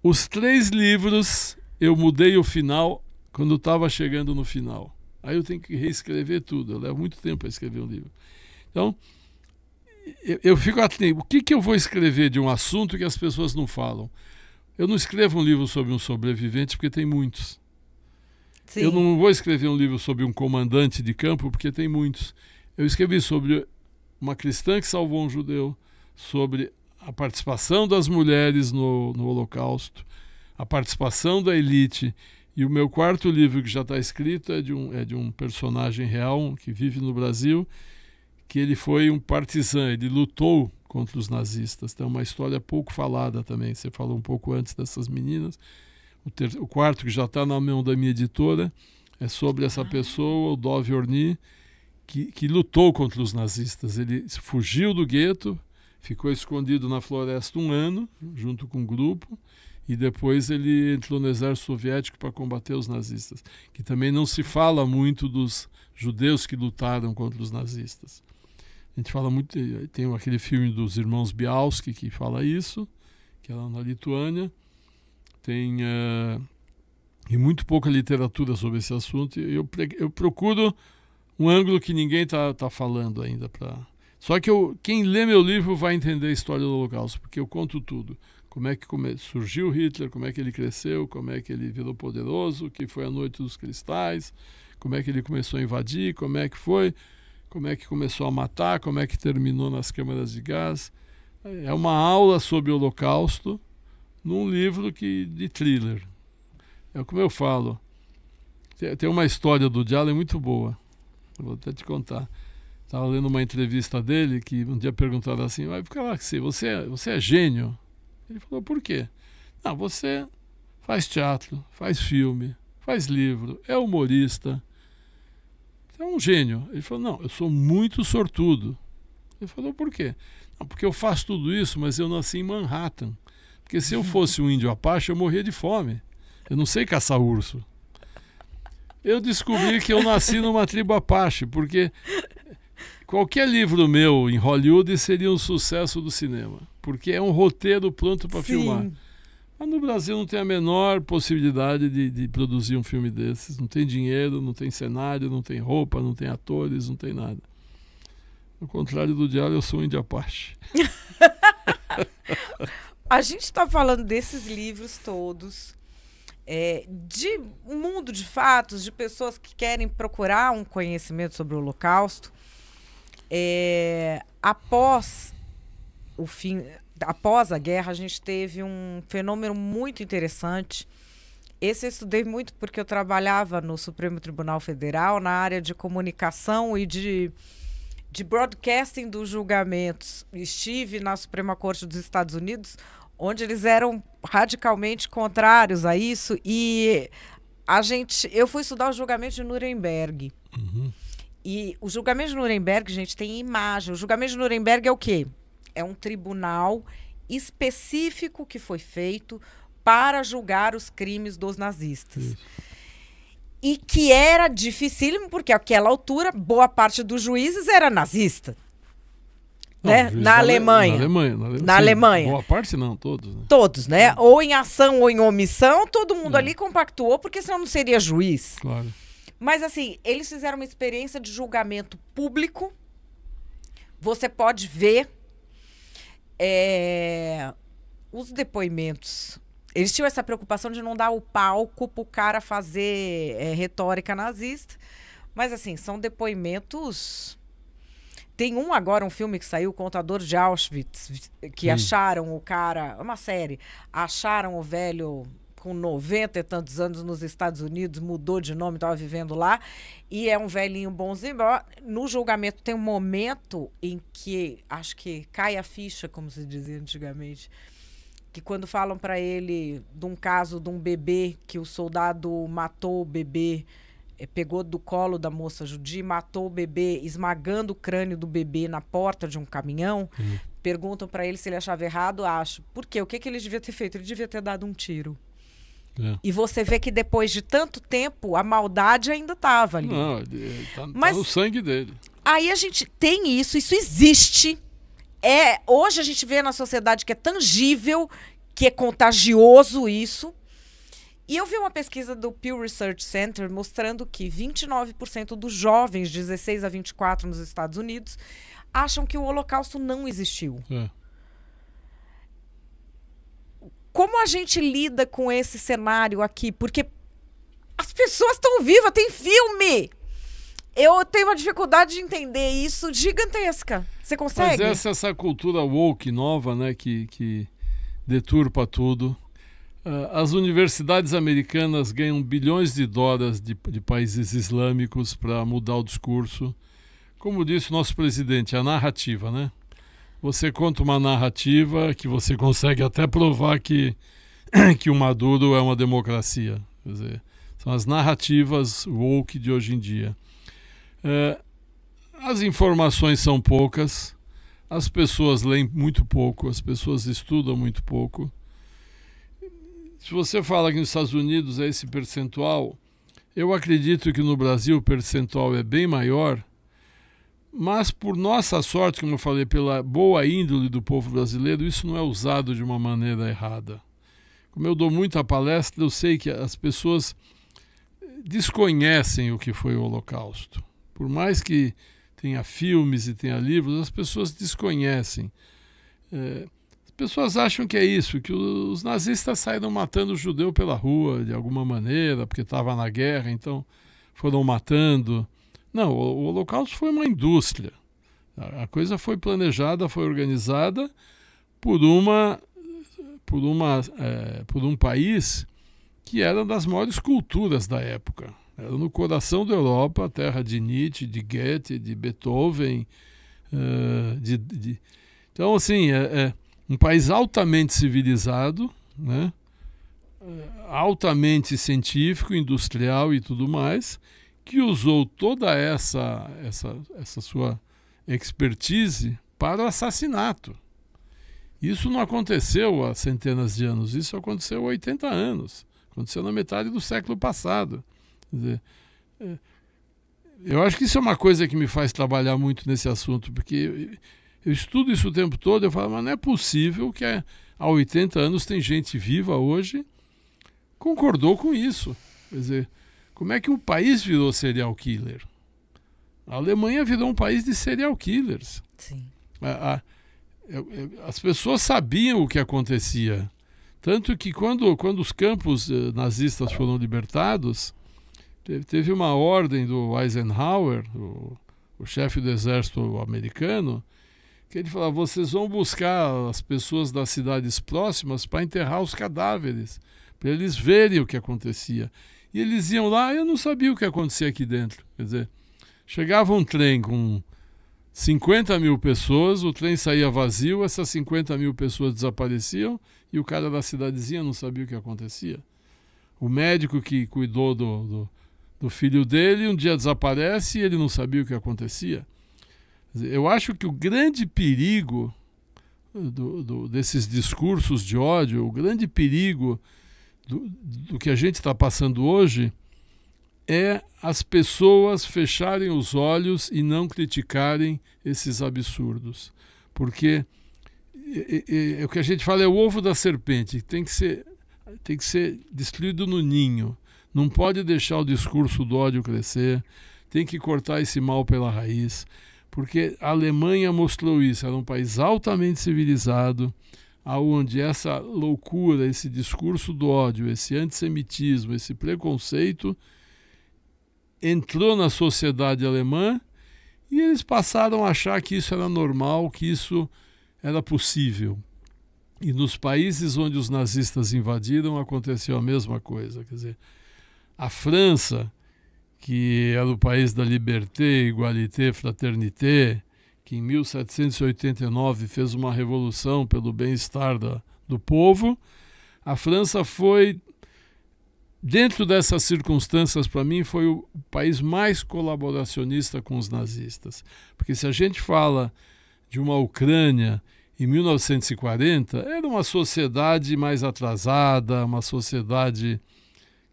Speaker 2: Os três livros, eu mudei o final quando estava chegando no final. Aí eu tenho que reescrever tudo. Eu levo muito tempo para escrever um livro. Então, eu, eu fico atento. O que, que eu vou escrever de um assunto que as pessoas não falam? Eu não escrevo um livro sobre um sobrevivente porque tem muitos. Sim. Eu não vou escrever um livro sobre um comandante de campo porque tem muitos. Eu escrevi sobre uma cristã que salvou um judeu, sobre a participação das mulheres no, no Holocausto, a participação da elite. E o meu quarto livro, que já está escrito, é de, um, é de um personagem real que vive no Brasil, que ele foi um partisan, ele lutou contra os nazistas. Então, uma história pouco falada também. Você falou um pouco antes dessas meninas. O, ter... o quarto, que já está na mão da minha editora, é sobre essa ah. pessoa, o Dove Orni, que, que lutou contra os nazistas. Ele fugiu do gueto, ficou escondido na floresta um ano, junto com um grupo, e depois ele entrou no exército soviético para combater os nazistas, que também não se fala muito dos judeus que lutaram contra os nazistas. A gente fala muito, eh, tem aquele filme dos irmãos Bialski que fala isso, que é lá na Lituânia. Tem uh, e muito pouca literatura sobre esse assunto. Eu, eu procuro um ângulo que ninguém está tá falando ainda para só que eu, quem lê meu livro vai entender a história do Holocausto, porque eu conto tudo. Como é que come, surgiu Hitler, como é que ele cresceu, como é que ele virou poderoso, que foi a Noite dos Cristais, como é que ele começou a invadir, como é que foi, como é que começou a matar, como é que terminou nas câmaras de gás. É uma aula sobre o Holocausto num livro que, de thriller. É como eu falo. Tem uma história do Diallo muito boa. Eu vou até te contar. Estava lendo uma entrevista dele que um dia perguntaram assim: vai ficar lá, você, é, você é gênio? Ele falou: por quê? Não, você faz teatro, faz filme, faz livro, é humorista, é um gênio. Ele falou: Não, eu sou muito sortudo. Ele falou: Por quê? Não, porque eu faço tudo isso, mas eu nasci em Manhattan. Porque se eu fosse um índio apache, eu morria de fome. Eu não sei caçar urso. Eu descobri que eu nasci numa tribo apache, porque qualquer livro meu em Hollywood seria um sucesso do cinema, porque é um roteiro pronto para filmar. Mas no Brasil não tem a menor possibilidade de, de, produzir um filme desses. Não tem dinheiro, não tem cenário, não tem roupa, não tem atores, não tem nada. Ao contrário do Diário, eu sou um índio Apache.
Speaker 1: a gente está falando desses livros todos, é, de um mundo de fatos, de pessoas que querem procurar um conhecimento sobre o Holocausto. É, após o fim, após a guerra, a gente teve um fenômeno muito interessante. Esse eu estudei muito porque eu trabalhava no Supremo Tribunal Federal na área de comunicação e de, de broadcasting dos julgamentos. Estive na Suprema Corte dos Estados Unidos, onde eles eram radicalmente contrários a isso. E a gente, eu fui estudar o julgamento de Nuremberg. Uhum. E o julgamento de Nuremberg, gente, tem imagem. O julgamento de Nuremberg é o quê? é um tribunal específico que foi feito para julgar os crimes dos nazistas. Isso. E que era dificílimo, porque àquela altura, boa parte dos juízes era nazista. Não, né? Na Alemanha. na, Alemanha. Na Alemanha. Na Alemanha. Boa
Speaker 2: parte não, todos. Né?
Speaker 1: Todos, né? É. Ou em ação ou em omissão, todo mundo é. ali compactuou, porque senão não seria juiz. Claro. Mas assim, eles fizeram uma experiência de julgamento público. Você pode ver é, os depoimentos. Eles tinham essa preocupação de não dar o palco pro cara fazer é, retórica nazista. Mas, assim, são depoimentos. Tem um agora, um filme que saiu, Contador de Auschwitz, que hum. acharam o cara. Uma série. Acharam o velho com 90 e tantos anos nos Estados Unidos, mudou de nome, estava vivendo lá, e é um velhinho bonzinho. No julgamento tem um momento em que acho que cai a ficha, como se dizia antigamente, que quando falam para ele de um caso de um bebê que o soldado matou o bebê, eh, pegou do colo da moça judia, matou o bebê, esmagando o crânio do bebê na porta de um caminhão. Uhum. Perguntam para ele se ele achava errado, acho. Por quê? O que, que ele devia ter feito? Ele devia ter dado um tiro. É. E você vê que depois de tanto tempo, a maldade ainda estava ali. Não, é,
Speaker 2: tá, tá, Mas, tá no sangue dele.
Speaker 1: Aí a gente tem isso, isso existe. É, hoje a gente vê na sociedade que é tangível, que é contagioso isso. E eu vi uma pesquisa do Pew Research Center mostrando que 29% dos jovens 16 a 24 nos Estados Unidos acham que o Holocausto não existiu. É como a gente lida com esse cenário aqui? Porque as pessoas estão vivas, tem filme! Eu tenho uma dificuldade de entender isso gigantesca. Você consegue? Mas essa,
Speaker 2: essa cultura woke nova, né, que, que deturpa tudo. Uh, as universidades americanas ganham bilhões de dólares de, de países islâmicos para mudar o discurso. Como disse o nosso presidente, a narrativa, né? você conta uma narrativa que você consegue até provar que, que o Maduro é uma democracia. Quer dizer, são as narrativas woke de hoje em dia. É, as informações são poucas, as pessoas leem muito pouco, as pessoas estudam muito pouco. Se você fala que nos Estados Unidos é esse percentual, eu acredito que no Brasil o percentual é bem maior mas, por nossa sorte, como eu falei, pela boa índole do povo brasileiro, isso não é usado de uma maneira errada. Como eu dou muita palestra, eu sei que as pessoas desconhecem o que foi o Holocausto. Por mais que tenha filmes e tenha livros, as pessoas desconhecem. É, as pessoas acham que é isso, que os nazistas saíram matando o judeu pela rua de alguma maneira, porque estava na guerra, então foram matando. Não, o, o Holocausto foi uma indústria. A, a coisa foi planejada, foi organizada por uma por uma é, por um país que era das maiores culturas da época. Era no coração da Europa, terra de Nietzsche, de Goethe, de Beethoven, uh, de, de, então assim é, é um país altamente civilizado, né? altamente científico, industrial e tudo mais, que usou toda essa, essa, essa sua expertise para o assassinato. Isso não aconteceu há centenas de anos, isso aconteceu há 80 anos, aconteceu na metade do século passado. Dizer, é, eu acho que isso é uma coisa que me faz trabalhar muito nesse assunto, porque eu estudo isso o tempo todo, eu falo, mas não é possível que há 80 anos tem gente viva hoje concordou com isso. Quer dizer, como é que o país virou serial killer? A Alemanha virou um país de serial killers. Sim. A, a, é, é, as pessoas sabiam o que acontecia. Tanto que quando, quando os campos eh, nazistas foram libertados, teve, uma ordem do Eisenhower, o, o chefe do exército americano, que ele falava: vocês vão buscar as pessoas das cidades próximas para enterrar os cadáveres, para eles verem o que acontecia. E eles iam lá, eu não sabia o que acontecia aqui dentro. Quer dizer, chegava um trem com 50 mil pessoas, o trem saía vazio, essas 50 mil pessoas desapareciam e o cara da cidadezinha não sabia o que acontecia. O médico que cuidou do, do, do filho dele um dia desaparece e ele não sabia o que acontecia. Dizer, eu acho que o grande perigo do, do, desses discursos de ódio, o grande perigo do, do que a gente está passando hoje é as pessoas fecharem os olhos e não criticarem esses absurdos. Porque é, é, é, o que a gente fala é o ovo da serpente, tem que ser, tem que ser destruído no ninho. Não pode deixar o discurso do ódio crescer, tem que cortar esse mal pela raiz, porque a Alemanha mostrou isso. Era um país altamente civilizado, aonde essa loucura, esse discurso do ódio, esse antissemitismo, esse preconceito entrou na sociedade alemã e eles passaram a achar que isso era normal, que isso era possível. E nos países onde os nazistas invadiram aconteceu a mesma coisa, quer dizer, a França, que era o país da liberté, igualité, fraternité, que em 1789 fez uma revolução pelo bem-estar do povo, a França foi, dentro dessas circunstâncias, para mim, foi o país mais colaboracionista com os nazistas. Porque se a gente fala de uma Ucrânia em 1940, era uma sociedade mais atrasada, uma sociedade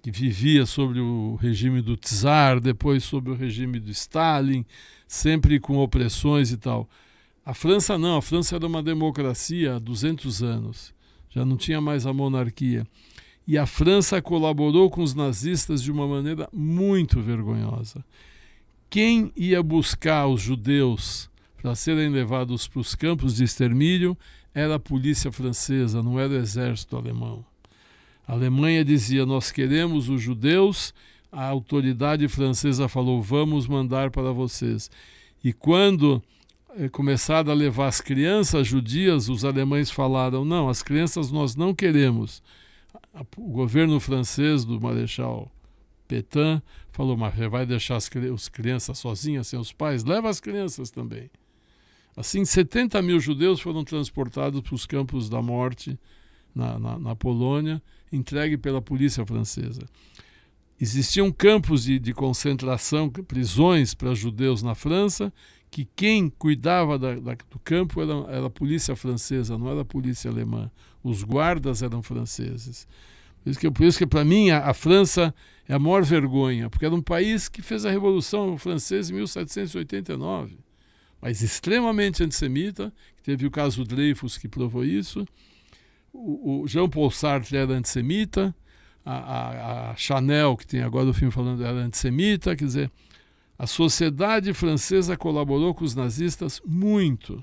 Speaker 2: que vivia sobre o regime do czar, depois sobre o regime do Stalin sempre com opressões e tal. A França não, a França era uma democracia há 200 anos, já não tinha mais a monarquia. E a França colaborou com os nazistas de uma maneira muito vergonhosa. Quem ia buscar os judeus para serem levados para os campos de extermínio era a polícia francesa, não era o exército alemão. A Alemanha dizia: Nós queremos os judeus a autoridade francesa falou: vamos mandar para vocês. E quando eh, começaram a levar as crianças judias, os alemães falaram: não, as crianças nós não queremos. O governo francês do Marechal Petain falou: mas vai deixar as, as crianças sozinhas, sem os pais? Leva as crianças também. Assim, 70 mil judeus foram transportados para os campos da morte na, na, na Polônia, entregue pela polícia francesa. Existiam campos de, de concentração, prisões para judeus na França, que quem cuidava da, da, do campo era, era a polícia francesa, não era a polícia alemã. Os guardas eram franceses. Por isso que, que para mim, a, a, França é a maior vergonha, porque era um país que fez a Revolução Francesa em 1789, mas extremamente antissemita, teve o caso Dreyfus que provou isso. O, o Jean Paul Sartre era antissemita, a, a, a Chanel, que tem agora o filme falando era é antissemita, quer dizer, a sociedade francesa colaborou com os nazistas muito,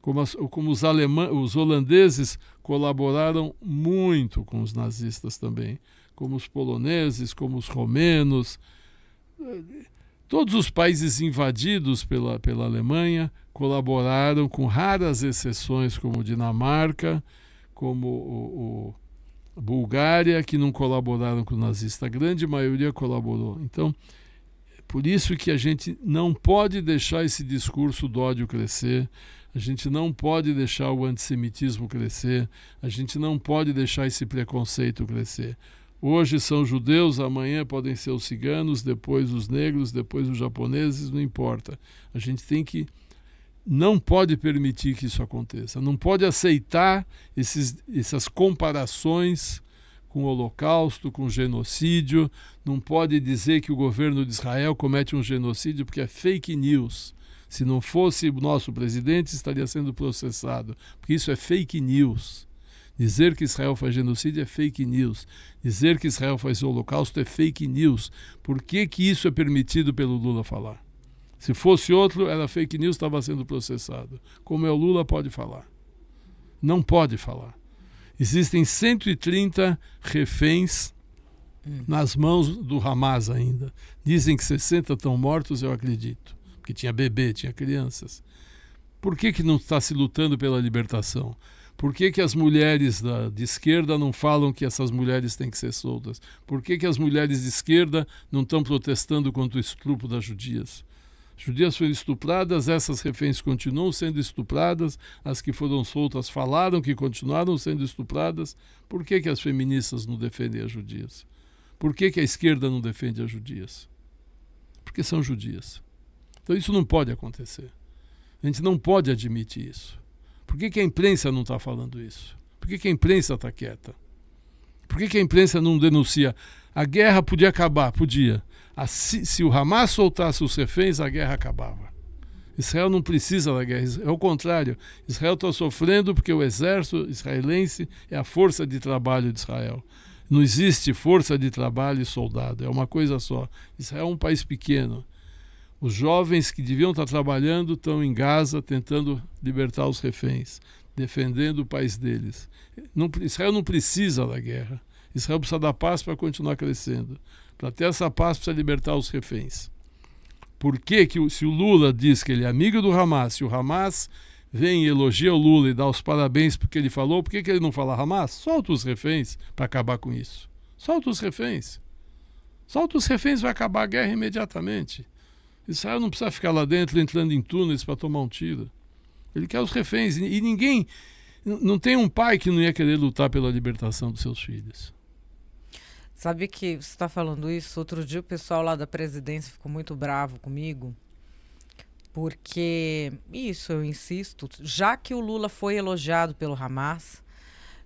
Speaker 2: como, as, como os, alemã, os holandeses colaboraram muito com os nazistas também, como os poloneses, como os romenos. Todos os países invadidos pela, pela Alemanha colaboraram, com raras exceções, como Dinamarca, como o, o Bulgária, que não colaboraram com o nazista, a grande maioria colaborou. Então, por isso que a gente não pode deixar esse discurso do ódio crescer, a gente não pode deixar o antissemitismo crescer, a gente não pode deixar esse preconceito crescer. Hoje são judeus, amanhã podem ser os ciganos, depois os negros, depois os japoneses, não importa. A gente tem que não pode permitir que isso aconteça, não pode aceitar esses, essas comparações com o Holocausto, com o genocídio, não pode dizer que o governo de Israel comete um genocídio porque é fake news. Se não fosse o nosso presidente, estaria sendo processado, porque isso é fake news. Dizer que Israel faz genocídio é fake news. Dizer que Israel faz holocausto é fake news. Por que, que isso é permitido pelo Lula falar? Se fosse outro, era fake news, estava sendo processado. Como é o Lula, pode falar. Não pode falar. Existem 130 reféns hum. nas mãos do Hamas ainda. Dizem que 60 estão mortos, eu acredito. Porque tinha bebê, tinha crianças. Por que, que não está se lutando pela libertação? Por que, que as mulheres da, de esquerda não falam que essas mulheres têm que ser soltas? Por que, que as mulheres de esquerda não estão protestando contra o estupro das judias? judias foram estupradas, essas reféns continuam sendo estupradas, as que foram soltas falaram que continuaram sendo estupradas. Por que, que as feministas não defendem as judias? Por que, que a esquerda não defende as judias? Porque são judias. Então isso não pode acontecer. A gente não pode admitir isso. Por que, que a imprensa não está falando isso? Por que, que a imprensa está quieta? Por que, que a imprensa não denuncia? A guerra podia acabar, podia se, se, o Hamas soltasse os reféns, a guerra acabava. Israel não precisa da guerra, é o contrário. Israel está sofrendo porque o exército israelense é a força de trabalho de Israel. Não existe força de trabalho e soldado, é uma coisa só. Israel é um país pequeno. Os jovens que deviam estar tá trabalhando estão em Gaza tentando libertar os reféns, defendendo o país deles. Não, Israel não precisa da guerra. Israel precisa da paz para continuar crescendo. Para ter essa paz, precisa libertar os reféns. Por que, que se o Lula diz que ele é amigo do Hamas, se o Hamas vem e elogia o Lula e dá os parabéns porque ele falou, por que, que ele não fala Hamas? Solta os reféns para acabar com isso. Solta os reféns. Solta os reféns, vai acabar a guerra imediatamente. Israel não precisa ficar lá dentro entrando em túneis para tomar um tiro. Ele quer os reféns. E ninguém. Não tem um pai que não ia querer lutar pela libertação dos seus filhos.
Speaker 1: Sabe que você está falando isso? Outro dia o pessoal lá da presidência ficou muito bravo comigo, porque, isso eu insisto, já que o Lula foi elogiado pelo Hamas,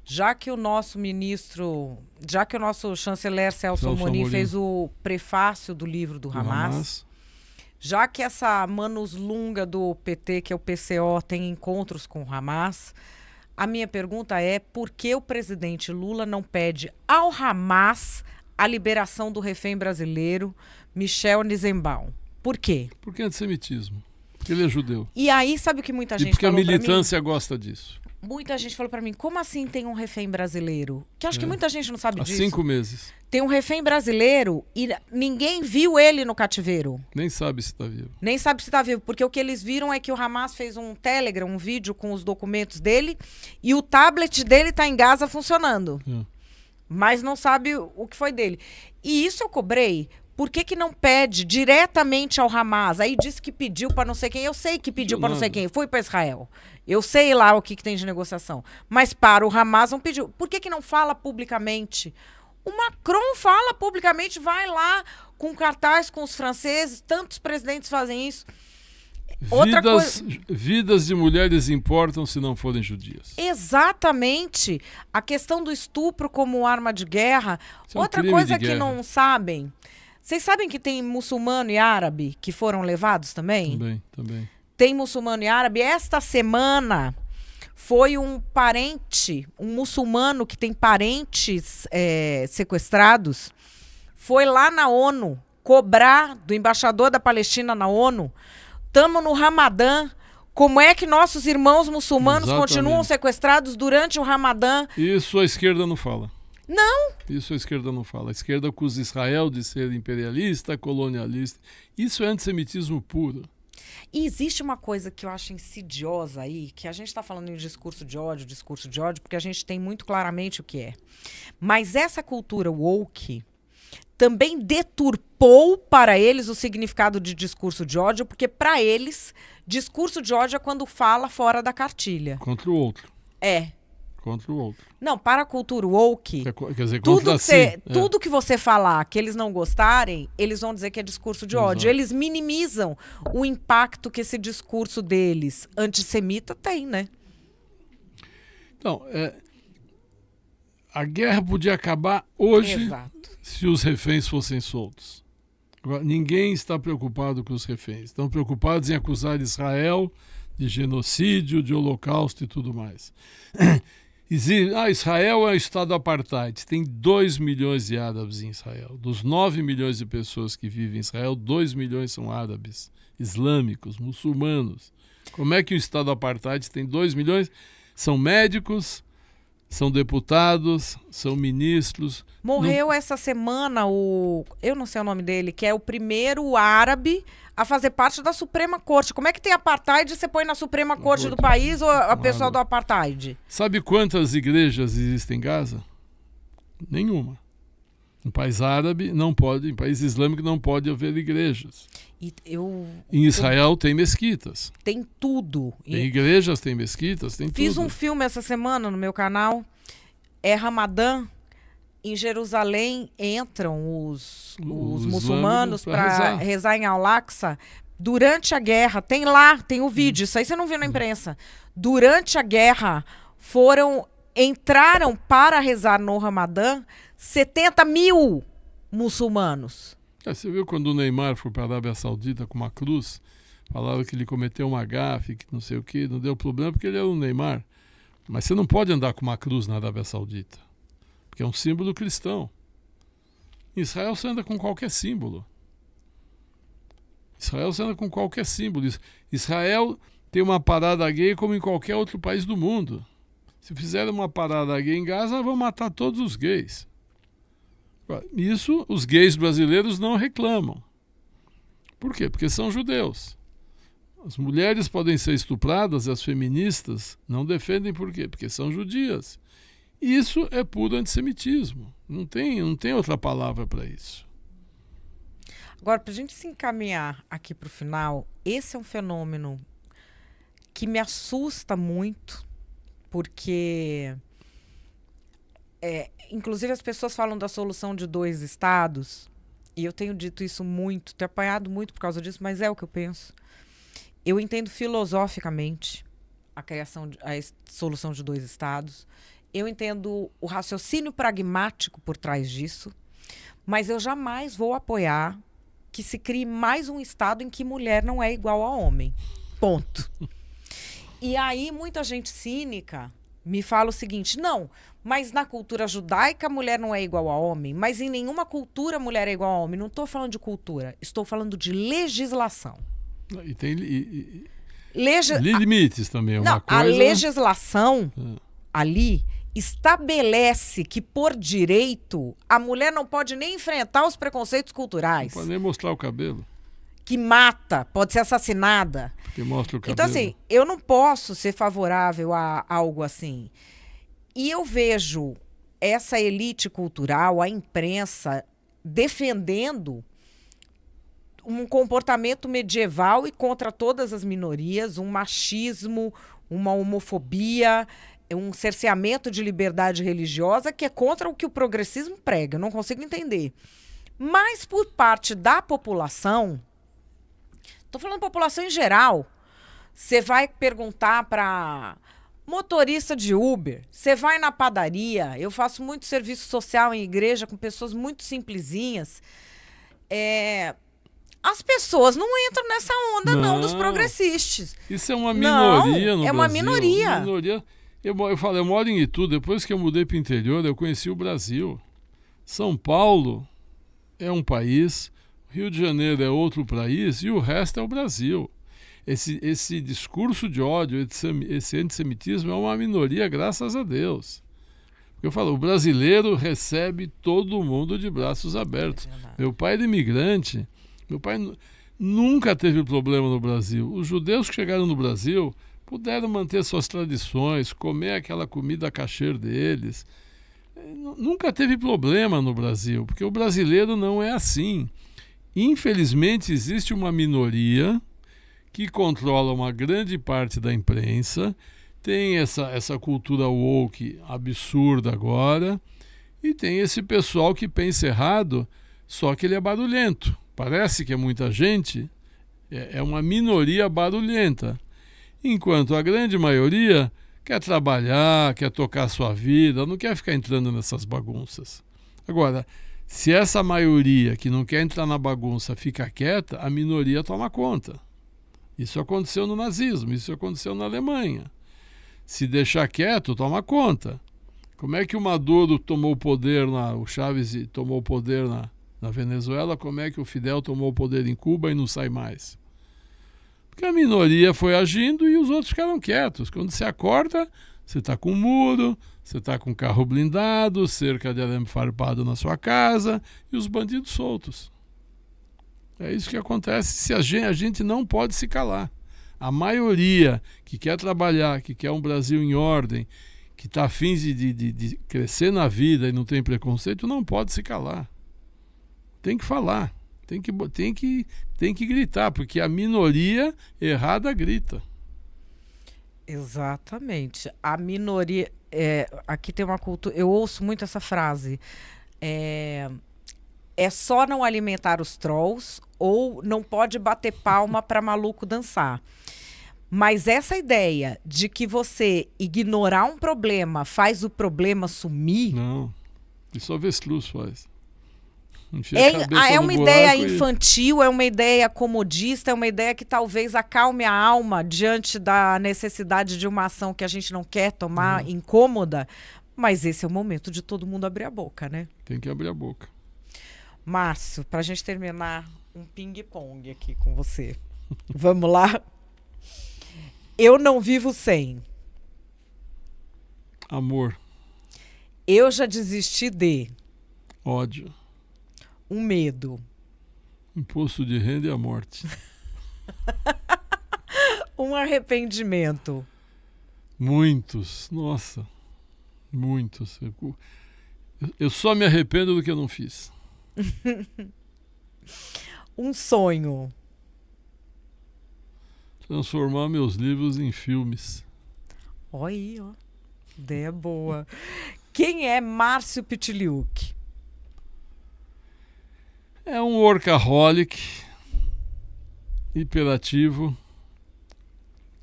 Speaker 1: já que o nosso ministro, já que o nosso chanceler Celso Moni fez o prefácio do livro do, do Hamas, já que essa manos lunga do PT, que é o PCO, tem encontros com o Hamas, a minha pergunta é por que o presidente Lula não pede ao Hamas a liberação do refém brasileiro Michel Nizembaum?
Speaker 2: Por quê? Porque é antissemitismo. Porque ele é judeu. E
Speaker 1: aí, sabe o que muita gente e porque a militância
Speaker 2: gosta disso.
Speaker 1: Muita gente falou para mim, como assim tem um refém brasileiro? Que acho é. que muita gente não sabe Há disso. Há cinco meses. Tem um refém brasileiro e ninguém viu ele no cativeiro.
Speaker 2: Nem sabe se está vivo.
Speaker 1: Nem sabe se está vivo, porque o que eles viram é que o Hamas fez um Telegram, um vídeo com os documentos dele e o tablet dele está em Gaza funcionando. É. Mas não sabe o que foi dele. E isso eu cobrei por que, que não pede diretamente ao Hamas? Aí disse que pediu para não sei quem. Eu sei que pediu para não sei quem. Foi para Israel. Eu sei lá o que, que tem de negociação. Mas para o Hamas não pediu. Por que, que não fala publicamente? O Macron fala publicamente, vai lá com cartaz com os franceses. Tantos presidentes fazem isso. Outra vidas, coisa...
Speaker 2: vidas de mulheres importam se não forem judias.
Speaker 1: Exatamente. A questão do estupro como arma de guerra. É um Outra coisa que guerra. não sabem vocês sabem que tem muçulmano e árabe que foram levados também? Também, também. Tem muçulmano e árabe. Esta semana foi um parente, um muçulmano que tem parentes é, sequestrados, foi lá na ONU cobrar do embaixador da Palestina na ONU. Estamos no Ramadã. Como é que nossos irmãos muçulmanos Exatamente. continuam sequestrados durante o Ramadã?
Speaker 2: Isso a esquerda não fala. Não. Isso a esquerda não fala. A esquerda acusa Israel de ser imperialista, colonialista. Isso é antissemitismo puro.
Speaker 1: E existe uma coisa que eu acho insidiosa aí, que a gente está falando em discurso de ódio, discurso de ódio, porque a gente tem muito claramente o que é. Mas essa cultura woke também deturpou para eles o significado de discurso de ódio, porque para eles, discurso de ódio é quando fala fora da cartilha.
Speaker 2: Contra o outro. É contra o outro.
Speaker 1: Não, para a cultura woke, é quer dizer, tudo, que, você, é. tudo que você falar que eles não gostarem, eles vão dizer que é discurso de Exato. ódio. Eles minimizam o impacto que esse discurso deles antissemita tem, né?
Speaker 2: Então, é, a guerra podia acabar hoje Exato. se os reféns fossem soltos. Agora, ninguém está preocupado com os reféns. Estão preocupados em acusar Israel de genocídio, de holocausto e tudo mais. Ah, Israel é um estado apartheid. Tem 2 milhões de árabes em Israel. Dos 9 milhões de pessoas que vivem em Israel, 2 milhões são árabes, islâmicos, muçulmanos. Como é que o estado apartheid tem 2 milhões? São médicos, são deputados, são ministros. Morreu não...
Speaker 1: essa semana o. Eu não sei o nome dele, que é o primeiro árabe a fazer parte da Suprema Corte. Como é que tem apartheid você põe na Suprema Corte, Corte do país ou a pessoa do apartheid?
Speaker 2: Sabe quantas igrejas existem em Gaza? Nenhuma. Em país árabe não pode, em país islâmico não pode haver igrejas.
Speaker 1: E eu, em Israel
Speaker 2: eu, tem mesquitas. Tem tudo. Tem igrejas, tem mesquitas, tem Fiz tudo. Fiz um
Speaker 1: filme essa semana no meu canal. É Ramadã. Em Jerusalém entram os, os, os muçulmanos para rezar. rezar. em Al-Aqsa. Durante a guerra, tem lá, tem o hum. vídeo, isso aí você não viu na hum. imprensa. Durante a guerra, foram entraram para rezar no Ramadã 70 mil muçulmanos.
Speaker 2: É, você viu quando o Neymar foi para a Arábia Saudita com uma cruz, falaram que ele cometeu uma gafe, que não sei o que, não deu problema porque ele era o um Neymar. Mas você não pode andar com uma cruz na Arábia Saudita, porque é um símbolo cristão. Em Israel você anda com qualquer símbolo. Israel você anda com qualquer símbolo. Israel tem uma parada gay como em qualquer outro país do mundo. Se fizer uma parada gay em Gaza, vão matar todos os gays. Isso os gays brasileiros não reclamam. Por quê? Porque são judeus. As mulheres podem ser estupradas, as feministas não defendem por quê? Porque são judias. Isso é puro antissemitismo. Não tem, não tem outra palavra para isso.
Speaker 1: Agora, para a gente se encaminhar aqui para o final, esse é um fenômeno que me assusta muito, porque é, Inclusive, as pessoas falam da solução de dois estados, e eu tenho dito isso muito, tenho apanhado muito por causa disso, mas é o que eu penso. Eu entendo filosoficamente a criação, de, a solução de dois estados. Eu entendo o raciocínio pragmático por trás disso, mas eu jamais vou apoiar que se crie mais um estado em que mulher não é igual a homem. Ponto. E aí muita gente cínica me fala o seguinte: não, mas na cultura judaica a mulher não é igual a homem, mas em nenhuma cultura a mulher é igual a homem. Não estou falando de cultura, estou falando de legislação.
Speaker 2: E tem. E, e...
Speaker 1: Legis... Limites também. É não, coisa... a legislação ali estabelece que, por direito, a mulher não pode nem enfrentar os preconceitos culturais. Não pode nem mostrar o cabelo que mata, pode ser assassinada.
Speaker 2: mostra o então, cabelo. Então, assim,
Speaker 1: eu não posso ser favorável a algo assim. E eu vejo essa elite cultural, a imprensa, defendendo um comportamento medieval e contra todas as minorias, um machismo, uma homofobia, um cerceamento de liberdade religiosa que é contra o que o progressismo prega. Eu não consigo entender. Mas por parte da população, Estou falando população em geral. Você vai perguntar para motorista de Uber, você vai na padaria, eu faço muito serviço social em igreja com pessoas muito simplesinhas. É, as pessoas não entram nessa
Speaker 2: onda, não, não dos progressistas. Isso é uma minoria não, no é Brasil. É uma minoria. minoria. Eu, eu falei, eu moro em Itu, depois que eu mudei para o interior, eu conheci o Brasil. São Paulo é um país Rio de Janeiro é outro país e o resto é o Brasil. Esse, esse discurso de ódio, esse, antissemitismo é uma minoria, graças a Deus. eu falo, o brasileiro recebe todo mundo de braços abertos. É meu pai era imigrante, meu pai nunca teve problema no Brasil. Os judeus que chegaram no Brasil puderam manter suas tradições, comer aquela comida cacheira deles. Nunca teve problema no Brasil, porque o brasileiro não é assim. Infelizmente, existe uma minoria que controla uma grande parte da imprensa, tem essa, essa cultura woke absurda agora, e tem esse pessoal que pensa errado, só que ele é barulhento. Parece que é muita gente, é, é uma minoria barulhenta. Enquanto a grande maioria quer trabalhar, quer tocar sua vida, não quer ficar entrando nessas bagunças. Agora, se essa maioria que não quer entrar na bagunça fica quieta, a minoria toma conta. Isso aconteceu no nazismo, isso aconteceu na Alemanha. Se deixar quieto, toma conta. Como é que o Maduro tomou o poder na, o Chávez tomou o poder na, na Venezuela, como é que o Fidel tomou o poder em Cuba e não sai mais? Porque a minoria foi agindo e os outros ficaram quietos. Quando você acorda, você está com um muro, você está com carro blindado, cerca de arame farpado na sua casa e os bandidos soltos. É isso que acontece se a gente, a gente não pode se calar. A maioria que quer trabalhar, que quer um Brasil em ordem, que está afim de, de, de crescer na vida e não tem preconceito, não pode se calar. Tem que falar, tem que, tem que, tem que gritar, porque a minoria errada grita.
Speaker 1: Exatamente. A minoria é, aqui tem uma cultura. Eu ouço muito essa frase. É, é só não alimentar os trolls ou não pode bater palma para maluco dançar. Mas essa ideia de que você ignorar um problema faz o problema sumir. Não. Isso a é avestruz faz.
Speaker 2: É, ah, é uma ideia e...
Speaker 1: infantil, é uma ideia comodista, é uma ideia que talvez acalme a alma diante da necessidade de uma ação que a gente não quer tomar, uhum. incômoda. Mas esse é o momento de todo mundo abrir a boca, né?
Speaker 2: Tem que abrir a boca.
Speaker 1: Márcio, para a gente terminar um ping-pong aqui com você. Vamos lá? Eu não vivo sem.
Speaker 2: Amor. Eu já desisti de. Ódio um medo? Imposto de renda e a morte.
Speaker 1: um arrependimento?
Speaker 2: Muitos, nossa, muitos. Eu só me arrependo do que eu não fiz.
Speaker 1: um sonho.
Speaker 2: Transformar meus livros em filmes.
Speaker 1: Olha aí, ó. Ideia boa. Quem é Márcio Pitiliuk?
Speaker 2: É um workaholic hiperativo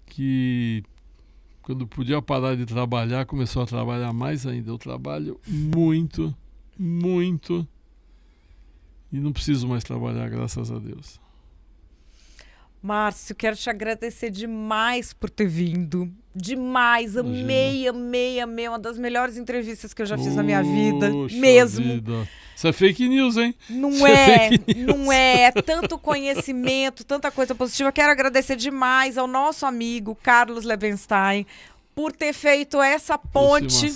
Speaker 2: que quando podia parar de trabalhar, começou a trabalhar mais ainda. Eu trabalho muito, muito e não preciso mais trabalhar, graças a Deus.
Speaker 1: Márcio, quero te agradecer demais por ter vindo. Demais, amei, amei, amei. Uma das melhores entrevistas que eu já fiz na minha vida. Mesmo.
Speaker 2: Vida. Isso é fake news, hein? Não Isso é, é
Speaker 1: não é. É tanto conhecimento, tanta coisa positiva. Quero agradecer demais ao nosso amigo Carlos Levenstein por ter feito essa ponte.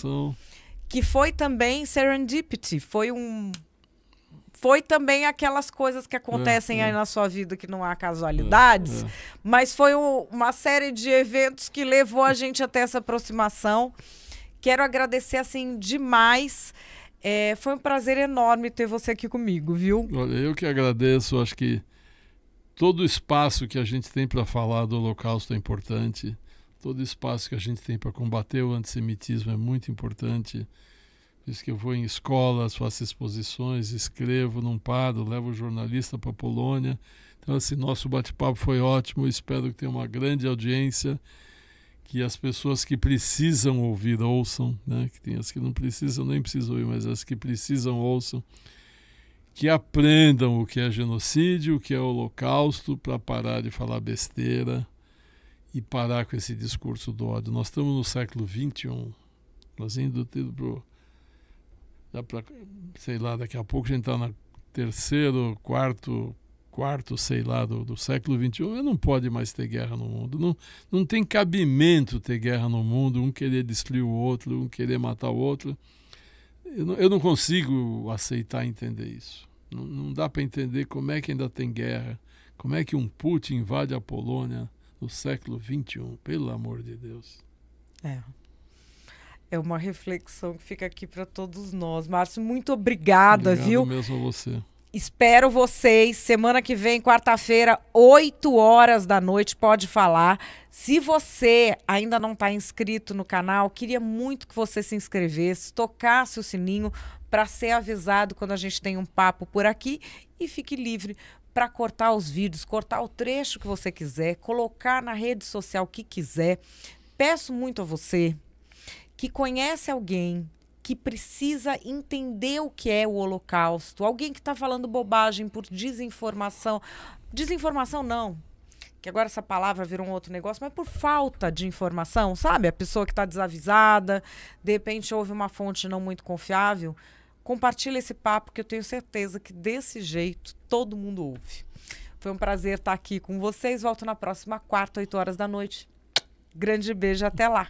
Speaker 1: Que foi também serendipity, foi um, foi também aquelas coisas que acontecem é, aí é. na sua vida que não há é, casualidades, é, mas foi uma série de eventos que levou a gente até essa aproximação. Quero agradecer assim demais. É, foi um prazer enorme ter você
Speaker 2: aqui comigo, viu? Olha, eu que agradeço. Acho que todo espaço que a gente tem para falar do Holocausto é importante. Todo espaço que a gente tem para combater o antissemitismo é muito importante Diz que eu vou em escolas, faço exposições, escrevo num paro, levo jornalista para a Polônia. Então, assim, nosso bate-papo foi ótimo. Espero que tenha uma grande audiência, que as pessoas que precisam ouvir ouçam, né? que tem as que não precisam, nem precisam ouvir, mas as que precisam ouçam, que aprendam o que é genocídio, o que é holocausto, para parar de falar besteira e parar com esse discurso do ódio. Nós estamos no século XXI. Nós ainda temos dá para, sei lá, daqui a pouco a gente está no terceiro, quarto, quarto, sei lá, do, do século XXI, não pode mais ter guerra no mundo. Não, não tem cabimento ter guerra no mundo, um querer destruir o outro, um querer matar o outro. Eu não, eu não consigo aceitar entender isso. Não, não dá para entender como é que ainda tem guerra, como é que um Putin invade a Polônia no século XXI, pelo amor de Deus. É.
Speaker 1: É uma reflexão que fica aqui para todos nós. Márcio, muito obrigada, Obrigado viu? mesmo a você. Espero vocês semana que vem, quarta-feira, 8 horas da noite, pode falar. Se você ainda não está inscrito no canal, queria muito que você se inscrevesse, tocasse o sininho para ser avisado quando a gente tem um papo por aqui e fique livre para cortar os vídeos, cortar o trecho que você quiser, colocar na rede social que quiser. Peço muito a você, que conhece alguém que precisa entender o que é o Holocausto, alguém que está falando bobagem por desinformação. Desinformação não, que agora essa palavra virou um outro negócio, mas por falta de informação, sabe? A pessoa que está desavisada, de repente houve uma fonte não muito confiável. Compartilha esse papo que eu tenho certeza que desse jeito todo mundo ouve. Foi um prazer estar tá aqui com vocês. Volto na próxima quarta, 8 horas da noite. Grande beijo, até lá.